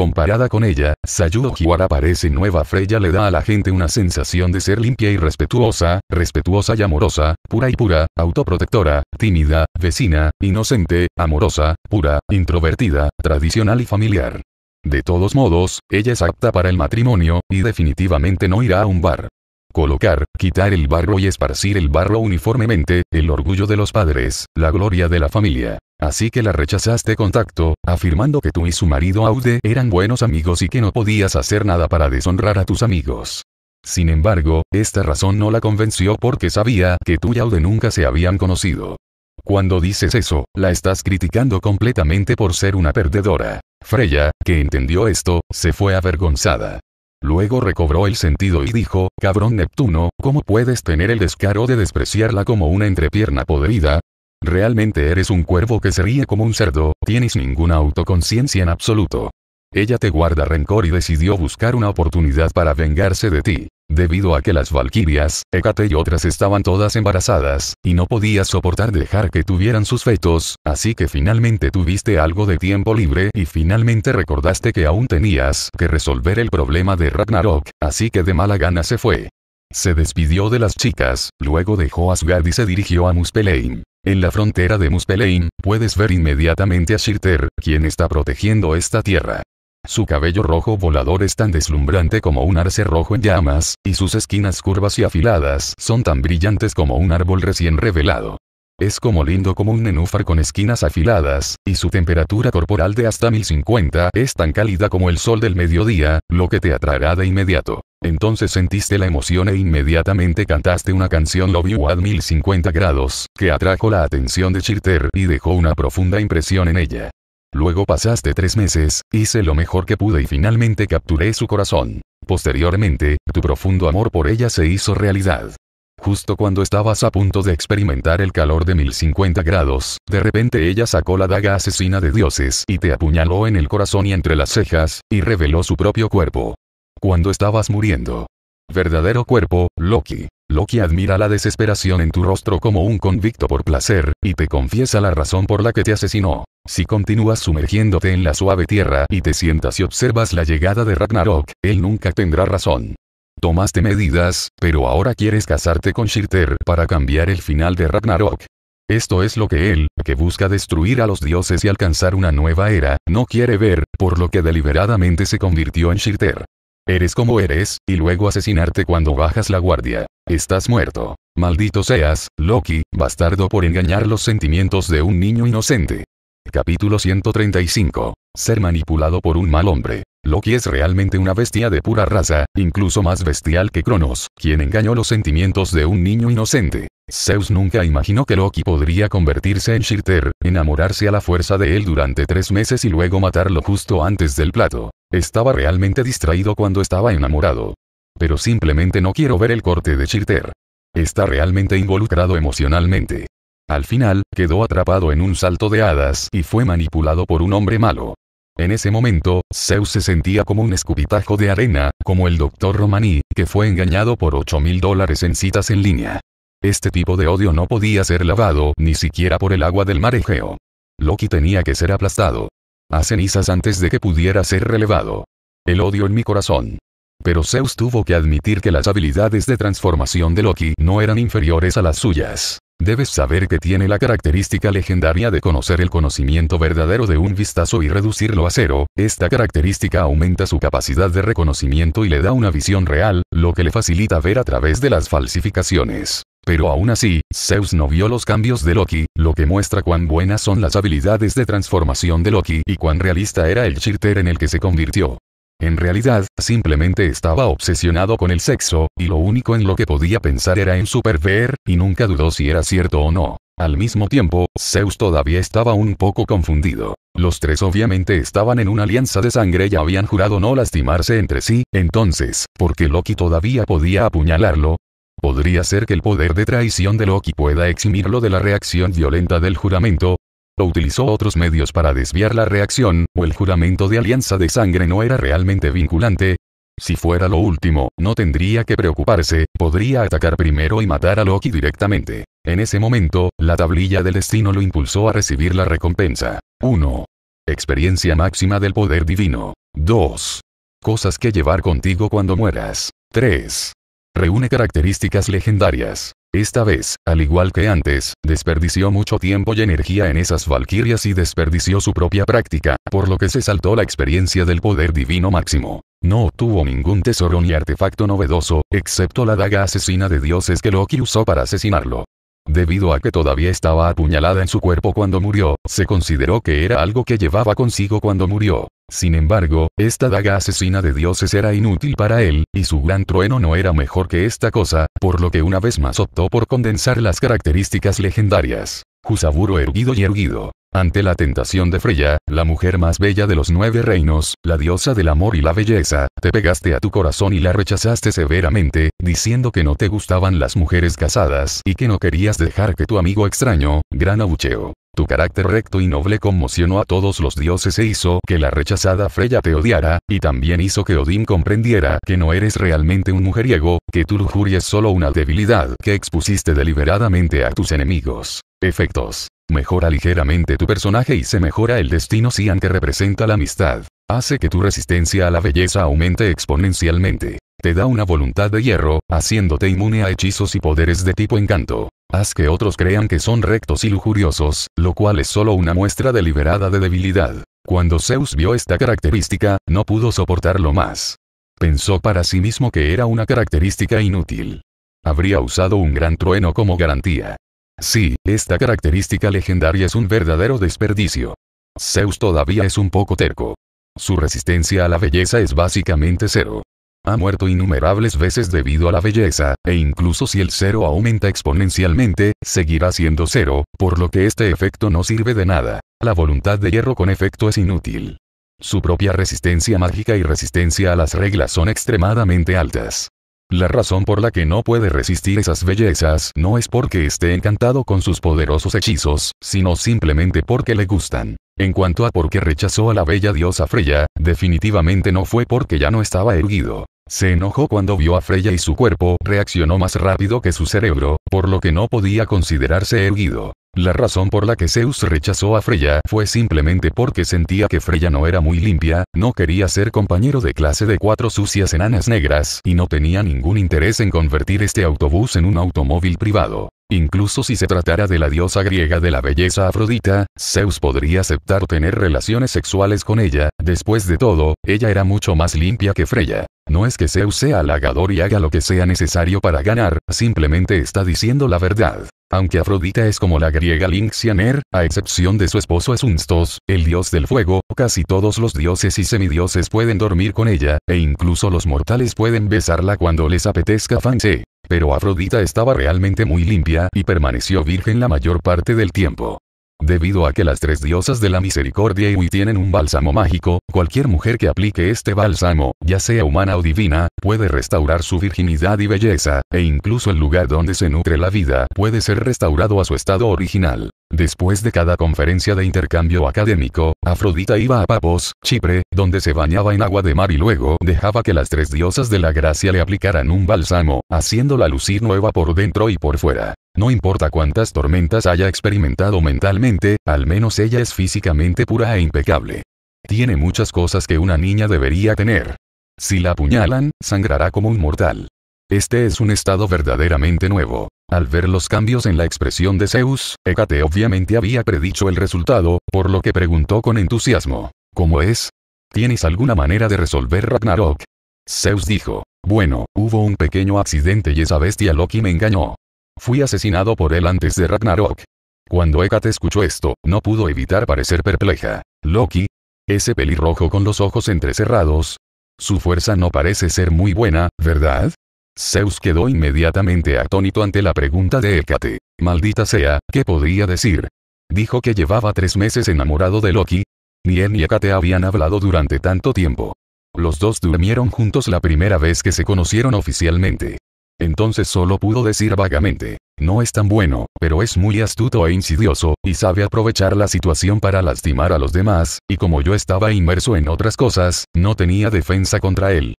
Comparada con ella, Sayudo aparece parece nueva Freya le da a la gente una sensación de ser limpia y respetuosa, respetuosa y amorosa, pura y pura, autoprotectora, tímida, vecina, inocente, amorosa, pura, introvertida, tradicional y familiar. De todos modos, ella es apta para el matrimonio, y definitivamente no irá a un bar. Colocar, quitar el barro y esparcir el barro uniformemente, el orgullo de los padres, la gloria de la familia. Así que la rechazaste contacto, afirmando que tú y su marido Aude eran buenos amigos y que no podías hacer nada para deshonrar a tus amigos. Sin embargo, esta razón no la convenció porque sabía que tú y Aude nunca se habían conocido. Cuando dices eso, la estás criticando completamente por ser una perdedora. Freya, que entendió esto, se fue avergonzada. Luego recobró el sentido y dijo, cabrón Neptuno, ¿cómo puedes tener el descaro de despreciarla como una entrepierna podrida? Realmente eres un cuervo que se ríe como un cerdo, tienes ninguna autoconciencia en absoluto. Ella te guarda rencor y decidió buscar una oportunidad para vengarse de ti. Debido a que las valquirias, Hecate y otras estaban todas embarazadas, y no podías soportar dejar que tuvieran sus fetos, así que finalmente tuviste algo de tiempo libre y finalmente recordaste que aún tenías que resolver el problema de Ragnarok, así que de mala gana se fue. Se despidió de las chicas, luego dejó Asgard y se dirigió a Muspelheim. En la frontera de Muspelheim, puedes ver inmediatamente a Shirter, quien está protegiendo esta tierra. Su cabello rojo volador es tan deslumbrante como un arce rojo en llamas, y sus esquinas curvas y afiladas son tan brillantes como un árbol recién revelado. Es como lindo como un nenúfar con esquinas afiladas, y su temperatura corporal de hasta 1050 es tan cálida como el sol del mediodía, lo que te atraerá de inmediato. Entonces sentiste la emoción e inmediatamente cantaste una canción Love You at 1050 grados, que atrajo la atención de Chirter y dejó una profunda impresión en ella. Luego pasaste tres meses, hice lo mejor que pude y finalmente capturé su corazón. Posteriormente, tu profundo amor por ella se hizo realidad. Justo cuando estabas a punto de experimentar el calor de 1050 grados, de repente ella sacó la daga asesina de dioses y te apuñaló en el corazón y entre las cejas, y reveló su propio cuerpo. Cuando estabas muriendo. Verdadero cuerpo, Loki. Loki admira la desesperación en tu rostro como un convicto por placer, y te confiesa la razón por la que te asesinó. Si continúas sumergiéndote en la suave tierra y te sientas y observas la llegada de Ragnarok, él nunca tendrá razón. Tomaste medidas, pero ahora quieres casarte con Shirter para cambiar el final de Ragnarok. Esto es lo que él, que busca destruir a los dioses y alcanzar una nueva era, no quiere ver, por lo que deliberadamente se convirtió en Shirter. Eres como eres, y luego asesinarte cuando bajas la guardia. Estás muerto. Maldito seas, Loki, bastardo por engañar los sentimientos de un niño inocente. Capítulo 135. Ser manipulado por un mal hombre. Loki es realmente una bestia de pura raza, incluso más bestial que Cronos, quien engañó los sentimientos de un niño inocente. Zeus nunca imaginó que Loki podría convertirse en Shirter, enamorarse a la fuerza de él durante tres meses y luego matarlo justo antes del plato. Estaba realmente distraído cuando estaba enamorado pero simplemente no quiero ver el corte de Chirter. Está realmente involucrado emocionalmente. Al final, quedó atrapado en un salto de hadas y fue manipulado por un hombre malo. En ese momento, Zeus se sentía como un escupitajo de arena, como el doctor Romaní, que fue engañado por 8 mil dólares en citas en línea. Este tipo de odio no podía ser lavado ni siquiera por el agua del mar Egeo. Loki tenía que ser aplastado. A cenizas antes de que pudiera ser relevado. El odio en mi corazón. Pero Zeus tuvo que admitir que las habilidades de transformación de Loki no eran inferiores a las suyas. Debes saber que tiene la característica legendaria de conocer el conocimiento verdadero de un vistazo y reducirlo a cero, esta característica aumenta su capacidad de reconocimiento y le da una visión real, lo que le facilita ver a través de las falsificaciones. Pero aún así, Zeus no vio los cambios de Loki, lo que muestra cuán buenas son las habilidades de transformación de Loki y cuán realista era el chirter en el que se convirtió. En realidad, simplemente estaba obsesionado con el sexo, y lo único en lo que podía pensar era en superver, y nunca dudó si era cierto o no. Al mismo tiempo, Zeus todavía estaba un poco confundido. Los tres obviamente estaban en una alianza de sangre y habían jurado no lastimarse entre sí, entonces, ¿por qué Loki todavía podía apuñalarlo? Podría ser que el poder de traición de Loki pueda eximirlo de la reacción violenta del juramento, utilizó otros medios para desviar la reacción, o el juramento de alianza de sangre no era realmente vinculante, si fuera lo último, no tendría que preocuparse, podría atacar primero y matar a Loki directamente. En ese momento, la tablilla del destino lo impulsó a recibir la recompensa. 1. Experiencia máxima del poder divino. 2. Cosas que llevar contigo cuando mueras. 3. Reúne características legendarias. Esta vez, al igual que antes, desperdició mucho tiempo y energía en esas valquirias y desperdició su propia práctica, por lo que se saltó la experiencia del poder divino máximo. No obtuvo ningún tesoro ni artefacto novedoso, excepto la daga asesina de dioses que Loki usó para asesinarlo. Debido a que todavía estaba apuñalada en su cuerpo cuando murió, se consideró que era algo que llevaba consigo cuando murió. Sin embargo, esta daga asesina de dioses era inútil para él, y su gran trueno no era mejor que esta cosa, por lo que una vez más optó por condensar las características legendarias. Jusaburo erguido y erguido. Ante la tentación de Freya, la mujer más bella de los nueve reinos, la diosa del amor y la belleza, te pegaste a tu corazón y la rechazaste severamente, diciendo que no te gustaban las mujeres casadas y que no querías dejar que tu amigo extraño, gran abucheo, tu carácter recto y noble conmocionó a todos los dioses e hizo que la rechazada Freya te odiara, y también hizo que Odín comprendiera que no eres realmente un mujeriego, que tu lujuria es solo una debilidad que expusiste deliberadamente a tus enemigos. Efectos. Mejora ligeramente tu personaje y se mejora el destino si que representa la amistad. Hace que tu resistencia a la belleza aumente exponencialmente. Te da una voluntad de hierro, haciéndote inmune a hechizos y poderes de tipo encanto. Haz que otros crean que son rectos y lujuriosos, lo cual es solo una muestra deliberada de debilidad. Cuando Zeus vio esta característica, no pudo soportarlo más. Pensó para sí mismo que era una característica inútil. Habría usado un gran trueno como garantía. Sí, esta característica legendaria es un verdadero desperdicio. Zeus todavía es un poco terco. Su resistencia a la belleza es básicamente cero ha muerto innumerables veces debido a la belleza, e incluso si el cero aumenta exponencialmente, seguirá siendo cero, por lo que este efecto no sirve de nada. La voluntad de hierro con efecto es inútil. Su propia resistencia mágica y resistencia a las reglas son extremadamente altas. La razón por la que no puede resistir esas bellezas no es porque esté encantado con sus poderosos hechizos, sino simplemente porque le gustan. En cuanto a por qué rechazó a la bella diosa Freya, definitivamente no fue porque ya no estaba erguido. Se enojó cuando vio a Freya y su cuerpo reaccionó más rápido que su cerebro, por lo que no podía considerarse erguido. La razón por la que Zeus rechazó a Freya fue simplemente porque sentía que Freya no era muy limpia, no quería ser compañero de clase de cuatro sucias enanas negras y no tenía ningún interés en convertir este autobús en un automóvil privado. Incluso si se tratara de la diosa griega de la belleza Afrodita, Zeus podría aceptar tener relaciones sexuales con ella, después de todo, ella era mucho más limpia que Freya. No es que Zeus sea halagador y haga lo que sea necesario para ganar, simplemente está diciendo la verdad. Aunque Afrodita es como la griega Lynxianer, a excepción de su esposo Asunstos, el dios del fuego, casi todos los dioses y semidioses pueden dormir con ella, e incluso los mortales pueden besarla cuando les apetezca fanse. Pero Afrodita estaba realmente muy limpia y permaneció virgen la mayor parte del tiempo. Debido a que las tres diosas de la misericordia y tienen un bálsamo mágico, cualquier mujer que aplique este bálsamo, ya sea humana o divina, puede restaurar su virginidad y belleza, e incluso el lugar donde se nutre la vida puede ser restaurado a su estado original. Después de cada conferencia de intercambio académico, Afrodita iba a Papos, Chipre, donde se bañaba en agua de mar y luego dejaba que las tres diosas de la gracia le aplicaran un bálsamo, haciéndola lucir nueva por dentro y por fuera. No importa cuántas tormentas haya experimentado mentalmente, al menos ella es físicamente pura e impecable. Tiene muchas cosas que una niña debería tener. Si la apuñalan, sangrará como un mortal. Este es un estado verdaderamente nuevo. Al ver los cambios en la expresión de Zeus, Hécate obviamente había predicho el resultado, por lo que preguntó con entusiasmo. ¿Cómo es? ¿Tienes alguna manera de resolver Ragnarok? Zeus dijo. Bueno, hubo un pequeño accidente y esa bestia Loki me engañó. Fui asesinado por él antes de Ragnarok. Cuando Hécate escuchó esto, no pudo evitar parecer perpleja. Loki, ese pelirrojo con los ojos entrecerrados. Su fuerza no parece ser muy buena, ¿verdad? Zeus quedó inmediatamente atónito ante la pregunta de Hécate. Maldita sea, ¿qué podía decir? Dijo que llevaba tres meses enamorado de Loki. Ni él ni Hécate habían hablado durante tanto tiempo. Los dos durmieron juntos la primera vez que se conocieron oficialmente. Entonces solo pudo decir vagamente, no es tan bueno, pero es muy astuto e insidioso, y sabe aprovechar la situación para lastimar a los demás, y como yo estaba inmerso en otras cosas, no tenía defensa contra él.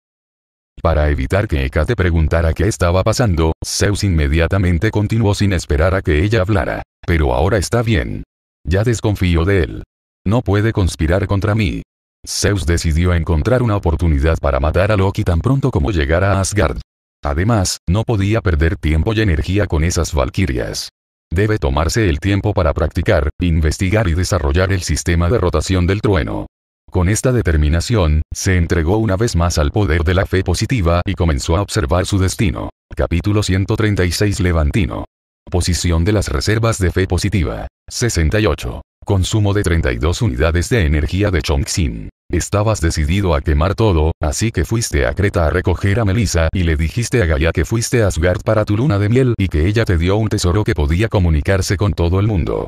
Para evitar que te preguntara qué estaba pasando, Zeus inmediatamente continuó sin esperar a que ella hablara. Pero ahora está bien. Ya desconfío de él. No puede conspirar contra mí. Zeus decidió encontrar una oportunidad para matar a Loki tan pronto como llegara a Asgard. Además, no podía perder tiempo y energía con esas valquirias. Debe tomarse el tiempo para practicar, investigar y desarrollar el sistema de rotación del trueno. Con esta determinación, se entregó una vez más al poder de la fe positiva y comenzó a observar su destino. Capítulo 136 Levantino. Posición de las reservas de fe positiva. 68. Consumo de 32 unidades de energía de Chongxin. Estabas decidido a quemar todo, así que fuiste a Creta a recoger a Melissa y le dijiste a Gaia que fuiste a Asgard para tu luna de miel y que ella te dio un tesoro que podía comunicarse con todo el mundo.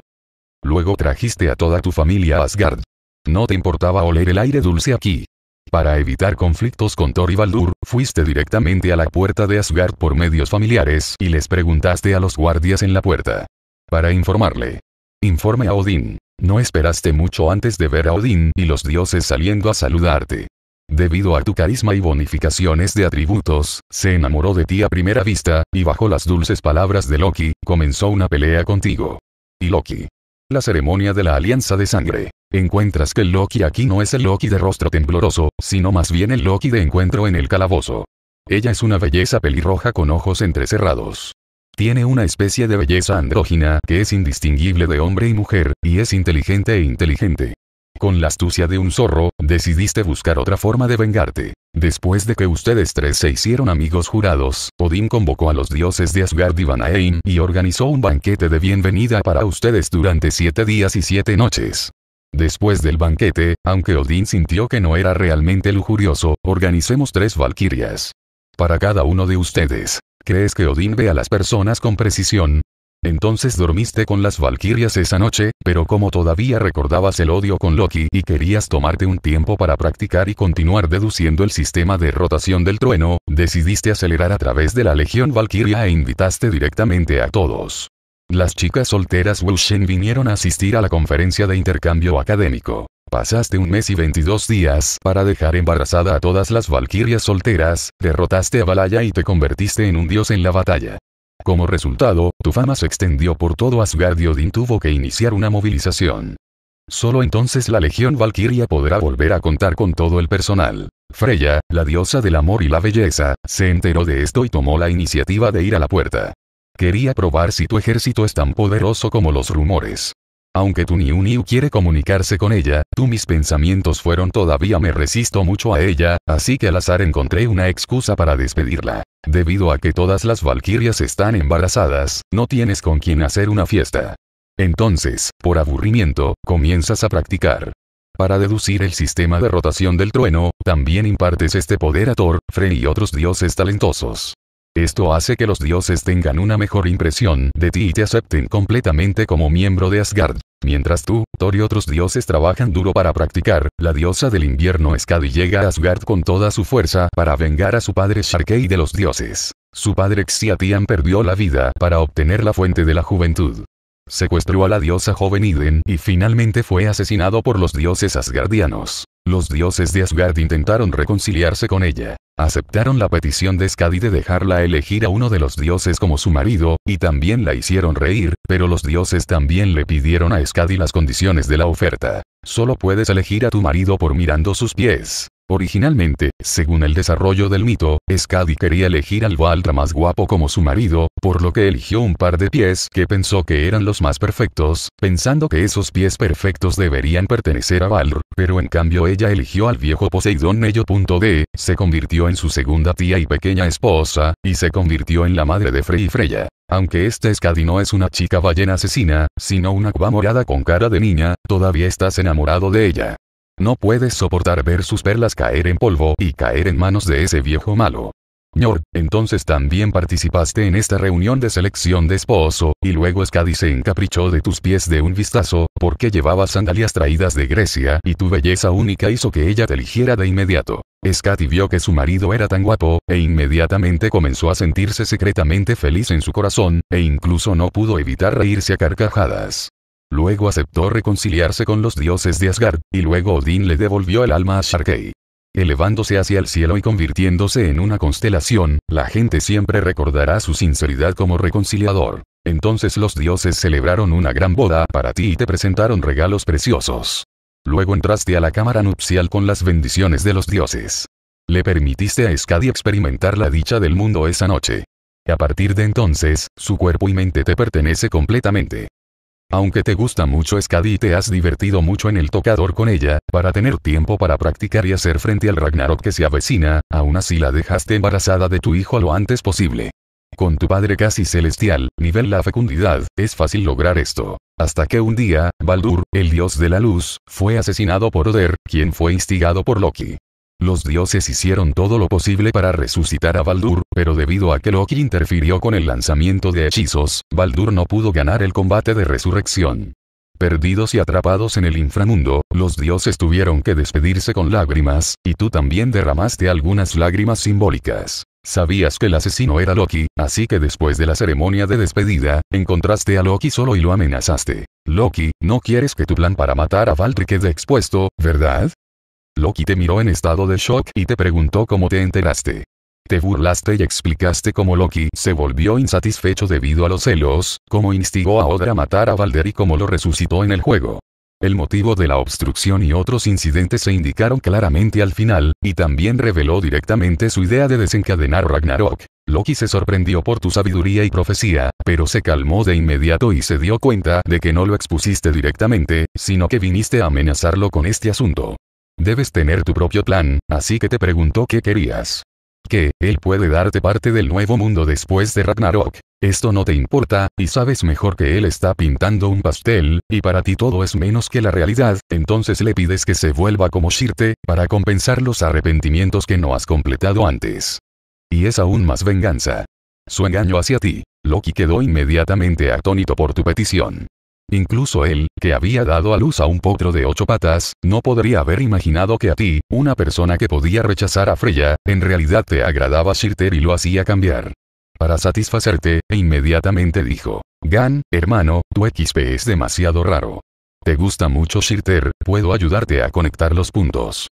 Luego trajiste a toda tu familia a Asgard. No te importaba oler el aire dulce aquí. Para evitar conflictos con Thor y Baldur, fuiste directamente a la puerta de Asgard por medios familiares y les preguntaste a los guardias en la puerta. Para informarle. Informe a Odín. No esperaste mucho antes de ver a Odín y los dioses saliendo a saludarte. Debido a tu carisma y bonificaciones de atributos, se enamoró de ti a primera vista, y bajo las dulces palabras de Loki, comenzó una pelea contigo. Y Loki, la ceremonia de la alianza de sangre. Encuentras que el Loki aquí no es el Loki de rostro tembloroso, sino más bien el Loki de encuentro en el calabozo. Ella es una belleza pelirroja con ojos entrecerrados. Tiene una especie de belleza andrógina que es indistinguible de hombre y mujer, y es inteligente e inteligente. Con la astucia de un zorro, decidiste buscar otra forma de vengarte. Después de que ustedes tres se hicieron amigos jurados, Odín convocó a los dioses de Asgard y Vanaheim y organizó un banquete de bienvenida para ustedes durante siete días y siete noches. Después del banquete, aunque Odín sintió que no era realmente lujurioso, organicemos tres valquirias. Para cada uno de ustedes. ¿Crees que Odín ve a las personas con precisión? Entonces dormiste con las Valkyrias esa noche, pero como todavía recordabas el odio con Loki y querías tomarte un tiempo para practicar y continuar deduciendo el sistema de rotación del trueno, decidiste acelerar a través de la Legión valquiria e invitaste directamente a todos. Las chicas solteras Wushen vinieron a asistir a la conferencia de intercambio académico. Pasaste un mes y 22 días para dejar embarazada a todas las valquirias solteras, derrotaste a Balaya y te convertiste en un dios en la batalla. Como resultado, tu fama se extendió por todo Asgard y Odin tuvo que iniciar una movilización. Solo entonces la Legión Valkyria podrá volver a contar con todo el personal. Freya, la diosa del amor y la belleza, se enteró de esto y tomó la iniciativa de ir a la puerta. Quería probar si tu ejército es tan poderoso como los rumores. Aunque tu Niu Niu quiere comunicarse con ella, tú mis pensamientos fueron todavía me resisto mucho a ella, así que al azar encontré una excusa para despedirla. Debido a que todas las valquirias están embarazadas, no tienes con quien hacer una fiesta. Entonces, por aburrimiento, comienzas a practicar. Para deducir el sistema de rotación del trueno, también impartes este poder a Thor, Frey y otros dioses talentosos. Esto hace que los dioses tengan una mejor impresión de ti y te acepten completamente como miembro de Asgard. Mientras tú, Thor y otros dioses trabajan duro para practicar, la diosa del invierno Skadi llega a Asgard con toda su fuerza para vengar a su padre Sharkey de los dioses. Su padre Xiatian perdió la vida para obtener la fuente de la juventud. Secuestró a la diosa joven Iden y finalmente fue asesinado por los dioses asgardianos. Los dioses de Asgard intentaron reconciliarse con ella, Aceptaron la petición de Skadi de dejarla elegir a uno de los dioses como su marido, y también la hicieron reír, pero los dioses también le pidieron a Skadi las condiciones de la oferta. Solo puedes elegir a tu marido por mirando sus pies. Originalmente, según el desarrollo del mito, Skadi quería elegir al Baldra más guapo como su marido, por lo que eligió un par de pies que pensó que eran los más perfectos, pensando que esos pies perfectos deberían pertenecer a Balr, pero en cambio ella eligió al viejo Poseidón de se convirtió en su segunda tía y pequeña esposa, y se convirtió en la madre de Frey y Freya. Aunque este Skadi no es una chica ballena asesina, sino una cuba morada con cara de niña, todavía estás enamorado de ella. No puedes soportar ver sus perlas caer en polvo y caer en manos de ese viejo malo. Ñor, entonces también participaste en esta reunión de selección de esposo, y luego Skadi se encaprichó de tus pies de un vistazo, porque llevabas sandalias traídas de Grecia y tu belleza única hizo que ella te eligiera de inmediato. Skadi vio que su marido era tan guapo, e inmediatamente comenzó a sentirse secretamente feliz en su corazón, e incluso no pudo evitar reírse a carcajadas. Luego aceptó reconciliarse con los dioses de Asgard, y luego Odín le devolvió el alma a Sharkey. Elevándose hacia el cielo y convirtiéndose en una constelación, la gente siempre recordará su sinceridad como reconciliador. Entonces los dioses celebraron una gran boda para ti y te presentaron regalos preciosos. Luego entraste a la cámara nupcial con las bendiciones de los dioses. Le permitiste a Skadi experimentar la dicha del mundo esa noche. A partir de entonces, su cuerpo y mente te pertenece completamente. Aunque te gusta mucho Skadi y te has divertido mucho en el tocador con ella, para tener tiempo para practicar y hacer frente al Ragnarok que se avecina, aún así la dejaste embarazada de tu hijo lo antes posible. Con tu padre casi celestial, nivel la fecundidad, es fácil lograr esto. Hasta que un día, Baldur, el dios de la luz, fue asesinado por Oder, quien fue instigado por Loki. Los dioses hicieron todo lo posible para resucitar a Baldur, pero debido a que Loki interfirió con el lanzamiento de hechizos, Baldur no pudo ganar el combate de resurrección. Perdidos y atrapados en el inframundo, los dioses tuvieron que despedirse con lágrimas, y tú también derramaste algunas lágrimas simbólicas. Sabías que el asesino era Loki, así que después de la ceremonia de despedida, encontraste a Loki solo y lo amenazaste. Loki, no quieres que tu plan para matar a Valtry quede expuesto, ¿verdad? Loki te miró en estado de shock y te preguntó cómo te enteraste. Te burlaste y explicaste cómo Loki se volvió insatisfecho debido a los celos, cómo instigó a Odra a matar a Balder y cómo lo resucitó en el juego. El motivo de la obstrucción y otros incidentes se indicaron claramente al final, y también reveló directamente su idea de desencadenar Ragnarok. Loki se sorprendió por tu sabiduría y profecía, pero se calmó de inmediato y se dio cuenta de que no lo expusiste directamente, sino que viniste a amenazarlo con este asunto. Debes tener tu propio plan, así que te preguntó qué querías. Que, él puede darte parte del nuevo mundo después de Ragnarok. Esto no te importa, y sabes mejor que él está pintando un pastel, y para ti todo es menos que la realidad, entonces le pides que se vuelva como Shirte, para compensar los arrepentimientos que no has completado antes. Y es aún más venganza. Su engaño hacia ti. Loki quedó inmediatamente atónito por tu petición. Incluso él, que había dado a luz a un potro de ocho patas, no podría haber imaginado que a ti, una persona que podía rechazar a Freya, en realidad te agradaba Shirter y lo hacía cambiar. Para satisfacerte, e inmediatamente dijo, Gan, hermano, tu XP es demasiado raro. Te gusta mucho Shirter, puedo ayudarte a conectar los puntos.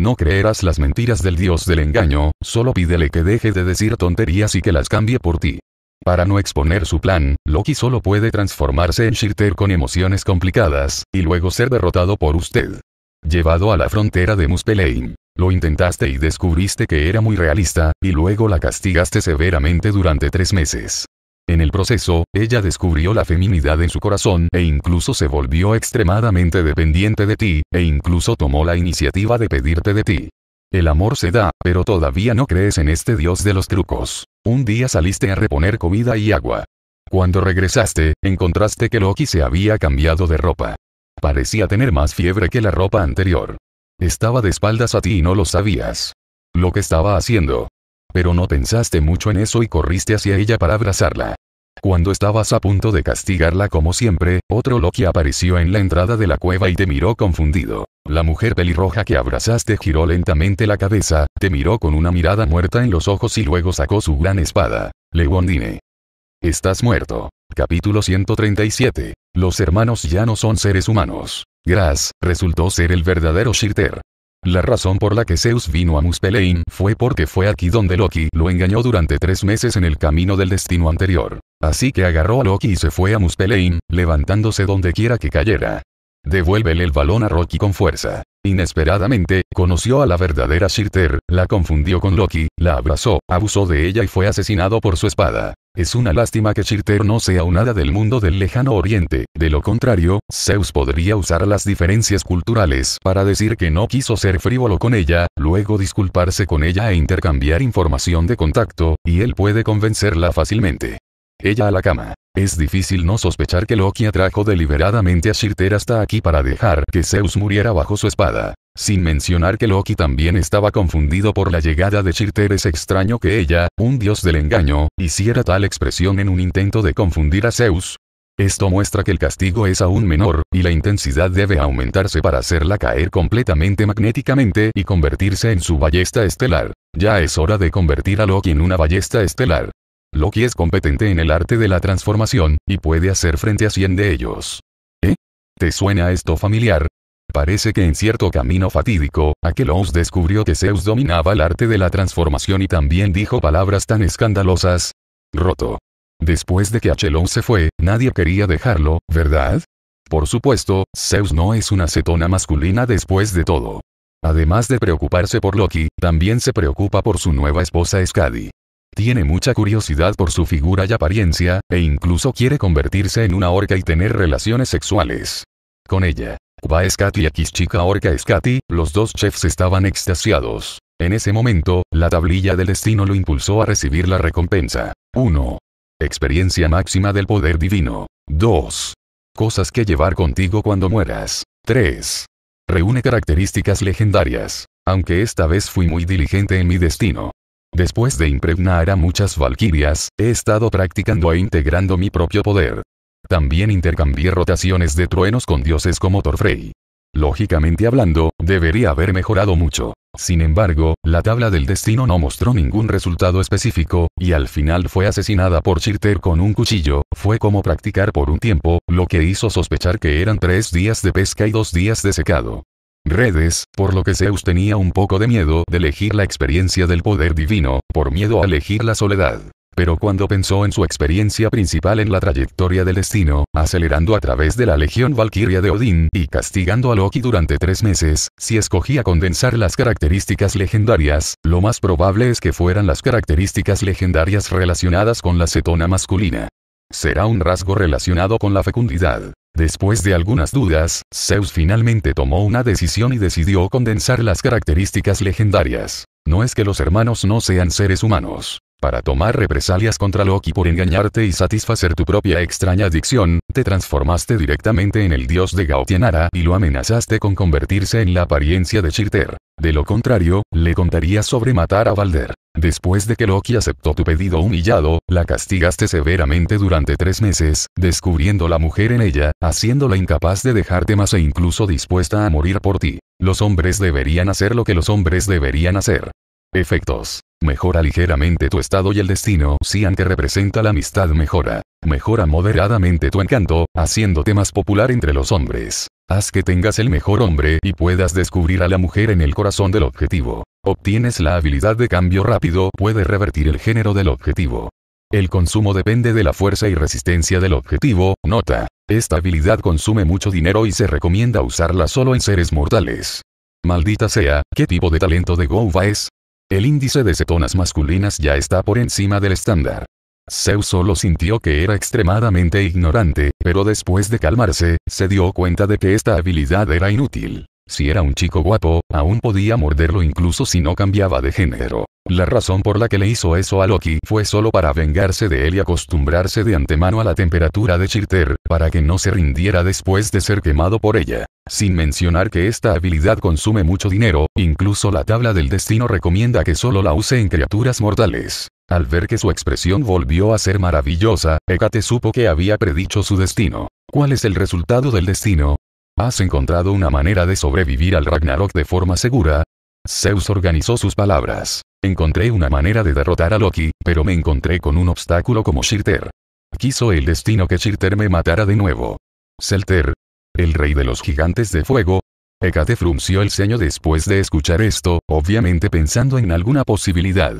No creerás las mentiras del dios del engaño, solo pídele que deje de decir tonterías y que las cambie por ti. Para no exponer su plan, Loki solo puede transformarse en Shirter con emociones complicadas, y luego ser derrotado por usted. Llevado a la frontera de Muspelheim. Lo intentaste y descubriste que era muy realista, y luego la castigaste severamente durante tres meses. En el proceso, ella descubrió la feminidad en su corazón e incluso se volvió extremadamente dependiente de ti, e incluso tomó la iniciativa de pedirte de ti. El amor se da, pero todavía no crees en este dios de los trucos. Un día saliste a reponer comida y agua. Cuando regresaste, encontraste que Loki se había cambiado de ropa. Parecía tener más fiebre que la ropa anterior. Estaba de espaldas a ti y no lo sabías. Lo que estaba haciendo. Pero no pensaste mucho en eso y corriste hacia ella para abrazarla. Cuando estabas a punto de castigarla como siempre, otro Loki apareció en la entrada de la cueva y te miró confundido. La mujer pelirroja que abrazaste giró lentamente la cabeza, te miró con una mirada muerta en los ojos y luego sacó su gran espada. lewandine Estás muerto. Capítulo 137. Los hermanos ya no son seres humanos. Grass resultó ser el verdadero Shirter. La razón por la que Zeus vino a Muspelein fue porque fue aquí donde Loki lo engañó durante tres meses en el camino del destino anterior. Así que agarró a Loki y se fue a Muspelheim, levantándose donde quiera que cayera. Devuélvele el balón a Rocky con fuerza. Inesperadamente, conoció a la verdadera Shirter, la confundió con Loki, la abrazó, abusó de ella y fue asesinado por su espada. Es una lástima que Chirter no sea unada del mundo del lejano oriente, de lo contrario, Zeus podría usar las diferencias culturales para decir que no quiso ser frívolo con ella, luego disculparse con ella e intercambiar información de contacto, y él puede convencerla fácilmente. Ella a la cama. Es difícil no sospechar que Loki atrajo deliberadamente a Shirter hasta aquí para dejar que Zeus muriera bajo su espada. Sin mencionar que Loki también estaba confundido por la llegada de Shirter es extraño que ella, un dios del engaño, hiciera tal expresión en un intento de confundir a Zeus. Esto muestra que el castigo es aún menor, y la intensidad debe aumentarse para hacerla caer completamente magnéticamente y convertirse en su ballesta estelar. Ya es hora de convertir a Loki en una ballesta estelar. Loki es competente en el arte de la transformación, y puede hacer frente a 100 de ellos. ¿Eh? ¿Te suena esto familiar? Parece que en cierto camino fatídico, Aquelous descubrió que Zeus dominaba el arte de la transformación y también dijo palabras tan escandalosas. Roto. Después de que achelon se fue, nadie quería dejarlo, ¿verdad? Por supuesto, Zeus no es una cetona masculina después de todo. Además de preocuparse por Loki, también se preocupa por su nueva esposa Skadi. Tiene mucha curiosidad por su figura y apariencia, e incluso quiere convertirse en una orca y tener relaciones sexuales. Con ella. Kuba Skati y Chica Orca Skati, los dos chefs estaban extasiados. En ese momento, la tablilla del destino lo impulsó a recibir la recompensa. 1. Experiencia máxima del poder divino. 2. Cosas que llevar contigo cuando mueras. 3. Reúne características legendarias. Aunque esta vez fui muy diligente en mi destino. Después de impregnar a muchas valquirias, he estado practicando e integrando mi propio poder. También intercambié rotaciones de truenos con dioses como Torfrey. Lógicamente hablando, debería haber mejorado mucho. Sin embargo, la tabla del destino no mostró ningún resultado específico, y al final fue asesinada por Shirter con un cuchillo, fue como practicar por un tiempo, lo que hizo sospechar que eran tres días de pesca y dos días de secado redes, por lo que Zeus tenía un poco de miedo de elegir la experiencia del poder divino, por miedo a elegir la soledad. Pero cuando pensó en su experiencia principal en la trayectoria del destino, acelerando a través de la legión Valquiria de Odín y castigando a Loki durante tres meses, si escogía condensar las características legendarias, lo más probable es que fueran las características legendarias relacionadas con la cetona masculina. Será un rasgo relacionado con la fecundidad. Después de algunas dudas, Zeus finalmente tomó una decisión y decidió condensar las características legendarias. No es que los hermanos no sean seres humanos. Para tomar represalias contra Loki por engañarte y satisfacer tu propia extraña adicción, te transformaste directamente en el dios de Gautianara y lo amenazaste con convertirse en la apariencia de Shirter. De lo contrario, le contaría sobre matar a Valder. Después de que Loki aceptó tu pedido humillado, la castigaste severamente durante tres meses, descubriendo la mujer en ella, haciéndola incapaz de dejarte más e incluso dispuesta a morir por ti. Los hombres deberían hacer lo que los hombres deberían hacer. Efectos. Mejora ligeramente tu estado y el destino si ante representa la amistad mejora. Mejora moderadamente tu encanto, haciéndote más popular entre los hombres. Haz que tengas el mejor hombre y puedas descubrir a la mujer en el corazón del objetivo. Obtienes la habilidad de cambio rápido, puede revertir el género del objetivo. El consumo depende de la fuerza y resistencia del objetivo, nota. Esta habilidad consume mucho dinero y se recomienda usarla solo en seres mortales. Maldita sea, ¿qué tipo de talento de Gouva es? El índice de cetonas masculinas ya está por encima del estándar. Zeus solo sintió que era extremadamente ignorante, pero después de calmarse, se dio cuenta de que esta habilidad era inútil. Si era un chico guapo, aún podía morderlo incluso si no cambiaba de género. La razón por la que le hizo eso a Loki fue solo para vengarse de él y acostumbrarse de antemano a la temperatura de Chirter, para que no se rindiera después de ser quemado por ella. Sin mencionar que esta habilidad consume mucho dinero, incluso la tabla del destino recomienda que solo la use en criaturas mortales. Al ver que su expresión volvió a ser maravillosa, Hécate supo que había predicho su destino. ¿Cuál es el resultado del destino? ¿Has encontrado una manera de sobrevivir al Ragnarok de forma segura? Zeus organizó sus palabras. Encontré una manera de derrotar a Loki, pero me encontré con un obstáculo como Shirter. Quiso el destino que Shirter me matara de nuevo. Selter. El rey de los gigantes de fuego. Hecate frunció el ceño después de escuchar esto, obviamente pensando en alguna posibilidad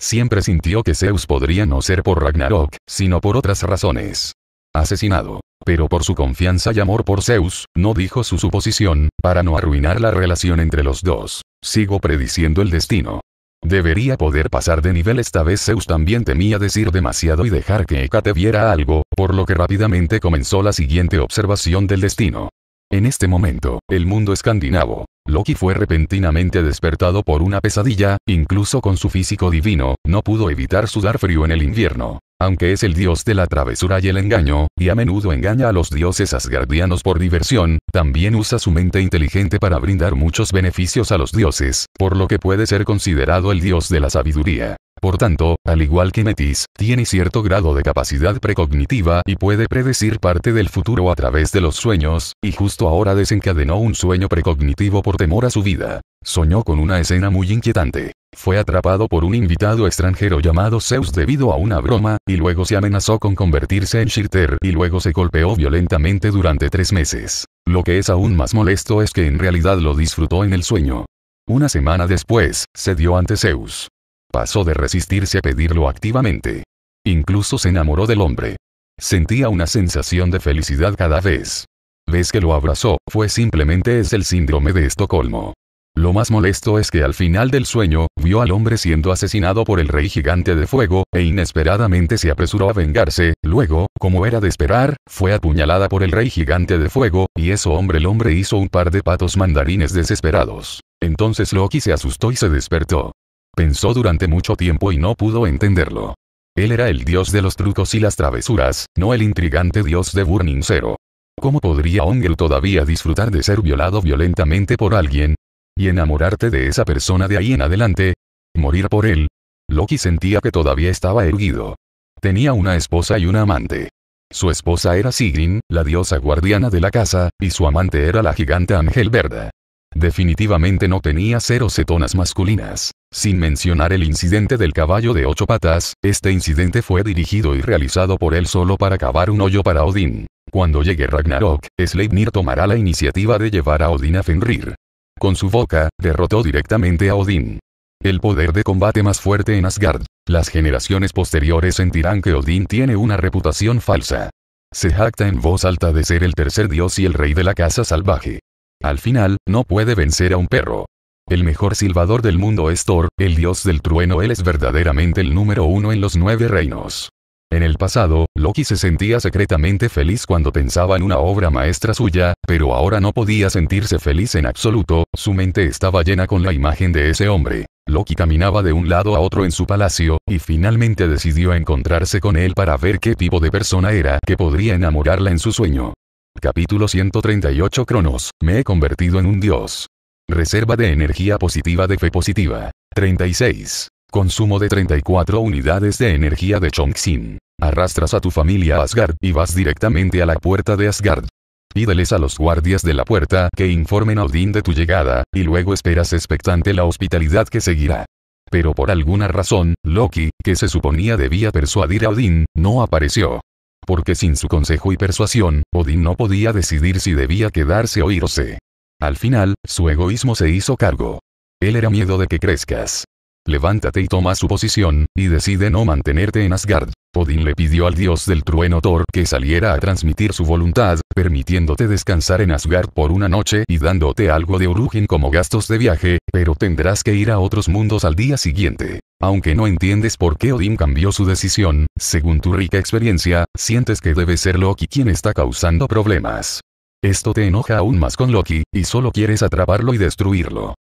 siempre sintió que Zeus podría no ser por Ragnarok, sino por otras razones. Asesinado. Pero por su confianza y amor por Zeus, no dijo su suposición, para no arruinar la relación entre los dos. Sigo prediciendo el destino. Debería poder pasar de nivel esta vez Zeus también temía decir demasiado y dejar que Hecate viera algo, por lo que rápidamente comenzó la siguiente observación del destino. En este momento, el mundo escandinavo. Loki fue repentinamente despertado por una pesadilla, incluso con su físico divino, no pudo evitar sudar frío en el invierno aunque es el dios de la travesura y el engaño, y a menudo engaña a los dioses asgardianos por diversión, también usa su mente inteligente para brindar muchos beneficios a los dioses, por lo que puede ser considerado el dios de la sabiduría. Por tanto, al igual que Metis, tiene cierto grado de capacidad precognitiva y puede predecir parte del futuro a través de los sueños, y justo ahora desencadenó un sueño precognitivo por temor a su vida. Soñó con una escena muy inquietante. Fue atrapado por un invitado extranjero llamado Zeus debido a una broma, y luego se amenazó con convertirse en Shirter y luego se golpeó violentamente durante tres meses. Lo que es aún más molesto es que en realidad lo disfrutó en el sueño. Una semana después, cedió ante Zeus. Pasó de resistirse a pedirlo activamente. Incluso se enamoró del hombre. Sentía una sensación de felicidad cada vez. Ves que lo abrazó, fue simplemente es el síndrome de Estocolmo. Lo más molesto es que al final del sueño, vio al hombre siendo asesinado por el rey gigante de fuego, e inesperadamente se apresuró a vengarse, luego, como era de esperar, fue apuñalada por el rey gigante de fuego, y eso hombre el hombre hizo un par de patos mandarines desesperados. Entonces Loki se asustó y se despertó. Pensó durante mucho tiempo y no pudo entenderlo. Él era el dios de los trucos y las travesuras, no el intrigante dios de Burning Zero. ¿Cómo podría Ongel todavía disfrutar de ser violado violentamente por alguien? y enamorarte de esa persona de ahí en adelante. Morir por él. Loki sentía que todavía estaba erguido. Tenía una esposa y un amante. Su esposa era Sigrin, la diosa guardiana de la casa, y su amante era la gigante Ángel Verda. Definitivamente no tenía cero cetonas masculinas. Sin mencionar el incidente del caballo de ocho patas, este incidente fue dirigido y realizado por él solo para cavar un hoyo para Odín. Cuando llegue Ragnarok, Sleipnir tomará la iniciativa de llevar a Odín a Fenrir. Con su boca, derrotó directamente a Odín. El poder de combate más fuerte en Asgard. Las generaciones posteriores sentirán que Odín tiene una reputación falsa. Se jacta en voz alta de ser el tercer dios y el rey de la casa salvaje. Al final, no puede vencer a un perro. El mejor silbador del mundo es Thor, el dios del trueno. Él es verdaderamente el número uno en los nueve reinos. En el pasado, Loki se sentía secretamente feliz cuando pensaba en una obra maestra suya, pero ahora no podía sentirse feliz en absoluto, su mente estaba llena con la imagen de ese hombre. Loki caminaba de un lado a otro en su palacio, y finalmente decidió encontrarse con él para ver qué tipo de persona era que podría enamorarla en su sueño. Capítulo 138 Cronos, me he convertido en un dios. Reserva de energía positiva de fe positiva. 36. Consumo de 34 unidades de energía de Chongxin. Arrastras a tu familia a Asgard y vas directamente a la puerta de Asgard. Pídeles a los guardias de la puerta que informen a Odín de tu llegada, y luego esperas expectante la hospitalidad que seguirá. Pero por alguna razón, Loki, que se suponía debía persuadir a Odín, no apareció. Porque sin su consejo y persuasión, Odín no podía decidir si debía quedarse o irse. Al final, su egoísmo se hizo cargo. Él era miedo de que crezcas levántate y toma su posición, y decide no mantenerte en Asgard. Odín le pidió al dios del trueno Thor que saliera a transmitir su voluntad, permitiéndote descansar en Asgard por una noche y dándote algo de Orugin como gastos de viaje, pero tendrás que ir a otros mundos al día siguiente. Aunque no entiendes por qué Odín cambió su decisión, según tu rica experiencia, sientes que debe ser Loki quien está causando problemas. Esto te enoja aún más con Loki, y solo quieres atraparlo y destruirlo.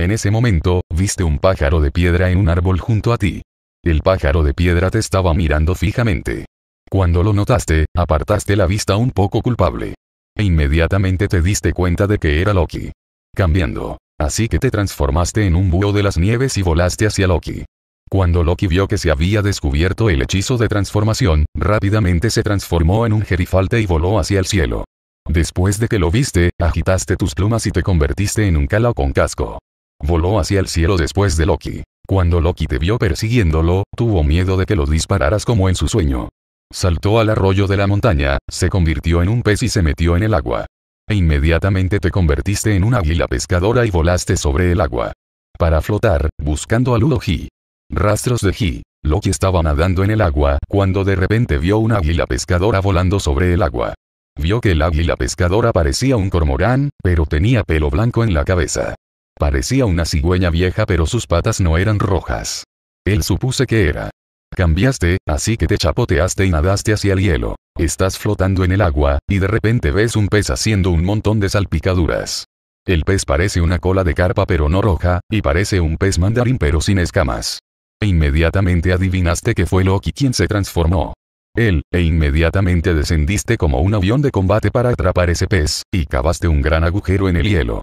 En ese momento, viste un pájaro de piedra en un árbol junto a ti. El pájaro de piedra te estaba mirando fijamente. Cuando lo notaste, apartaste la vista un poco culpable. E inmediatamente te diste cuenta de que era Loki. Cambiando. Así que te transformaste en un búho de las nieves y volaste hacia Loki. Cuando Loki vio que se había descubierto el hechizo de transformación, rápidamente se transformó en un gerifalte y voló hacia el cielo. Después de que lo viste, agitaste tus plumas y te convertiste en un calao con casco. Voló hacia el cielo después de Loki. Cuando Loki te vio persiguiéndolo, tuvo miedo de que lo dispararas como en su sueño. Saltó al arroyo de la montaña, se convirtió en un pez y se metió en el agua. E inmediatamente te convertiste en un águila pescadora y volaste sobre el agua. Para flotar, buscando a Ludo Rastros de He. Loki estaba nadando en el agua, cuando de repente vio un águila pescadora volando sobre el agua. Vio que el águila pescadora parecía un cormorán, pero tenía pelo blanco en la cabeza. Parecía una cigüeña vieja pero sus patas no eran rojas. Él supuse que era. Cambiaste, así que te chapoteaste y nadaste hacia el hielo. Estás flotando en el agua, y de repente ves un pez haciendo un montón de salpicaduras. El pez parece una cola de carpa pero no roja, y parece un pez mandarín pero sin escamas. E inmediatamente adivinaste que fue Loki quien se transformó. Él, e inmediatamente descendiste como un avión de combate para atrapar ese pez, y cavaste un gran agujero en el hielo.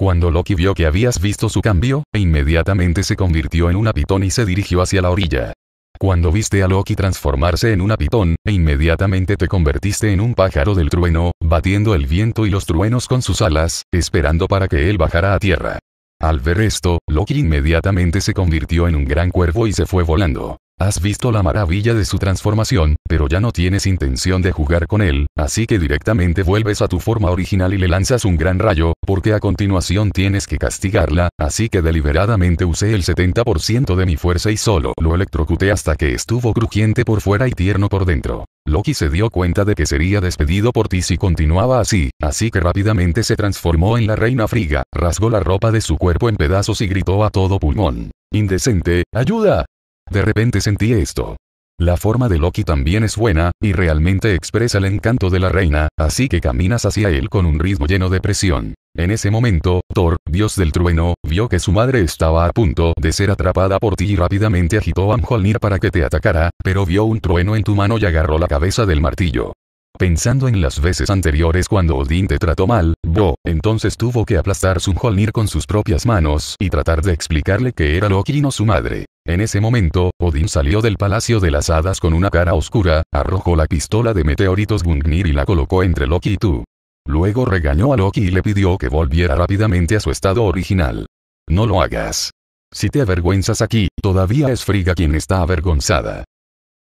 Cuando Loki vio que habías visto su cambio, e inmediatamente se convirtió en una pitón y se dirigió hacia la orilla. Cuando viste a Loki transformarse en una pitón, e inmediatamente te convertiste en un pájaro del trueno, batiendo el viento y los truenos con sus alas, esperando para que él bajara a tierra. Al ver esto, Loki inmediatamente se convirtió en un gran cuervo y se fue volando. Has visto la maravilla de su transformación, pero ya no tienes intención de jugar con él, así que directamente vuelves a tu forma original y le lanzas un gran rayo, porque a continuación tienes que castigarla, así que deliberadamente usé el 70% de mi fuerza y solo lo electrocuté hasta que estuvo crujiente por fuera y tierno por dentro. Loki se dio cuenta de que sería despedido por ti si continuaba así, así que rápidamente se transformó en la reina Friga, rasgó la ropa de su cuerpo en pedazos y gritó a todo pulmón. Indecente, ayuda, de repente sentí esto. La forma de Loki también es buena, y realmente expresa el encanto de la reina, así que caminas hacia él con un ritmo lleno de presión. En ese momento, Thor, dios del trueno, vio que su madre estaba a punto de ser atrapada por ti y rápidamente agitó a Mjolnir para que te atacara, pero vio un trueno en tu mano y agarró la cabeza del martillo. Pensando en las veces anteriores cuando Odín te trató mal, Bo, entonces tuvo que aplastar su Mjolnir con sus propias manos y tratar de explicarle que era Loki y no su madre. En ese momento, Odín salió del Palacio de las Hadas con una cara oscura, arrojó la pistola de meteoritos Gungnir y la colocó entre Loki y tú. Luego regañó a Loki y le pidió que volviera rápidamente a su estado original. No lo hagas. Si te avergüenzas aquí, todavía es Frigga quien está avergonzada.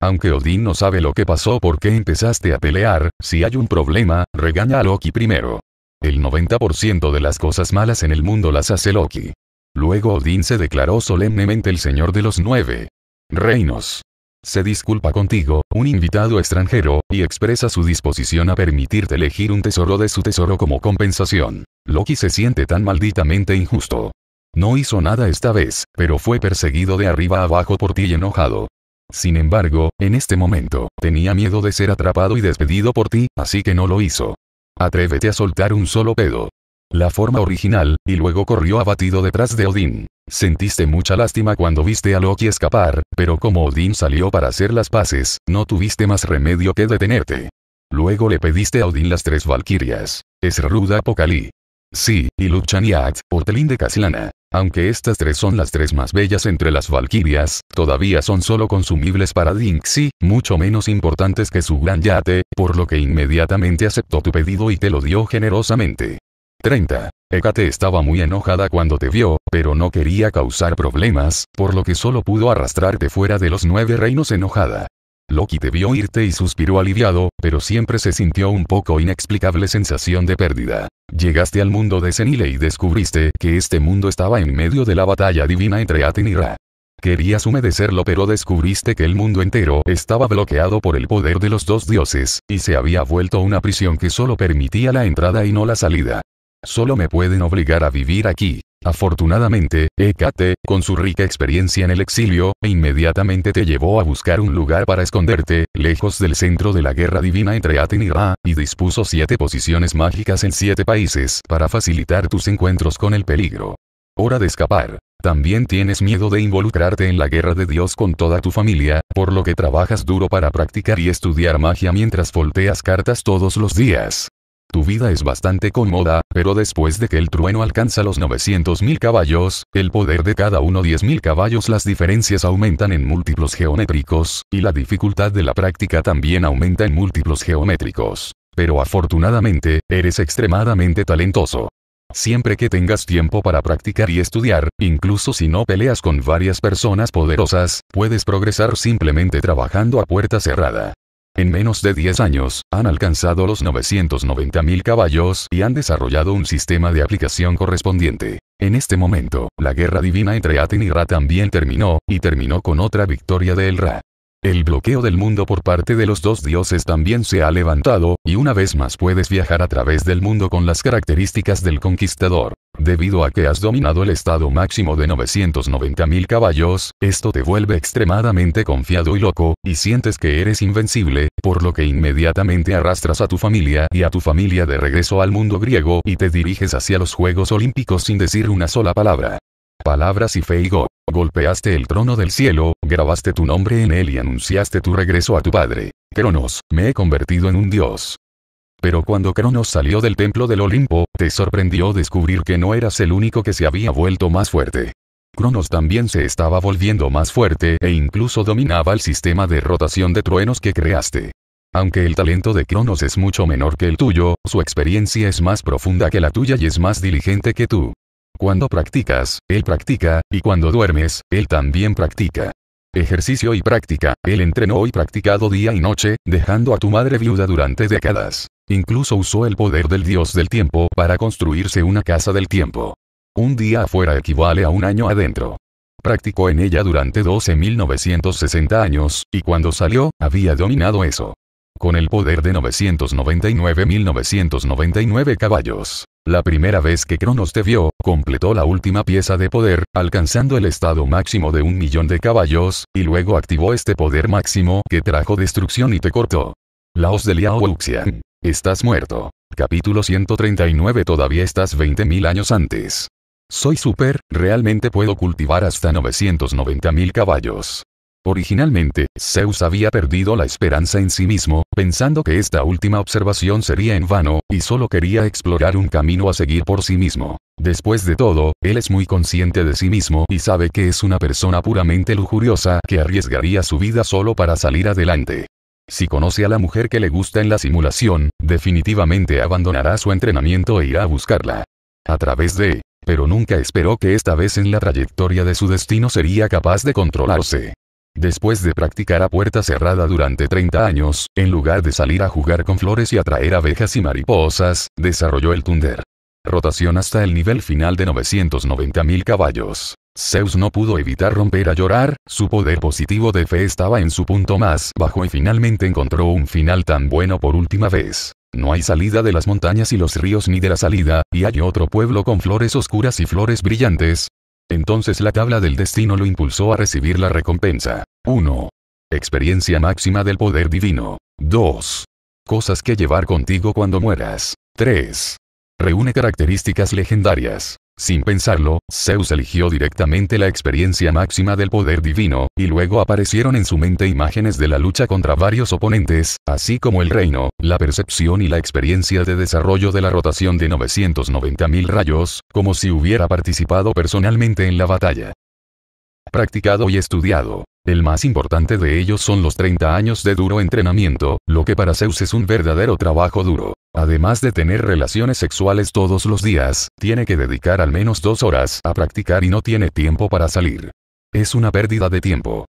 Aunque Odín no sabe lo que pasó por qué empezaste a pelear, si hay un problema, regaña a Loki primero. El 90% de las cosas malas en el mundo las hace Loki. Luego Odín se declaró solemnemente el señor de los nueve reinos. Se disculpa contigo, un invitado extranjero, y expresa su disposición a permitirte elegir un tesoro de su tesoro como compensación. Loki se siente tan malditamente injusto. No hizo nada esta vez, pero fue perseguido de arriba abajo por ti y enojado. Sin embargo, en este momento, tenía miedo de ser atrapado y despedido por ti, así que no lo hizo. Atrévete a soltar un solo pedo la forma original, y luego corrió abatido detrás de Odín. Sentiste mucha lástima cuando viste a Loki escapar, pero como Odín salió para hacer las paces, no tuviste más remedio que detenerte. Luego le pediste a Odín las tres valquirias. Ruda Apocalí. Sí, y Luchaniat, Portelín de Caslana. Aunque estas tres son las tres más bellas entre las valquirias, todavía son solo consumibles para Dinxi, mucho menos importantes que su gran yate, por lo que inmediatamente aceptó tu pedido y te lo dio generosamente. 30. Hecate estaba muy enojada cuando te vio, pero no quería causar problemas, por lo que solo pudo arrastrarte fuera de los nueve reinos enojada. Loki te vio irte y suspiró aliviado, pero siempre se sintió un poco inexplicable sensación de pérdida. Llegaste al mundo de Senile y descubriste que este mundo estaba en medio de la batalla divina entre Aten y Ra. Querías humedecerlo pero descubriste que el mundo entero estaba bloqueado por el poder de los dos dioses, y se había vuelto una prisión que solo permitía la entrada y no la salida. Solo me pueden obligar a vivir aquí. Afortunadamente, Hecate, con su rica experiencia en el exilio, inmediatamente te llevó a buscar un lugar para esconderte, lejos del centro de la guerra divina entre Aten y Ra, y dispuso siete posiciones mágicas en siete países para facilitar tus encuentros con el peligro. Hora de escapar. También tienes miedo de involucrarte en la guerra de Dios con toda tu familia, por lo que trabajas duro para practicar y estudiar magia mientras volteas cartas todos los días. Tu vida es bastante cómoda, pero después de que el trueno alcanza los 900.000 caballos, el poder de cada uno 10.000 caballos las diferencias aumentan en múltiplos geométricos, y la dificultad de la práctica también aumenta en múltiplos geométricos. Pero afortunadamente, eres extremadamente talentoso. Siempre que tengas tiempo para practicar y estudiar, incluso si no peleas con varias personas poderosas, puedes progresar simplemente trabajando a puerta cerrada. En menos de 10 años, han alcanzado los 990.000 caballos y han desarrollado un sistema de aplicación correspondiente. En este momento, la guerra divina entre Aten y Ra también terminó, y terminó con otra victoria del Ra. El bloqueo del mundo por parte de los dos dioses también se ha levantado, y una vez más puedes viajar a través del mundo con las características del conquistador. Debido a que has dominado el estado máximo de 990.000 caballos, esto te vuelve extremadamente confiado y loco, y sientes que eres invencible, por lo que inmediatamente arrastras a tu familia y a tu familia de regreso al mundo griego y te diriges hacia los Juegos Olímpicos sin decir una sola palabra palabras y feigo Golpeaste el trono del cielo, grabaste tu nombre en él y anunciaste tu regreso a tu padre. Cronos, me he convertido en un dios. Pero cuando Cronos salió del templo del Olimpo, te sorprendió descubrir que no eras el único que se había vuelto más fuerte. Cronos también se estaba volviendo más fuerte e incluso dominaba el sistema de rotación de truenos que creaste. Aunque el talento de Cronos es mucho menor que el tuyo, su experiencia es más profunda que la tuya y es más diligente que tú. Cuando practicas, él practica, y cuando duermes, él también practica. Ejercicio y práctica, él entrenó y practicado día y noche, dejando a tu madre viuda durante décadas. Incluso usó el poder del dios del tiempo para construirse una casa del tiempo. Un día afuera equivale a un año adentro. Practicó en ella durante 12.960 años, y cuando salió, había dominado eso con el poder de 999.999 caballos. La primera vez que Cronos te vio, completó la última pieza de poder, alcanzando el estado máximo de un millón de caballos, y luego activó este poder máximo que trajo destrucción y te cortó. Laos de Liao Estás muerto. Capítulo 139 Todavía estás 20.000 años antes. Soy super, realmente puedo cultivar hasta 990.000 caballos. Originalmente, Zeus había perdido la esperanza en sí mismo, pensando que esta última observación sería en vano, y solo quería explorar un camino a seguir por sí mismo. Después de todo, él es muy consciente de sí mismo y sabe que es una persona puramente lujuriosa que arriesgaría su vida solo para salir adelante. Si conoce a la mujer que le gusta en la simulación, definitivamente abandonará su entrenamiento e irá a buscarla. A través de... Pero nunca esperó que esta vez en la trayectoria de su destino sería capaz de controlarse. Después de practicar a puerta cerrada durante 30 años, en lugar de salir a jugar con flores y atraer abejas y mariposas, desarrolló el tunder. Rotación hasta el nivel final de 990.000 caballos. Zeus no pudo evitar romper a llorar, su poder positivo de fe estaba en su punto más bajo y finalmente encontró un final tan bueno por última vez. No hay salida de las montañas y los ríos ni de la salida, y hay otro pueblo con flores oscuras y flores brillantes, entonces la tabla del destino lo impulsó a recibir la recompensa. 1. Experiencia máxima del poder divino. 2. Cosas que llevar contigo cuando mueras. 3. Reúne características legendarias. Sin pensarlo, Zeus eligió directamente la experiencia máxima del poder divino, y luego aparecieron en su mente imágenes de la lucha contra varios oponentes, así como el reino, la percepción y la experiencia de desarrollo de la rotación de 990.000 rayos, como si hubiera participado personalmente en la batalla. Practicado y estudiado. El más importante de ellos son los 30 años de duro entrenamiento, lo que para Zeus es un verdadero trabajo duro. Además de tener relaciones sexuales todos los días, tiene que dedicar al menos dos horas a practicar y no tiene tiempo para salir. Es una pérdida de tiempo.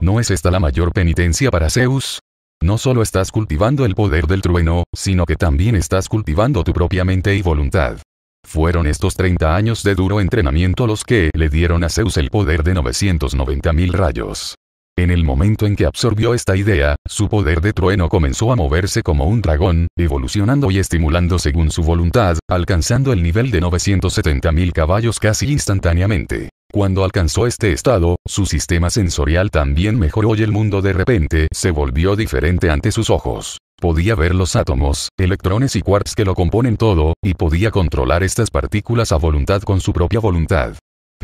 ¿No es esta la mayor penitencia para Zeus? No solo estás cultivando el poder del trueno, sino que también estás cultivando tu propia mente y voluntad. Fueron estos 30 años de duro entrenamiento los que le dieron a Zeus el poder de 990.000 rayos. En el momento en que absorbió esta idea, su poder de trueno comenzó a moverse como un dragón, evolucionando y estimulando según su voluntad, alcanzando el nivel de 970.000 caballos casi instantáneamente. Cuando alcanzó este estado, su sistema sensorial también mejoró y el mundo de repente se volvió diferente ante sus ojos podía ver los átomos, electrones y quarks que lo componen todo, y podía controlar estas partículas a voluntad con su propia voluntad.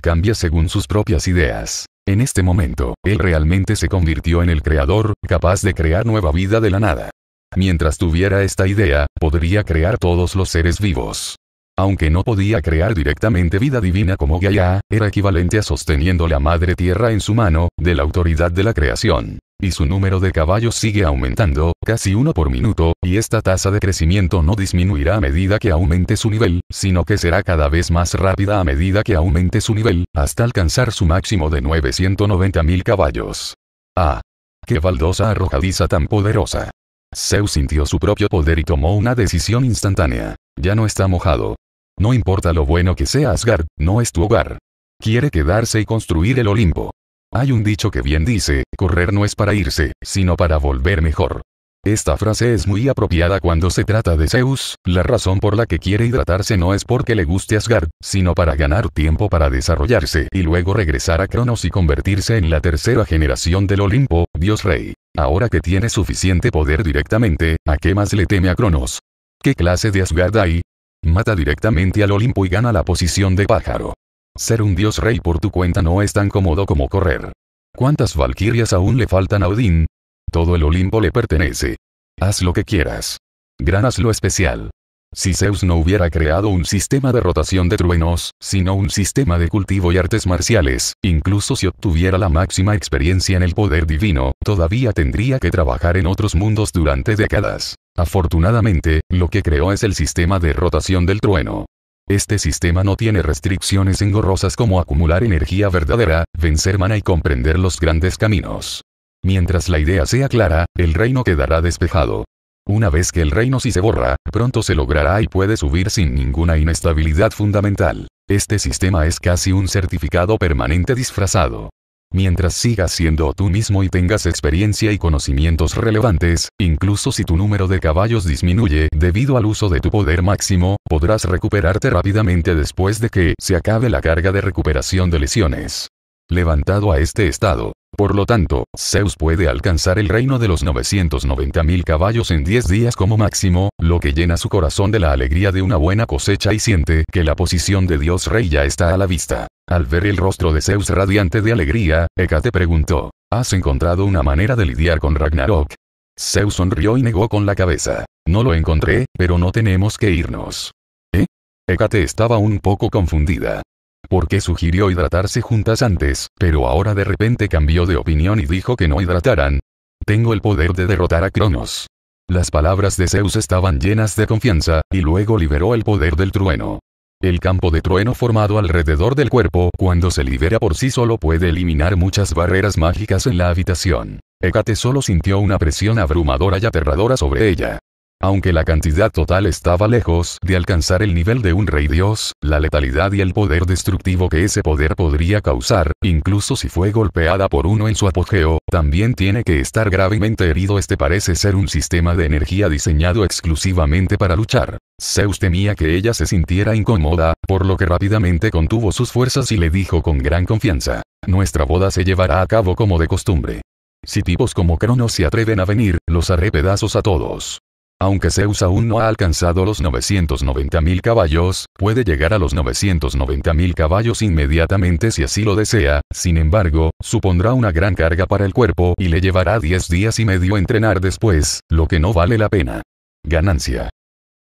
Cambia según sus propias ideas. En este momento, él realmente se convirtió en el creador, capaz de crear nueva vida de la nada. Mientras tuviera esta idea, podría crear todos los seres vivos aunque no podía crear directamente vida divina como Gaia, era equivalente a sosteniendo la madre tierra en su mano, de la autoridad de la creación. Y su número de caballos sigue aumentando, casi uno por minuto, y esta tasa de crecimiento no disminuirá a medida que aumente su nivel, sino que será cada vez más rápida a medida que aumente su nivel, hasta alcanzar su máximo de 990.000 caballos. ¡Ah! ¡Qué baldosa arrojadiza tan poderosa! Zeus sintió su propio poder y tomó una decisión instantánea. Ya no está mojado, no importa lo bueno que sea Asgard, no es tu hogar. Quiere quedarse y construir el Olimpo. Hay un dicho que bien dice, correr no es para irse, sino para volver mejor. Esta frase es muy apropiada cuando se trata de Zeus, la razón por la que quiere hidratarse no es porque le guste Asgard, sino para ganar tiempo para desarrollarse y luego regresar a Cronos y convertirse en la tercera generación del Olimpo, dios rey. Ahora que tiene suficiente poder directamente, ¿a qué más le teme a Cronos? ¿Qué clase de Asgard hay? Mata directamente al Olimpo y gana la posición de pájaro. Ser un dios rey por tu cuenta no es tan cómodo como correr. ¿Cuántas valquirias aún le faltan a Odín? Todo el Olimpo le pertenece. Haz lo que quieras. Granas lo especial. Si Zeus no hubiera creado un sistema de rotación de truenos, sino un sistema de cultivo y artes marciales, incluso si obtuviera la máxima experiencia en el poder divino, todavía tendría que trabajar en otros mundos durante décadas. Afortunadamente, lo que creó es el sistema de rotación del trueno. Este sistema no tiene restricciones engorrosas como acumular energía verdadera, vencer mana y comprender los grandes caminos. Mientras la idea sea clara, el reino quedará despejado. Una vez que el reino sí se borra, pronto se logrará y puede subir sin ninguna inestabilidad fundamental. Este sistema es casi un certificado permanente disfrazado. Mientras sigas siendo tú mismo y tengas experiencia y conocimientos relevantes, incluso si tu número de caballos disminuye debido al uso de tu poder máximo, podrás recuperarte rápidamente después de que se acabe la carga de recuperación de lesiones levantado a este estado. Por lo tanto, Zeus puede alcanzar el reino de los 990.000 caballos en 10 días como máximo, lo que llena su corazón de la alegría de una buena cosecha y siente que la posición de Dios Rey ya está a la vista. Al ver el rostro de Zeus radiante de alegría, Hecate preguntó, ¿has encontrado una manera de lidiar con Ragnarok? Zeus sonrió y negó con la cabeza. No lo encontré, pero no tenemos que irnos. ¿Eh? Hecate estaba un poco confundida porque sugirió hidratarse juntas antes, pero ahora de repente cambió de opinión y dijo que no hidrataran. Tengo el poder de derrotar a Cronos. Las palabras de Zeus estaban llenas de confianza, y luego liberó el poder del trueno. El campo de trueno formado alrededor del cuerpo cuando se libera por sí solo puede eliminar muchas barreras mágicas en la habitación. Hecate solo sintió una presión abrumadora y aterradora sobre ella. Aunque la cantidad total estaba lejos de alcanzar el nivel de un rey dios, la letalidad y el poder destructivo que ese poder podría causar, incluso si fue golpeada por uno en su apogeo, también tiene que estar gravemente herido. Este parece ser un sistema de energía diseñado exclusivamente para luchar. Zeus temía que ella se sintiera incómoda, por lo que rápidamente contuvo sus fuerzas y le dijo con gran confianza, nuestra boda se llevará a cabo como de costumbre. Si tipos como Cronos se atreven a venir, los haré pedazos a todos. Aunque Zeus aún no ha alcanzado los 990.000 caballos, puede llegar a los 990.000 caballos inmediatamente si así lo desea, sin embargo, supondrá una gran carga para el cuerpo y le llevará 10 días y medio entrenar después, lo que no vale la pena. Ganancia.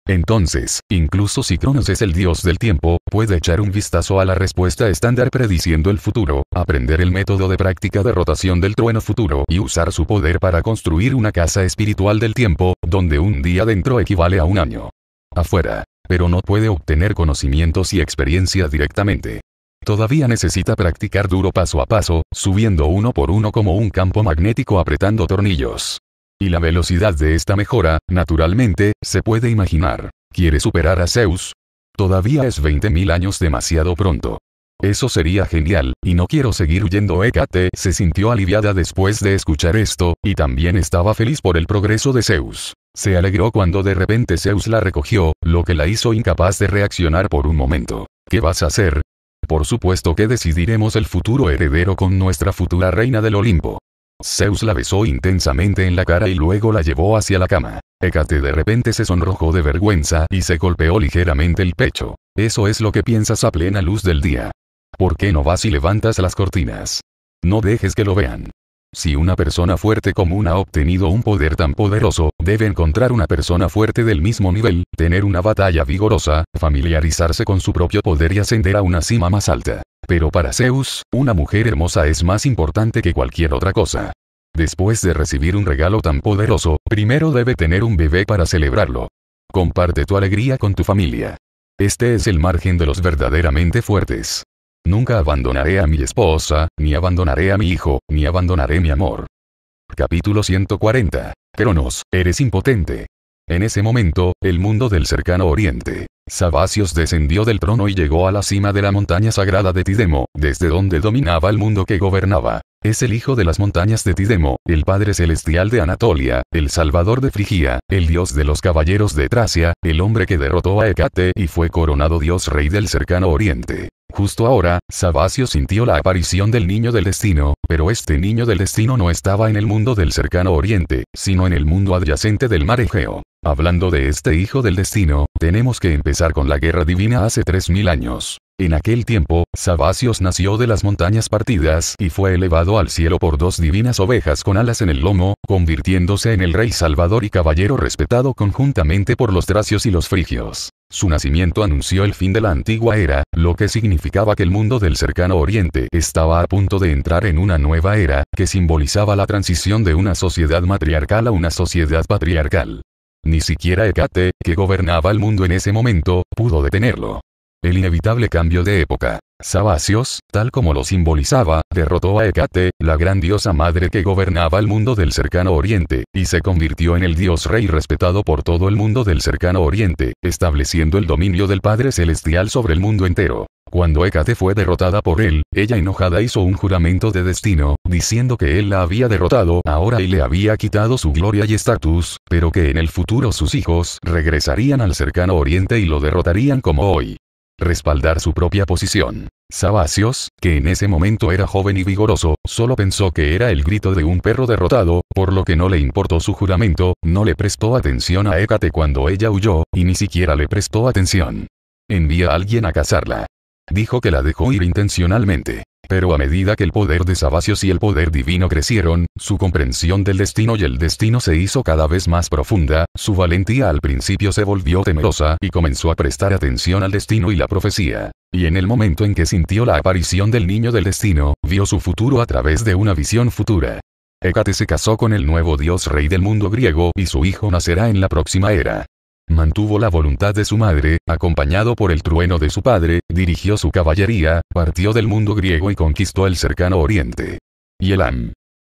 Entonces, incluso si Cronos es el dios del tiempo, puede echar un vistazo a la respuesta estándar prediciendo el futuro, aprender el método de práctica de rotación del trueno futuro y usar su poder para construir una casa espiritual del tiempo, donde un día dentro equivale a un año. Afuera. Pero no puede obtener conocimientos y experiencia directamente. Todavía necesita practicar duro paso a paso, subiendo uno por uno como un campo magnético apretando tornillos y la velocidad de esta mejora, naturalmente, se puede imaginar. ¿Quiere superar a Zeus? Todavía es 20.000 años demasiado pronto. Eso sería genial, y no quiero seguir huyendo. Hécate se sintió aliviada después de escuchar esto, y también estaba feliz por el progreso de Zeus. Se alegró cuando de repente Zeus la recogió, lo que la hizo incapaz de reaccionar por un momento. ¿Qué vas a hacer? Por supuesto que decidiremos el futuro heredero con nuestra futura reina del Olimpo. Zeus la besó intensamente en la cara y luego la llevó hacia la cama. Hecate de repente se sonrojó de vergüenza y se golpeó ligeramente el pecho. Eso es lo que piensas a plena luz del día. ¿Por qué no vas y levantas las cortinas? No dejes que lo vean. Si una persona fuerte común ha obtenido un poder tan poderoso, debe encontrar una persona fuerte del mismo nivel, tener una batalla vigorosa, familiarizarse con su propio poder y ascender a una cima más alta. Pero para Zeus, una mujer hermosa es más importante que cualquier otra cosa. Después de recibir un regalo tan poderoso, primero debe tener un bebé para celebrarlo. Comparte tu alegría con tu familia. Este es el margen de los verdaderamente fuertes. Nunca abandonaré a mi esposa, ni abandonaré a mi hijo, ni abandonaré mi amor. Capítulo 140. Cronos, eres impotente. En ese momento, el mundo del cercano oriente, Sabacios descendió del trono y llegó a la cima de la montaña sagrada de Tidemo, desde donde dominaba el mundo que gobernaba. Es el hijo de las montañas de Tidemo, el padre celestial de Anatolia, el salvador de Frigia, el dios de los caballeros de Tracia, el hombre que derrotó a Ecate y fue coronado dios rey del cercano oriente. Justo ahora, Sabacio sintió la aparición del niño del destino, pero este niño del destino no estaba en el mundo del cercano oriente, sino en el mundo adyacente del mar Egeo. Hablando de este hijo del destino, tenemos que empezar con la guerra divina hace 3000 años. En aquel tiempo, Sabacios nació de las montañas partidas y fue elevado al cielo por dos divinas ovejas con alas en el lomo, convirtiéndose en el rey salvador y caballero respetado conjuntamente por los tracios y los frigios. Su nacimiento anunció el fin de la antigua era, lo que significaba que el mundo del cercano oriente estaba a punto de entrar en una nueva era, que simbolizaba la transición de una sociedad matriarcal a una sociedad patriarcal. Ni siquiera Hecate, que gobernaba el mundo en ese momento, pudo detenerlo. El inevitable cambio de época. Sabasios, tal como lo simbolizaba, derrotó a Hecate, la gran diosa madre que gobernaba el mundo del cercano oriente, y se convirtió en el dios rey respetado por todo el mundo del cercano oriente, estableciendo el dominio del Padre Celestial sobre el mundo entero. Cuando Hécate fue derrotada por él, ella enojada hizo un juramento de destino, diciendo que él la había derrotado ahora y le había quitado su gloria y estatus, pero que en el futuro sus hijos regresarían al cercano oriente y lo derrotarían como hoy. Respaldar su propia posición. Sabacios, que en ese momento era joven y vigoroso, solo pensó que era el grito de un perro derrotado, por lo que no le importó su juramento, no le prestó atención a Hécate cuando ella huyó, y ni siquiera le prestó atención. Envía a alguien a cazarla. Dijo que la dejó ir intencionalmente. Pero a medida que el poder de Sabacios y el poder divino crecieron, su comprensión del destino y el destino se hizo cada vez más profunda, su valentía al principio se volvió temerosa y comenzó a prestar atención al destino y la profecía. Y en el momento en que sintió la aparición del niño del destino, vio su futuro a través de una visión futura. Hécate se casó con el nuevo dios rey del mundo griego y su hijo nacerá en la próxima era. Mantuvo la voluntad de su madre, acompañado por el trueno de su padre, dirigió su caballería, partió del mundo griego y conquistó el cercano oriente. Y Elam.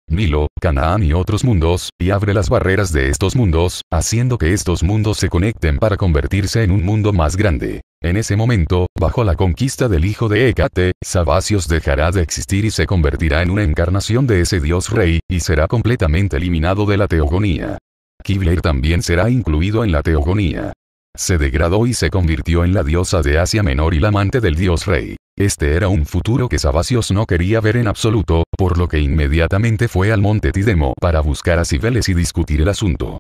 Milo, Canaán y otros mundos, y abre las barreras de estos mundos, haciendo que estos mundos se conecten para convertirse en un mundo más grande. En ese momento, bajo la conquista del hijo de Hécate, Sabacios dejará de existir y se convertirá en una encarnación de ese dios rey, y será completamente eliminado de la teogonía. Kibler también será incluido en la teogonía. Se degradó y se convirtió en la diosa de Asia Menor y la amante del dios rey. Este era un futuro que Sabacios no quería ver en absoluto, por lo que inmediatamente fue al monte Tidemo para buscar a Cibeles y discutir el asunto.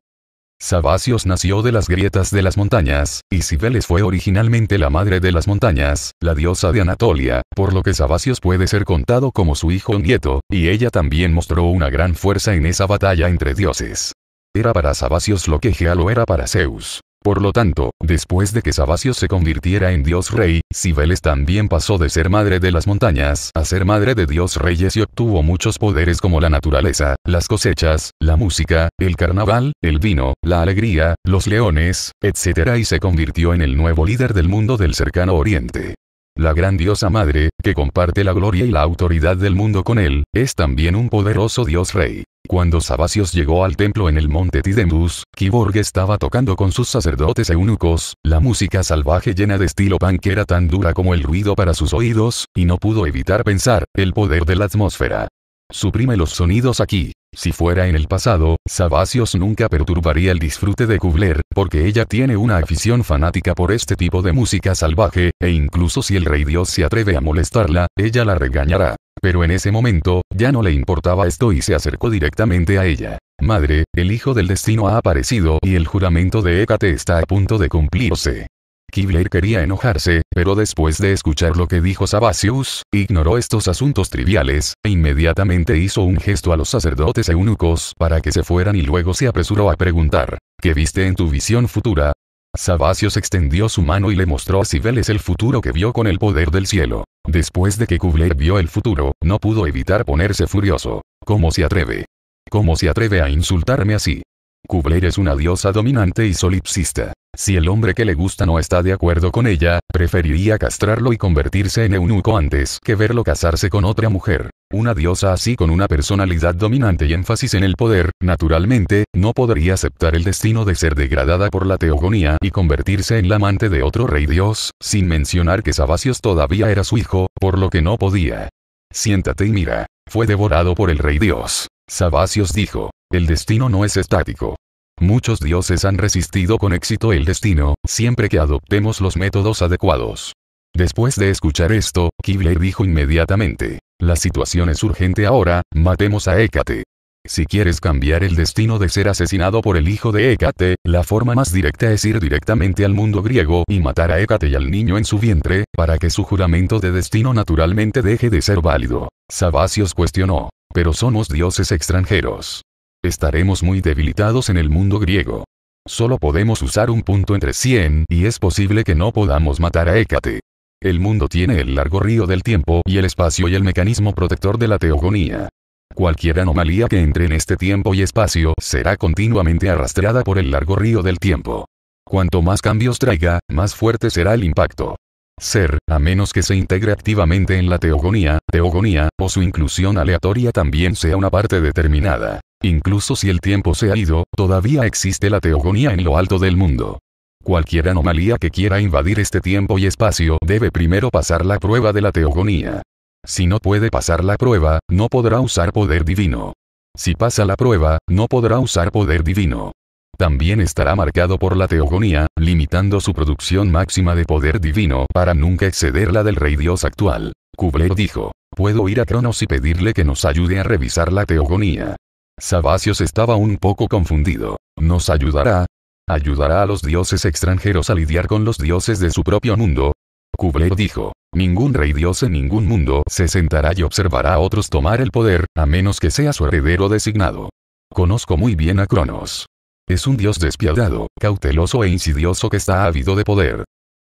Sabacios nació de las grietas de las montañas, y Cibeles fue originalmente la madre de las montañas, la diosa de Anatolia, por lo que Sabacios puede ser contado como su hijo nieto, y ella también mostró una gran fuerza en esa batalla entre dioses. Era para Sabacios lo que Gealo era para Zeus. Por lo tanto, después de que Sabacios se convirtiera en dios rey, Cibeles también pasó de ser madre de las montañas a ser madre de dios reyes y obtuvo muchos poderes como la naturaleza, las cosechas, la música, el carnaval, el vino, la alegría, los leones, etc. y se convirtió en el nuevo líder del mundo del cercano oriente. La gran diosa madre, que comparte la gloria y la autoridad del mundo con él, es también un poderoso dios rey. Cuando Sabacios llegó al templo en el monte Tidemus, Kiborg estaba tocando con sus sacerdotes eunucos, la música salvaje llena de estilo punk era tan dura como el ruido para sus oídos, y no pudo evitar pensar, el poder de la atmósfera. Suprime los sonidos aquí. Si fuera en el pasado, Sabasios nunca perturbaría el disfrute de Kubler, porque ella tiene una afición fanática por este tipo de música salvaje, e incluso si el rey Dios se atreve a molestarla, ella la regañará. Pero en ese momento, ya no le importaba esto y se acercó directamente a ella. Madre, el hijo del destino ha aparecido y el juramento de Hécate está a punto de cumplirse. Kibler quería enojarse, pero después de escuchar lo que dijo Sabacius, ignoró estos asuntos triviales, e inmediatamente hizo un gesto a los sacerdotes eunucos para que se fueran y luego se apresuró a preguntar, ¿qué viste en tu visión futura? Sabacius extendió su mano y le mostró a Cibeles el futuro que vio con el poder del cielo. Después de que Kubler vio el futuro, no pudo evitar ponerse furioso. ¿Cómo se atreve? ¿Cómo se atreve a insultarme así? Kubler es una diosa dominante y solipsista. Si el hombre que le gusta no está de acuerdo con ella, preferiría castrarlo y convertirse en eunuco antes que verlo casarse con otra mujer. Una diosa así con una personalidad dominante y énfasis en el poder, naturalmente, no podría aceptar el destino de ser degradada por la teogonía y convertirse en la amante de otro rey dios, sin mencionar que Sabacios todavía era su hijo, por lo que no podía. Siéntate y mira. Fue devorado por el rey dios. Sabacios dijo, el destino no es estático, Muchos dioses han resistido con éxito el destino, siempre que adoptemos los métodos adecuados. Después de escuchar esto, Kibler dijo inmediatamente, la situación es urgente ahora, matemos a Hécate. Si quieres cambiar el destino de ser asesinado por el hijo de Hécate, la forma más directa es ir directamente al mundo griego y matar a Hécate y al niño en su vientre, para que su juramento de destino naturalmente deje de ser válido. Sabasios cuestionó, pero somos dioses extranjeros estaremos muy debilitados en el mundo griego. Solo podemos usar un punto entre 100 y es posible que no podamos matar a Hécate. El mundo tiene el largo río del tiempo y el espacio y el mecanismo protector de la teogonía. Cualquier anomalía que entre en este tiempo y espacio será continuamente arrastrada por el largo río del tiempo. Cuanto más cambios traiga, más fuerte será el impacto. Ser, a menos que se integre activamente en la teogonía, teogonía, o su inclusión aleatoria también sea una parte determinada. Incluso si el tiempo se ha ido, todavía existe la teogonía en lo alto del mundo. Cualquier anomalía que quiera invadir este tiempo y espacio debe primero pasar la prueba de la teogonía. Si no puede pasar la prueba, no podrá usar poder divino. Si pasa la prueba, no podrá usar poder divino. También estará marcado por la teogonía, limitando su producción máxima de poder divino para nunca exceder la del rey dios actual. Kubler dijo, puedo ir a Cronos y pedirle que nos ayude a revisar la teogonía. Sabacios estaba un poco confundido. ¿Nos ayudará? ¿Ayudará a los dioses extranjeros a lidiar con los dioses de su propio mundo? Kubler dijo, ningún rey dios en ningún mundo se sentará y observará a otros tomar el poder, a menos que sea su heredero designado. Conozco muy bien a Cronos. Es un dios despiadado, cauteloso e insidioso que está ávido de poder.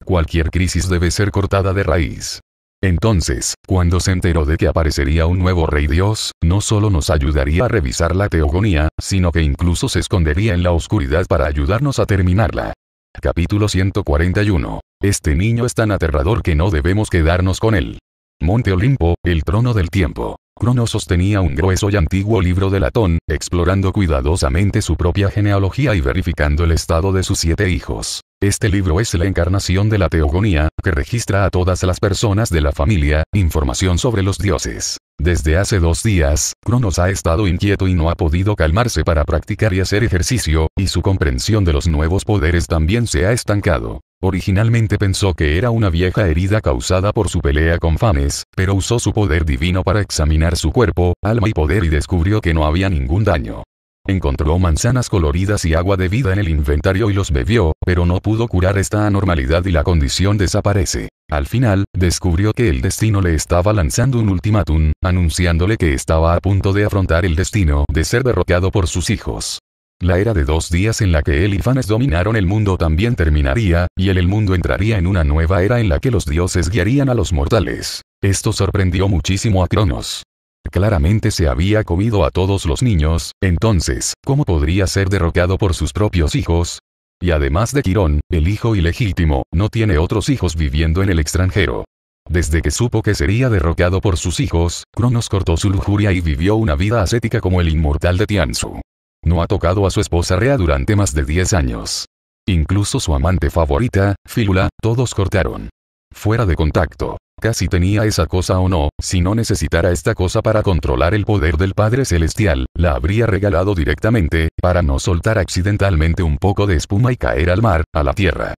Cualquier crisis debe ser cortada de raíz. Entonces, cuando se enteró de que aparecería un nuevo rey Dios, no solo nos ayudaría a revisar la teogonía, sino que incluso se escondería en la oscuridad para ayudarnos a terminarla. Capítulo 141. Este niño es tan aterrador que no debemos quedarnos con él. Monte Olimpo, el trono del tiempo. Cronos sostenía un grueso y antiguo libro de latón, explorando cuidadosamente su propia genealogía y verificando el estado de sus siete hijos. Este libro es la encarnación de la teogonía, que registra a todas las personas de la familia, información sobre los dioses. Desde hace dos días, Cronos ha estado inquieto y no ha podido calmarse para practicar y hacer ejercicio, y su comprensión de los nuevos poderes también se ha estancado. Originalmente pensó que era una vieja herida causada por su pelea con Fanes, pero usó su poder divino para examinar su cuerpo, alma y poder y descubrió que no había ningún daño. Encontró manzanas coloridas y agua de vida en el inventario y los bebió, pero no pudo curar esta anormalidad y la condición desaparece. Al final, descubrió que el destino le estaba lanzando un ultimátum, anunciándole que estaba a punto de afrontar el destino de ser derrocado por sus hijos. La era de dos días en la que él y Fanes dominaron el mundo también terminaría, y el mundo entraría en una nueva era en la que los dioses guiarían a los mortales. Esto sorprendió muchísimo a Cronos. Claramente se había comido a todos los niños, entonces, ¿cómo podría ser derrocado por sus propios hijos? Y además de Quirón, el hijo ilegítimo, no tiene otros hijos viviendo en el extranjero. Desde que supo que sería derrocado por sus hijos, Cronos cortó su lujuria y vivió una vida ascética como el inmortal de Tianzu. No ha tocado a su esposa Rea durante más de 10 años. Incluso su amante favorita, Filula, todos cortaron. Fuera de contacto. Casi tenía esa cosa o no, si no necesitara esta cosa para controlar el poder del Padre Celestial, la habría regalado directamente, para no soltar accidentalmente un poco de espuma y caer al mar, a la tierra.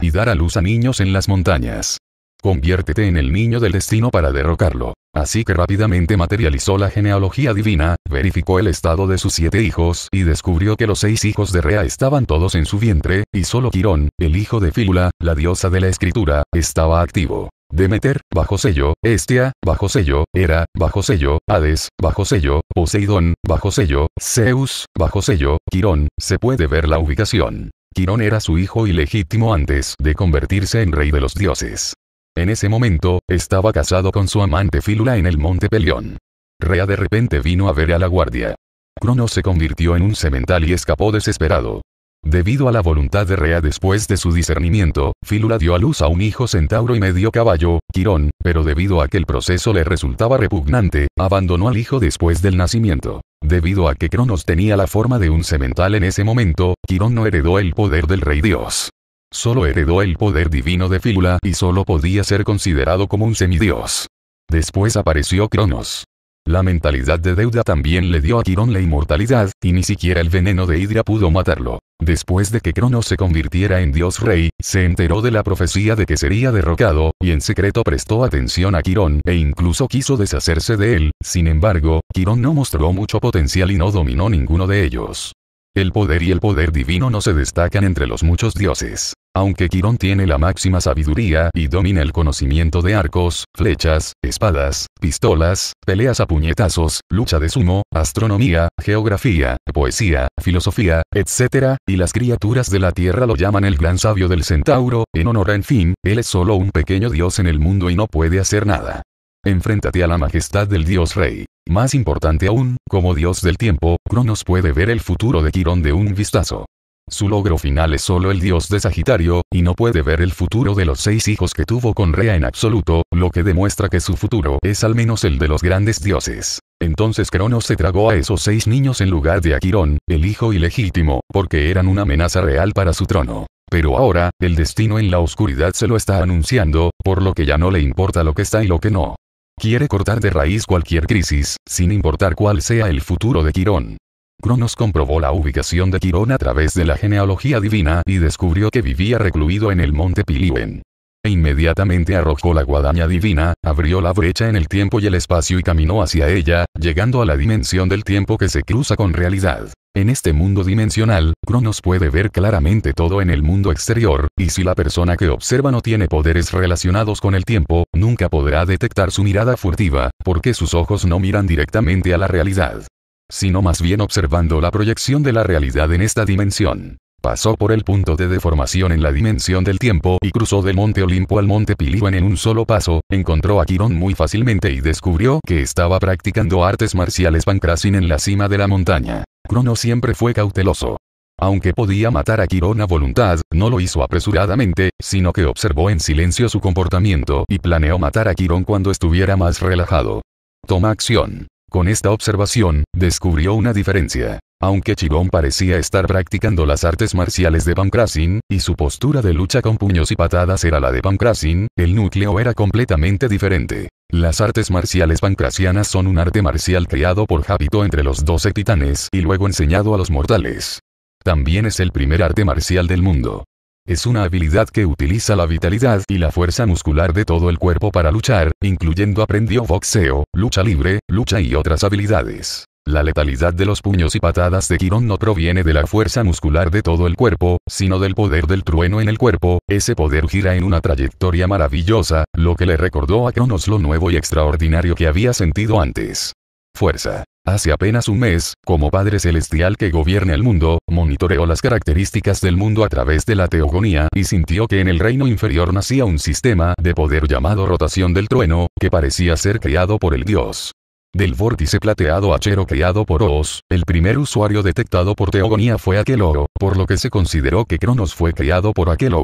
Y dar a luz a niños en las montañas. Conviértete en el niño del destino para derrocarlo. Así que rápidamente materializó la genealogía divina, verificó el estado de sus siete hijos y descubrió que los seis hijos de Rea estaban todos en su vientre, y solo Quirón, el hijo de Fíula, la diosa de la escritura, estaba activo. Demeter, bajo sello, Estia, bajo sello, Hera, bajo sello, Hades, bajo sello, Poseidón, bajo sello, Zeus, bajo sello, Quirón, se puede ver la ubicación. Quirón era su hijo ilegítimo antes de convertirse en rey de los dioses. En ese momento, estaba casado con su amante Filula en el monte Pelión. Rea de repente vino a ver a la guardia. Cronos se convirtió en un semental y escapó desesperado. Debido a la voluntad de Rea después de su discernimiento, Filula dio a luz a un hijo centauro y medio caballo, Quirón, pero debido a que el proceso le resultaba repugnante, abandonó al hijo después del nacimiento. Debido a que Cronos tenía la forma de un semental en ese momento, Quirón no heredó el poder del rey dios. Solo heredó el poder divino de Fílula y solo podía ser considerado como un semidios. Después apareció Cronos. La mentalidad de deuda también le dio a Quirón la inmortalidad, y ni siquiera el veneno de Hidra pudo matarlo. Después de que Cronos se convirtiera en dios rey, se enteró de la profecía de que sería derrocado, y en secreto prestó atención a Quirón e incluso quiso deshacerse de él, sin embargo, Quirón no mostró mucho potencial y no dominó ninguno de ellos. El poder y el poder divino no se destacan entre los muchos dioses. Aunque Quirón tiene la máxima sabiduría y domina el conocimiento de arcos, flechas, espadas, pistolas, peleas a puñetazos, lucha de sumo, astronomía, geografía, poesía, filosofía, etc., y las criaturas de la Tierra lo llaman el gran sabio del centauro, en honor a en fin, él es solo un pequeño dios en el mundo y no puede hacer nada. Enfréntate a la majestad del dios rey. Más importante aún, como dios del tiempo, Cronos puede ver el futuro de Quirón de un vistazo. Su logro final es solo el dios de Sagitario, y no puede ver el futuro de los seis hijos que tuvo con Rea en absoluto, lo que demuestra que su futuro es al menos el de los grandes dioses. Entonces Cronos se tragó a esos seis niños en lugar de a Quirón, el hijo ilegítimo, porque eran una amenaza real para su trono. Pero ahora, el destino en la oscuridad se lo está anunciando, por lo que ya no le importa lo que está y lo que no. Quiere cortar de raíz cualquier crisis, sin importar cuál sea el futuro de Quirón. Cronos comprobó la ubicación de Quirón a través de la genealogía divina y descubrió que vivía recluido en el monte Piliwen. E inmediatamente arrojó la guadaña divina, abrió la brecha en el tiempo y el espacio y caminó hacia ella, llegando a la dimensión del tiempo que se cruza con realidad. En este mundo dimensional, Cronos puede ver claramente todo en el mundo exterior, y si la persona que observa no tiene poderes relacionados con el tiempo, nunca podrá detectar su mirada furtiva, porque sus ojos no miran directamente a la realidad sino más bien observando la proyección de la realidad en esta dimensión pasó por el punto de deformación en la dimensión del tiempo y cruzó del monte Olimpo al monte Piliwen en un solo paso, encontró a Quirón muy fácilmente y descubrió que estaba practicando artes marciales pancrasin en la cima de la montaña. Crono siempre fue cauteloso. Aunque podía matar a Quirón a voluntad, no lo hizo apresuradamente, sino que observó en silencio su comportamiento y planeó matar a Quirón cuando estuviera más relajado. Toma acción. Con esta observación, descubrió una diferencia. Aunque Chigón parecía estar practicando las artes marciales de Pancrasin, y su postura de lucha con puños y patadas era la de Pancrasin, el núcleo era completamente diferente. Las artes marciales pancrasianas son un arte marcial creado por Hábito entre los 12 titanes y luego enseñado a los mortales. También es el primer arte marcial del mundo. Es una habilidad que utiliza la vitalidad y la fuerza muscular de todo el cuerpo para luchar, incluyendo aprendió boxeo, lucha libre, lucha y otras habilidades. La letalidad de los puños y patadas de Quirón no proviene de la fuerza muscular de todo el cuerpo, sino del poder del trueno en el cuerpo, ese poder gira en una trayectoria maravillosa, lo que le recordó a Kronos lo nuevo y extraordinario que había sentido antes fuerza. Hace apenas un mes, como Padre Celestial que gobierna el mundo, monitoreó las características del mundo a través de la teogonía y sintió que en el reino inferior nacía un sistema de poder llamado rotación del trueno, que parecía ser creado por el dios del vórtice plateado achero creado por Oos, el primer usuario detectado por Teogonía fue aquel por lo que se consideró que Cronos fue creado por aquel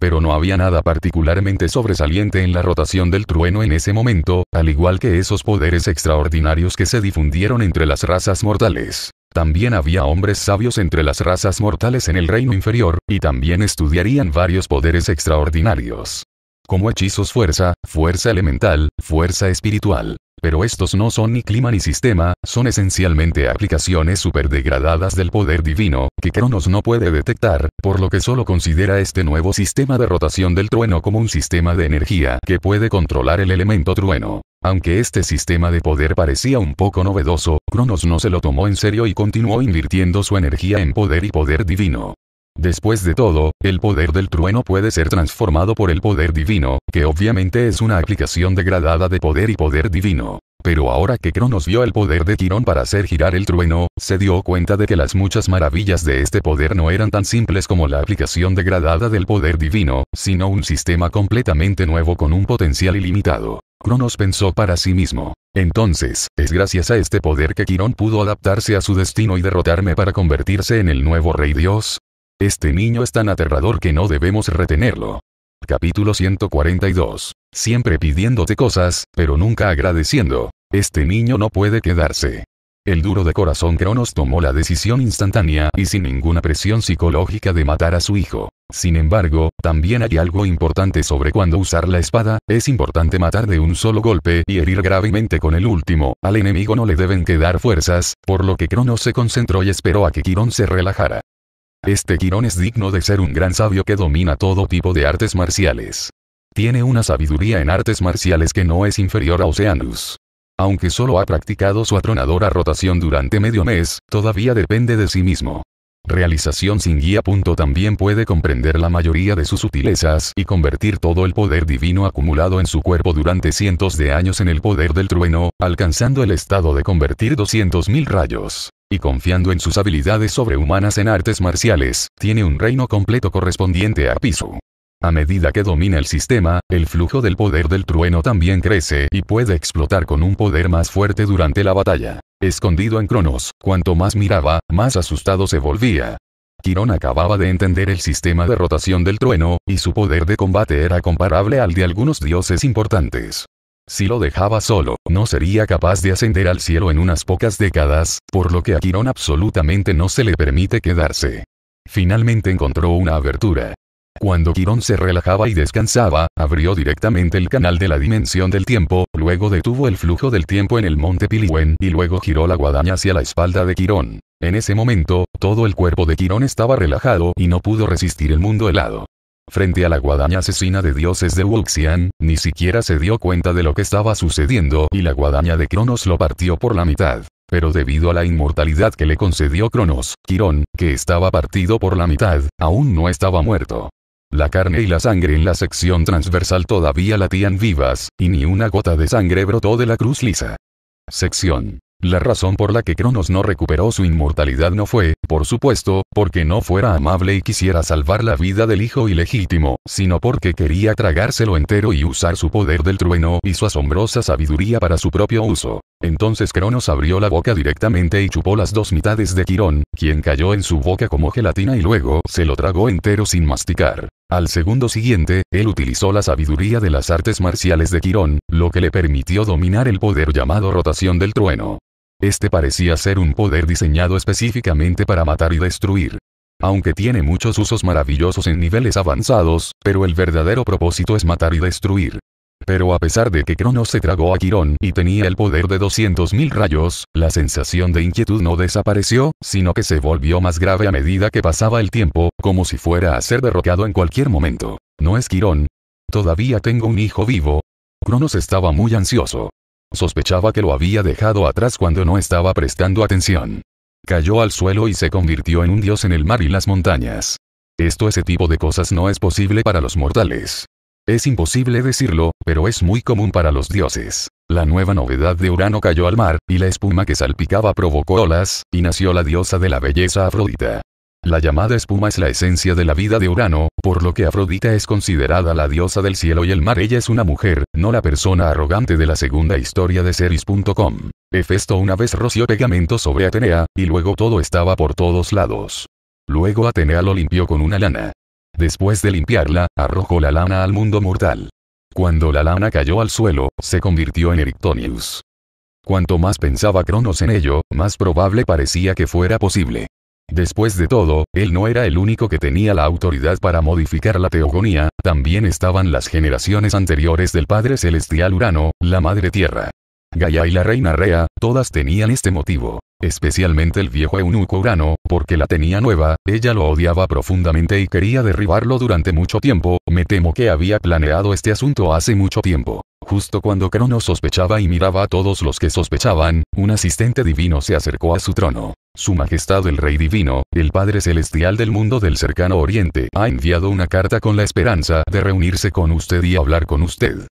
Pero no había nada particularmente sobresaliente en la rotación del trueno en ese momento, al igual que esos poderes extraordinarios que se difundieron entre las razas mortales. También había hombres sabios entre las razas mortales en el reino inferior, y también estudiarían varios poderes extraordinarios como hechizos fuerza, fuerza elemental, fuerza espiritual. Pero estos no son ni clima ni sistema, son esencialmente aplicaciones superdegradadas del poder divino, que Cronos no puede detectar, por lo que solo considera este nuevo sistema de rotación del trueno como un sistema de energía que puede controlar el elemento trueno. Aunque este sistema de poder parecía un poco novedoso, Cronos no se lo tomó en serio y continuó invirtiendo su energía en poder y poder divino. Después de todo, el poder del trueno puede ser transformado por el poder divino, que obviamente es una aplicación degradada de poder y poder divino. Pero ahora que Cronos vio el poder de Quirón para hacer girar el trueno, se dio cuenta de que las muchas maravillas de este poder no eran tan simples como la aplicación degradada del poder divino, sino un sistema completamente nuevo con un potencial ilimitado. Cronos pensó para sí mismo. Entonces, es gracias a este poder que Quirón pudo adaptarse a su destino y derrotarme para convertirse en el nuevo rey dios. Este niño es tan aterrador que no debemos retenerlo. Capítulo 142. Siempre pidiéndote cosas, pero nunca agradeciendo. Este niño no puede quedarse. El duro de corazón Cronos tomó la decisión instantánea y sin ninguna presión psicológica de matar a su hijo. Sin embargo, también hay algo importante sobre cuándo usar la espada, es importante matar de un solo golpe y herir gravemente con el último, al enemigo no le deben quedar fuerzas, por lo que Cronos se concentró y esperó a que Quirón se relajara. Este Quirón es digno de ser un gran sabio que domina todo tipo de artes marciales. Tiene una sabiduría en artes marciales que no es inferior a Oceanus. Aunque solo ha practicado su atronadora rotación durante medio mes, todavía depende de sí mismo. Realización sin guía. También puede comprender la mayoría de sus sutilezas y convertir todo el poder divino acumulado en su cuerpo durante cientos de años en el poder del trueno, alcanzando el estado de convertir 200.000 rayos y confiando en sus habilidades sobrehumanas en artes marciales, tiene un reino completo correspondiente a Pisu. A medida que domina el sistema, el flujo del poder del trueno también crece y puede explotar con un poder más fuerte durante la batalla. Escondido en Cronos, cuanto más miraba, más asustado se volvía. Quirón acababa de entender el sistema de rotación del trueno, y su poder de combate era comparable al de algunos dioses importantes. Si lo dejaba solo, no sería capaz de ascender al cielo en unas pocas décadas, por lo que a Quirón absolutamente no se le permite quedarse. Finalmente encontró una abertura. Cuando Quirón se relajaba y descansaba, abrió directamente el canal de la dimensión del tiempo, luego detuvo el flujo del tiempo en el monte Piliwen y luego giró la guadaña hacia la espalda de Quirón. En ese momento, todo el cuerpo de Quirón estaba relajado y no pudo resistir el mundo helado. Frente a la guadaña asesina de dioses de Wuxian, ni siquiera se dio cuenta de lo que estaba sucediendo y la guadaña de Cronos lo partió por la mitad. Pero debido a la inmortalidad que le concedió Cronos, Quirón, que estaba partido por la mitad, aún no estaba muerto. La carne y la sangre en la sección transversal todavía latían vivas, y ni una gota de sangre brotó de la cruz lisa. Sección la razón por la que Cronos no recuperó su inmortalidad no fue, por supuesto, porque no fuera amable y quisiera salvar la vida del hijo ilegítimo, sino porque quería tragárselo entero y usar su poder del trueno y su asombrosa sabiduría para su propio uso. Entonces Cronos abrió la boca directamente y chupó las dos mitades de Quirón, quien cayó en su boca como gelatina y luego se lo tragó entero sin masticar. Al segundo siguiente, él utilizó la sabiduría de las artes marciales de Quirón, lo que le permitió dominar el poder llamado rotación del trueno. Este parecía ser un poder diseñado específicamente para matar y destruir. Aunque tiene muchos usos maravillosos en niveles avanzados, pero el verdadero propósito es matar y destruir. Pero a pesar de que Cronos se tragó a Quirón y tenía el poder de 200.000 rayos, la sensación de inquietud no desapareció, sino que se volvió más grave a medida que pasaba el tiempo, como si fuera a ser derrocado en cualquier momento. No es Quirón. Todavía tengo un hijo vivo. Cronos estaba muy ansioso. Sospechaba que lo había dejado atrás cuando no estaba prestando atención. Cayó al suelo y se convirtió en un dios en el mar y las montañas. Esto ese tipo de cosas no es posible para los mortales. Es imposible decirlo, pero es muy común para los dioses. La nueva novedad de Urano cayó al mar, y la espuma que salpicaba provocó olas, y nació la diosa de la belleza Afrodita. La llamada espuma es la esencia de la vida de Urano, por lo que Afrodita es considerada la diosa del cielo y el mar. Ella es una mujer, no la persona arrogante de la segunda historia de Ceres.com. Hefesto una vez roció pegamento sobre Atenea, y luego todo estaba por todos lados. Luego Atenea lo limpió con una lana. Después de limpiarla, arrojó la lana al mundo mortal. Cuando la lana cayó al suelo, se convirtió en Erictonius. Cuanto más pensaba Cronos en ello, más probable parecía que fuera posible. Después de todo, él no era el único que tenía la autoridad para modificar la teogonía, también estaban las generaciones anteriores del Padre Celestial Urano, la Madre Tierra. Gaia y la reina Rea, todas tenían este motivo. Especialmente el viejo eunuco Urano, porque la tenía nueva, ella lo odiaba profundamente y quería derribarlo durante mucho tiempo, me temo que había planeado este asunto hace mucho tiempo. Justo cuando Crono sospechaba y miraba a todos los que sospechaban, un asistente divino se acercó a su trono. Su Majestad el Rey Divino, el Padre Celestial del mundo del cercano oriente, ha enviado una carta con la esperanza de reunirse con usted y hablar con usted.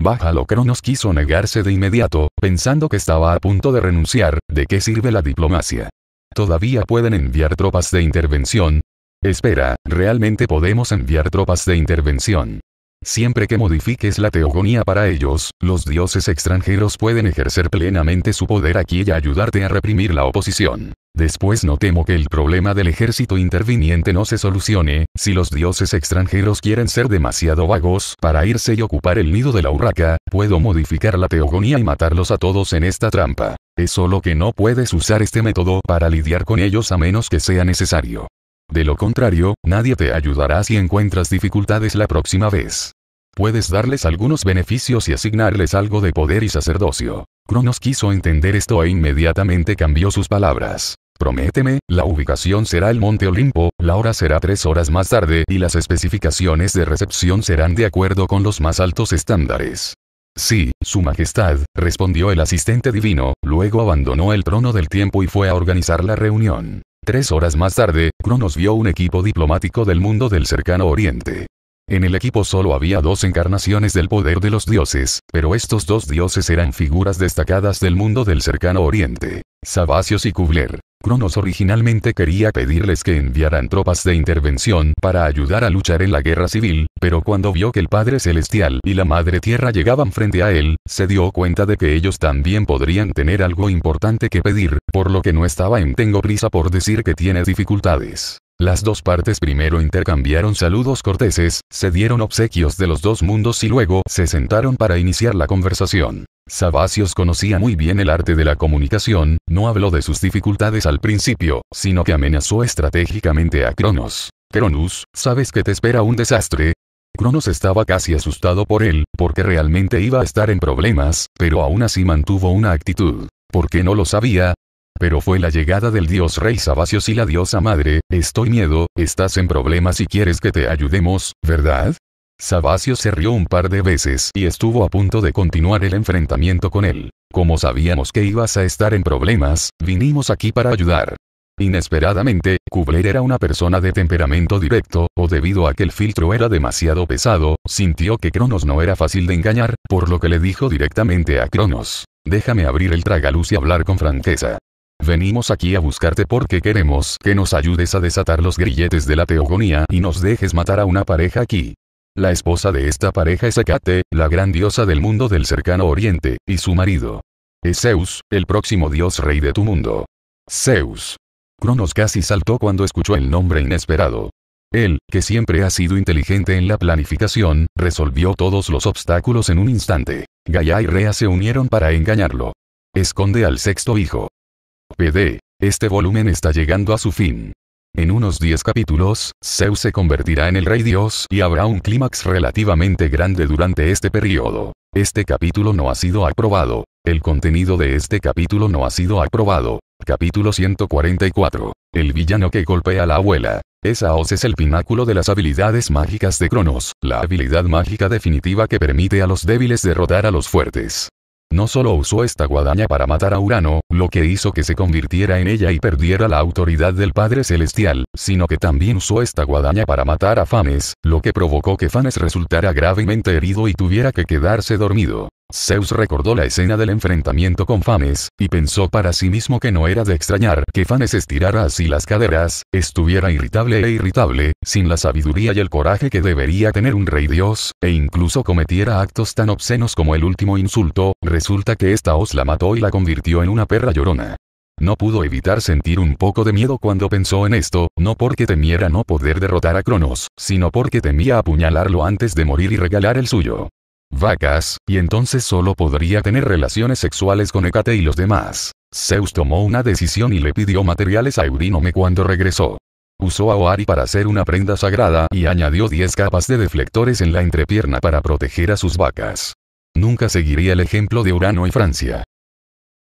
Bájalo nos quiso negarse de inmediato, pensando que estaba a punto de renunciar, ¿de qué sirve la diplomacia? ¿Todavía pueden enviar tropas de intervención? Espera, realmente podemos enviar tropas de intervención. Siempre que modifiques la teogonía para ellos, los dioses extranjeros pueden ejercer plenamente su poder aquí y ayudarte a reprimir la oposición. Después no temo que el problema del ejército interviniente no se solucione, si los dioses extranjeros quieren ser demasiado vagos para irse y ocupar el nido de la urraca, puedo modificar la teogonía y matarlos a todos en esta trampa. Es solo que no puedes usar este método para lidiar con ellos a menos que sea necesario. De lo contrario, nadie te ayudará si encuentras dificultades la próxima vez. Puedes darles algunos beneficios y asignarles algo de poder y sacerdocio. Cronos quiso entender esto e inmediatamente cambió sus palabras. Prométeme, la ubicación será el Monte Olimpo, la hora será tres horas más tarde y las especificaciones de recepción serán de acuerdo con los más altos estándares. Sí, Su Majestad, respondió el asistente divino, luego abandonó el trono del tiempo y fue a organizar la reunión. Tres horas más tarde, Cronos vio un equipo diplomático del mundo del cercano oriente. En el equipo solo había dos encarnaciones del poder de los dioses, pero estos dos dioses eran figuras destacadas del mundo del cercano oriente, Sabacios y Kubler. Cronos originalmente quería pedirles que enviaran tropas de intervención para ayudar a luchar en la guerra civil, pero cuando vio que el Padre Celestial y la Madre Tierra llegaban frente a él, se dio cuenta de que ellos también podrían tener algo importante que pedir, por lo que no estaba en tengo prisa por decir que tiene dificultades. Las dos partes primero intercambiaron saludos corteses, se dieron obsequios de los dos mundos y luego se sentaron para iniciar la conversación. Sabacios conocía muy bien el arte de la comunicación, no habló de sus dificultades al principio, sino que amenazó estratégicamente a Cronos. Cronus, ¿sabes que te espera un desastre? Cronos estaba casi asustado por él, porque realmente iba a estar en problemas, pero aún así mantuvo una actitud. ¿Por qué no lo sabía? Pero fue la llegada del dios rey Sabacios y la diosa madre, estoy miedo, estás en problemas y quieres que te ayudemos, ¿verdad? Sabacio se rió un par de veces y estuvo a punto de continuar el enfrentamiento con él. Como sabíamos que ibas a estar en problemas, vinimos aquí para ayudar. Inesperadamente, Kubler era una persona de temperamento directo, o debido a que el filtro era demasiado pesado, sintió que Cronos no era fácil de engañar, por lo que le dijo directamente a Cronos, déjame abrir el tragaluz y hablar con franqueza. Venimos aquí a buscarte porque queremos que nos ayudes a desatar los grilletes de la teogonía y nos dejes matar a una pareja aquí. La esposa de esta pareja es Hecate, la gran diosa del mundo del cercano oriente, y su marido. Es Zeus, el próximo dios rey de tu mundo. Zeus. Cronos casi saltó cuando escuchó el nombre inesperado. Él, que siempre ha sido inteligente en la planificación, resolvió todos los obstáculos en un instante. Gaia y Rea se unieron para engañarlo. Esconde al sexto hijo. PD. Este volumen está llegando a su fin. En unos 10 capítulos, Zeus se convertirá en el rey dios y habrá un clímax relativamente grande durante este periodo. Este capítulo no ha sido aprobado. El contenido de este capítulo no ha sido aprobado. Capítulo 144. El villano que golpea a la abuela. Esa hoz es el pináculo de las habilidades mágicas de Cronos, la habilidad mágica definitiva que permite a los débiles derrotar a los fuertes. No solo usó esta guadaña para matar a Urano, lo que hizo que se convirtiera en ella y perdiera la autoridad del Padre Celestial, sino que también usó esta guadaña para matar a Fanes, lo que provocó que Fanes resultara gravemente herido y tuviera que quedarse dormido. Zeus recordó la escena del enfrentamiento con Fanes, y pensó para sí mismo que no era de extrañar que Fanes estirara así las caderas, estuviera irritable e irritable, sin la sabiduría y el coraje que debería tener un rey dios, e incluso cometiera actos tan obscenos como el último insulto, resulta que esta os la mató y la convirtió en una perra llorona. No pudo evitar sentir un poco de miedo cuando pensó en esto, no porque temiera no poder derrotar a Cronos, sino porque temía apuñalarlo antes de morir y regalar el suyo vacas, y entonces solo podría tener relaciones sexuales con Ecate y los demás. Zeus tomó una decisión y le pidió materiales a Eurínome cuando regresó. Usó a Oari para hacer una prenda sagrada y añadió 10 capas de deflectores en la entrepierna para proteger a sus vacas. Nunca seguiría el ejemplo de Urano y Francia.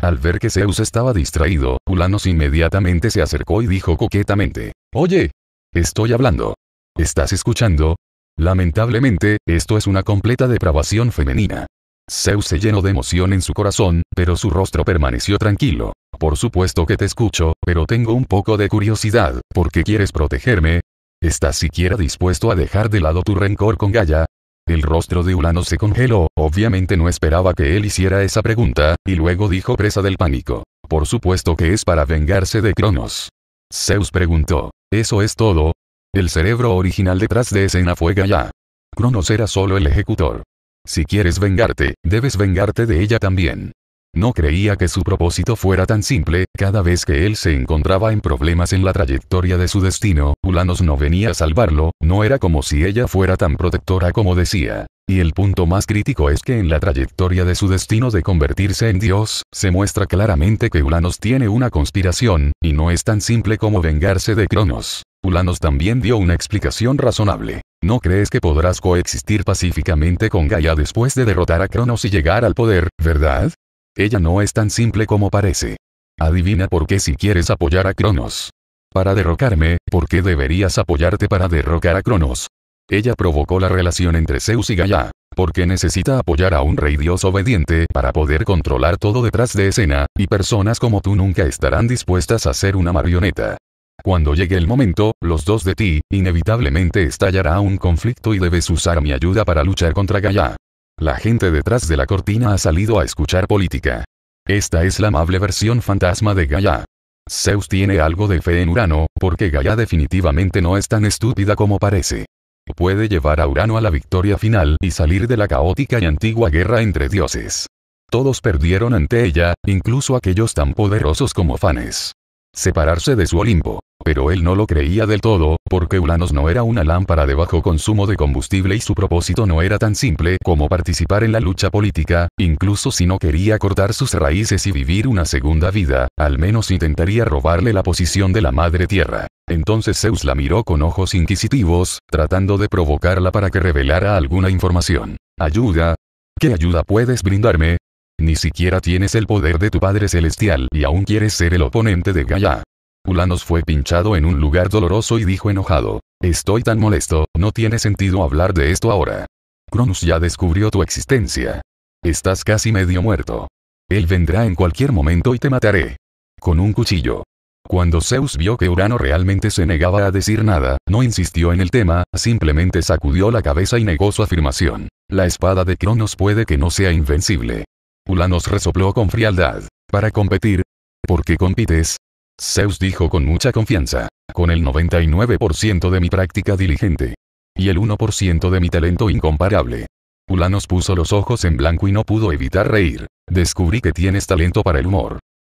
Al ver que Zeus estaba distraído, Ulanos inmediatamente se acercó y dijo coquetamente, Oye, estoy hablando. ¿Estás escuchando? Lamentablemente, esto es una completa depravación femenina. Zeus se llenó de emoción en su corazón, pero su rostro permaneció tranquilo. Por supuesto que te escucho, pero tengo un poco de curiosidad, ¿por qué quieres protegerme? ¿Estás siquiera dispuesto a dejar de lado tu rencor con Gaia? El rostro de Ulano se congeló, obviamente no esperaba que él hiciera esa pregunta, y luego dijo presa del pánico. Por supuesto que es para vengarse de Cronos. Zeus preguntó, ¿eso es todo? El cerebro original detrás de escena fue Gaia. Cronos era solo el ejecutor. Si quieres vengarte, debes vengarte de ella también. No creía que su propósito fuera tan simple, cada vez que él se encontraba en problemas en la trayectoria de su destino, Ulanos no venía a salvarlo, no era como si ella fuera tan protectora como decía. Y el punto más crítico es que en la trayectoria de su destino de convertirse en Dios, se muestra claramente que Ulanos tiene una conspiración, y no es tan simple como vengarse de Cronos. Ulanos también dio una explicación razonable. ¿No crees que podrás coexistir pacíficamente con Gaia después de derrotar a Cronos y llegar al poder, verdad? Ella no es tan simple como parece. Adivina por qué si quieres apoyar a Cronos. Para derrocarme, ¿por qué deberías apoyarte para derrocar a Cronos? Ella provocó la relación entre Zeus y Gaia, porque necesita apoyar a un rey dios obediente para poder controlar todo detrás de escena, y personas como tú nunca estarán dispuestas a ser una marioneta. Cuando llegue el momento, los dos de ti, inevitablemente estallará un conflicto y debes usar mi ayuda para luchar contra Gaia. La gente detrás de la cortina ha salido a escuchar política. Esta es la amable versión fantasma de Gaia. Zeus tiene algo de fe en Urano, porque Gaia definitivamente no es tan estúpida como parece puede llevar a Urano a la victoria final y salir de la caótica y antigua guerra entre dioses. Todos perdieron ante ella, incluso aquellos tan poderosos como Fanes. Separarse de su Olimpo pero él no lo creía del todo, porque Ulanos no era una lámpara de bajo consumo de combustible y su propósito no era tan simple como participar en la lucha política, incluso si no quería cortar sus raíces y vivir una segunda vida, al menos intentaría robarle la posición de la madre tierra. Entonces Zeus la miró con ojos inquisitivos, tratando de provocarla para que revelara alguna información. Ayuda. ¿Qué ayuda puedes brindarme? Ni siquiera tienes el poder de tu Padre Celestial y aún quieres ser el oponente de Gaia. Ulanos fue pinchado en un lugar doloroso y dijo enojado. Estoy tan molesto, no tiene sentido hablar de esto ahora. Cronus ya descubrió tu existencia. Estás casi medio muerto. Él vendrá en cualquier momento y te mataré. Con un cuchillo. Cuando Zeus vio que Urano realmente se negaba a decir nada, no insistió en el tema, simplemente sacudió la cabeza y negó su afirmación. La espada de Cronos puede que no sea invencible. Ulanos resopló con frialdad. Para competir. ¿Por qué compites? Zeus dijo con mucha confianza. Con el 99% de mi práctica diligente. Y el 1% de mi talento incomparable. Ulanos puso los ojos en blanco y no pudo evitar reír. Descubrí que tienes talento para el humor.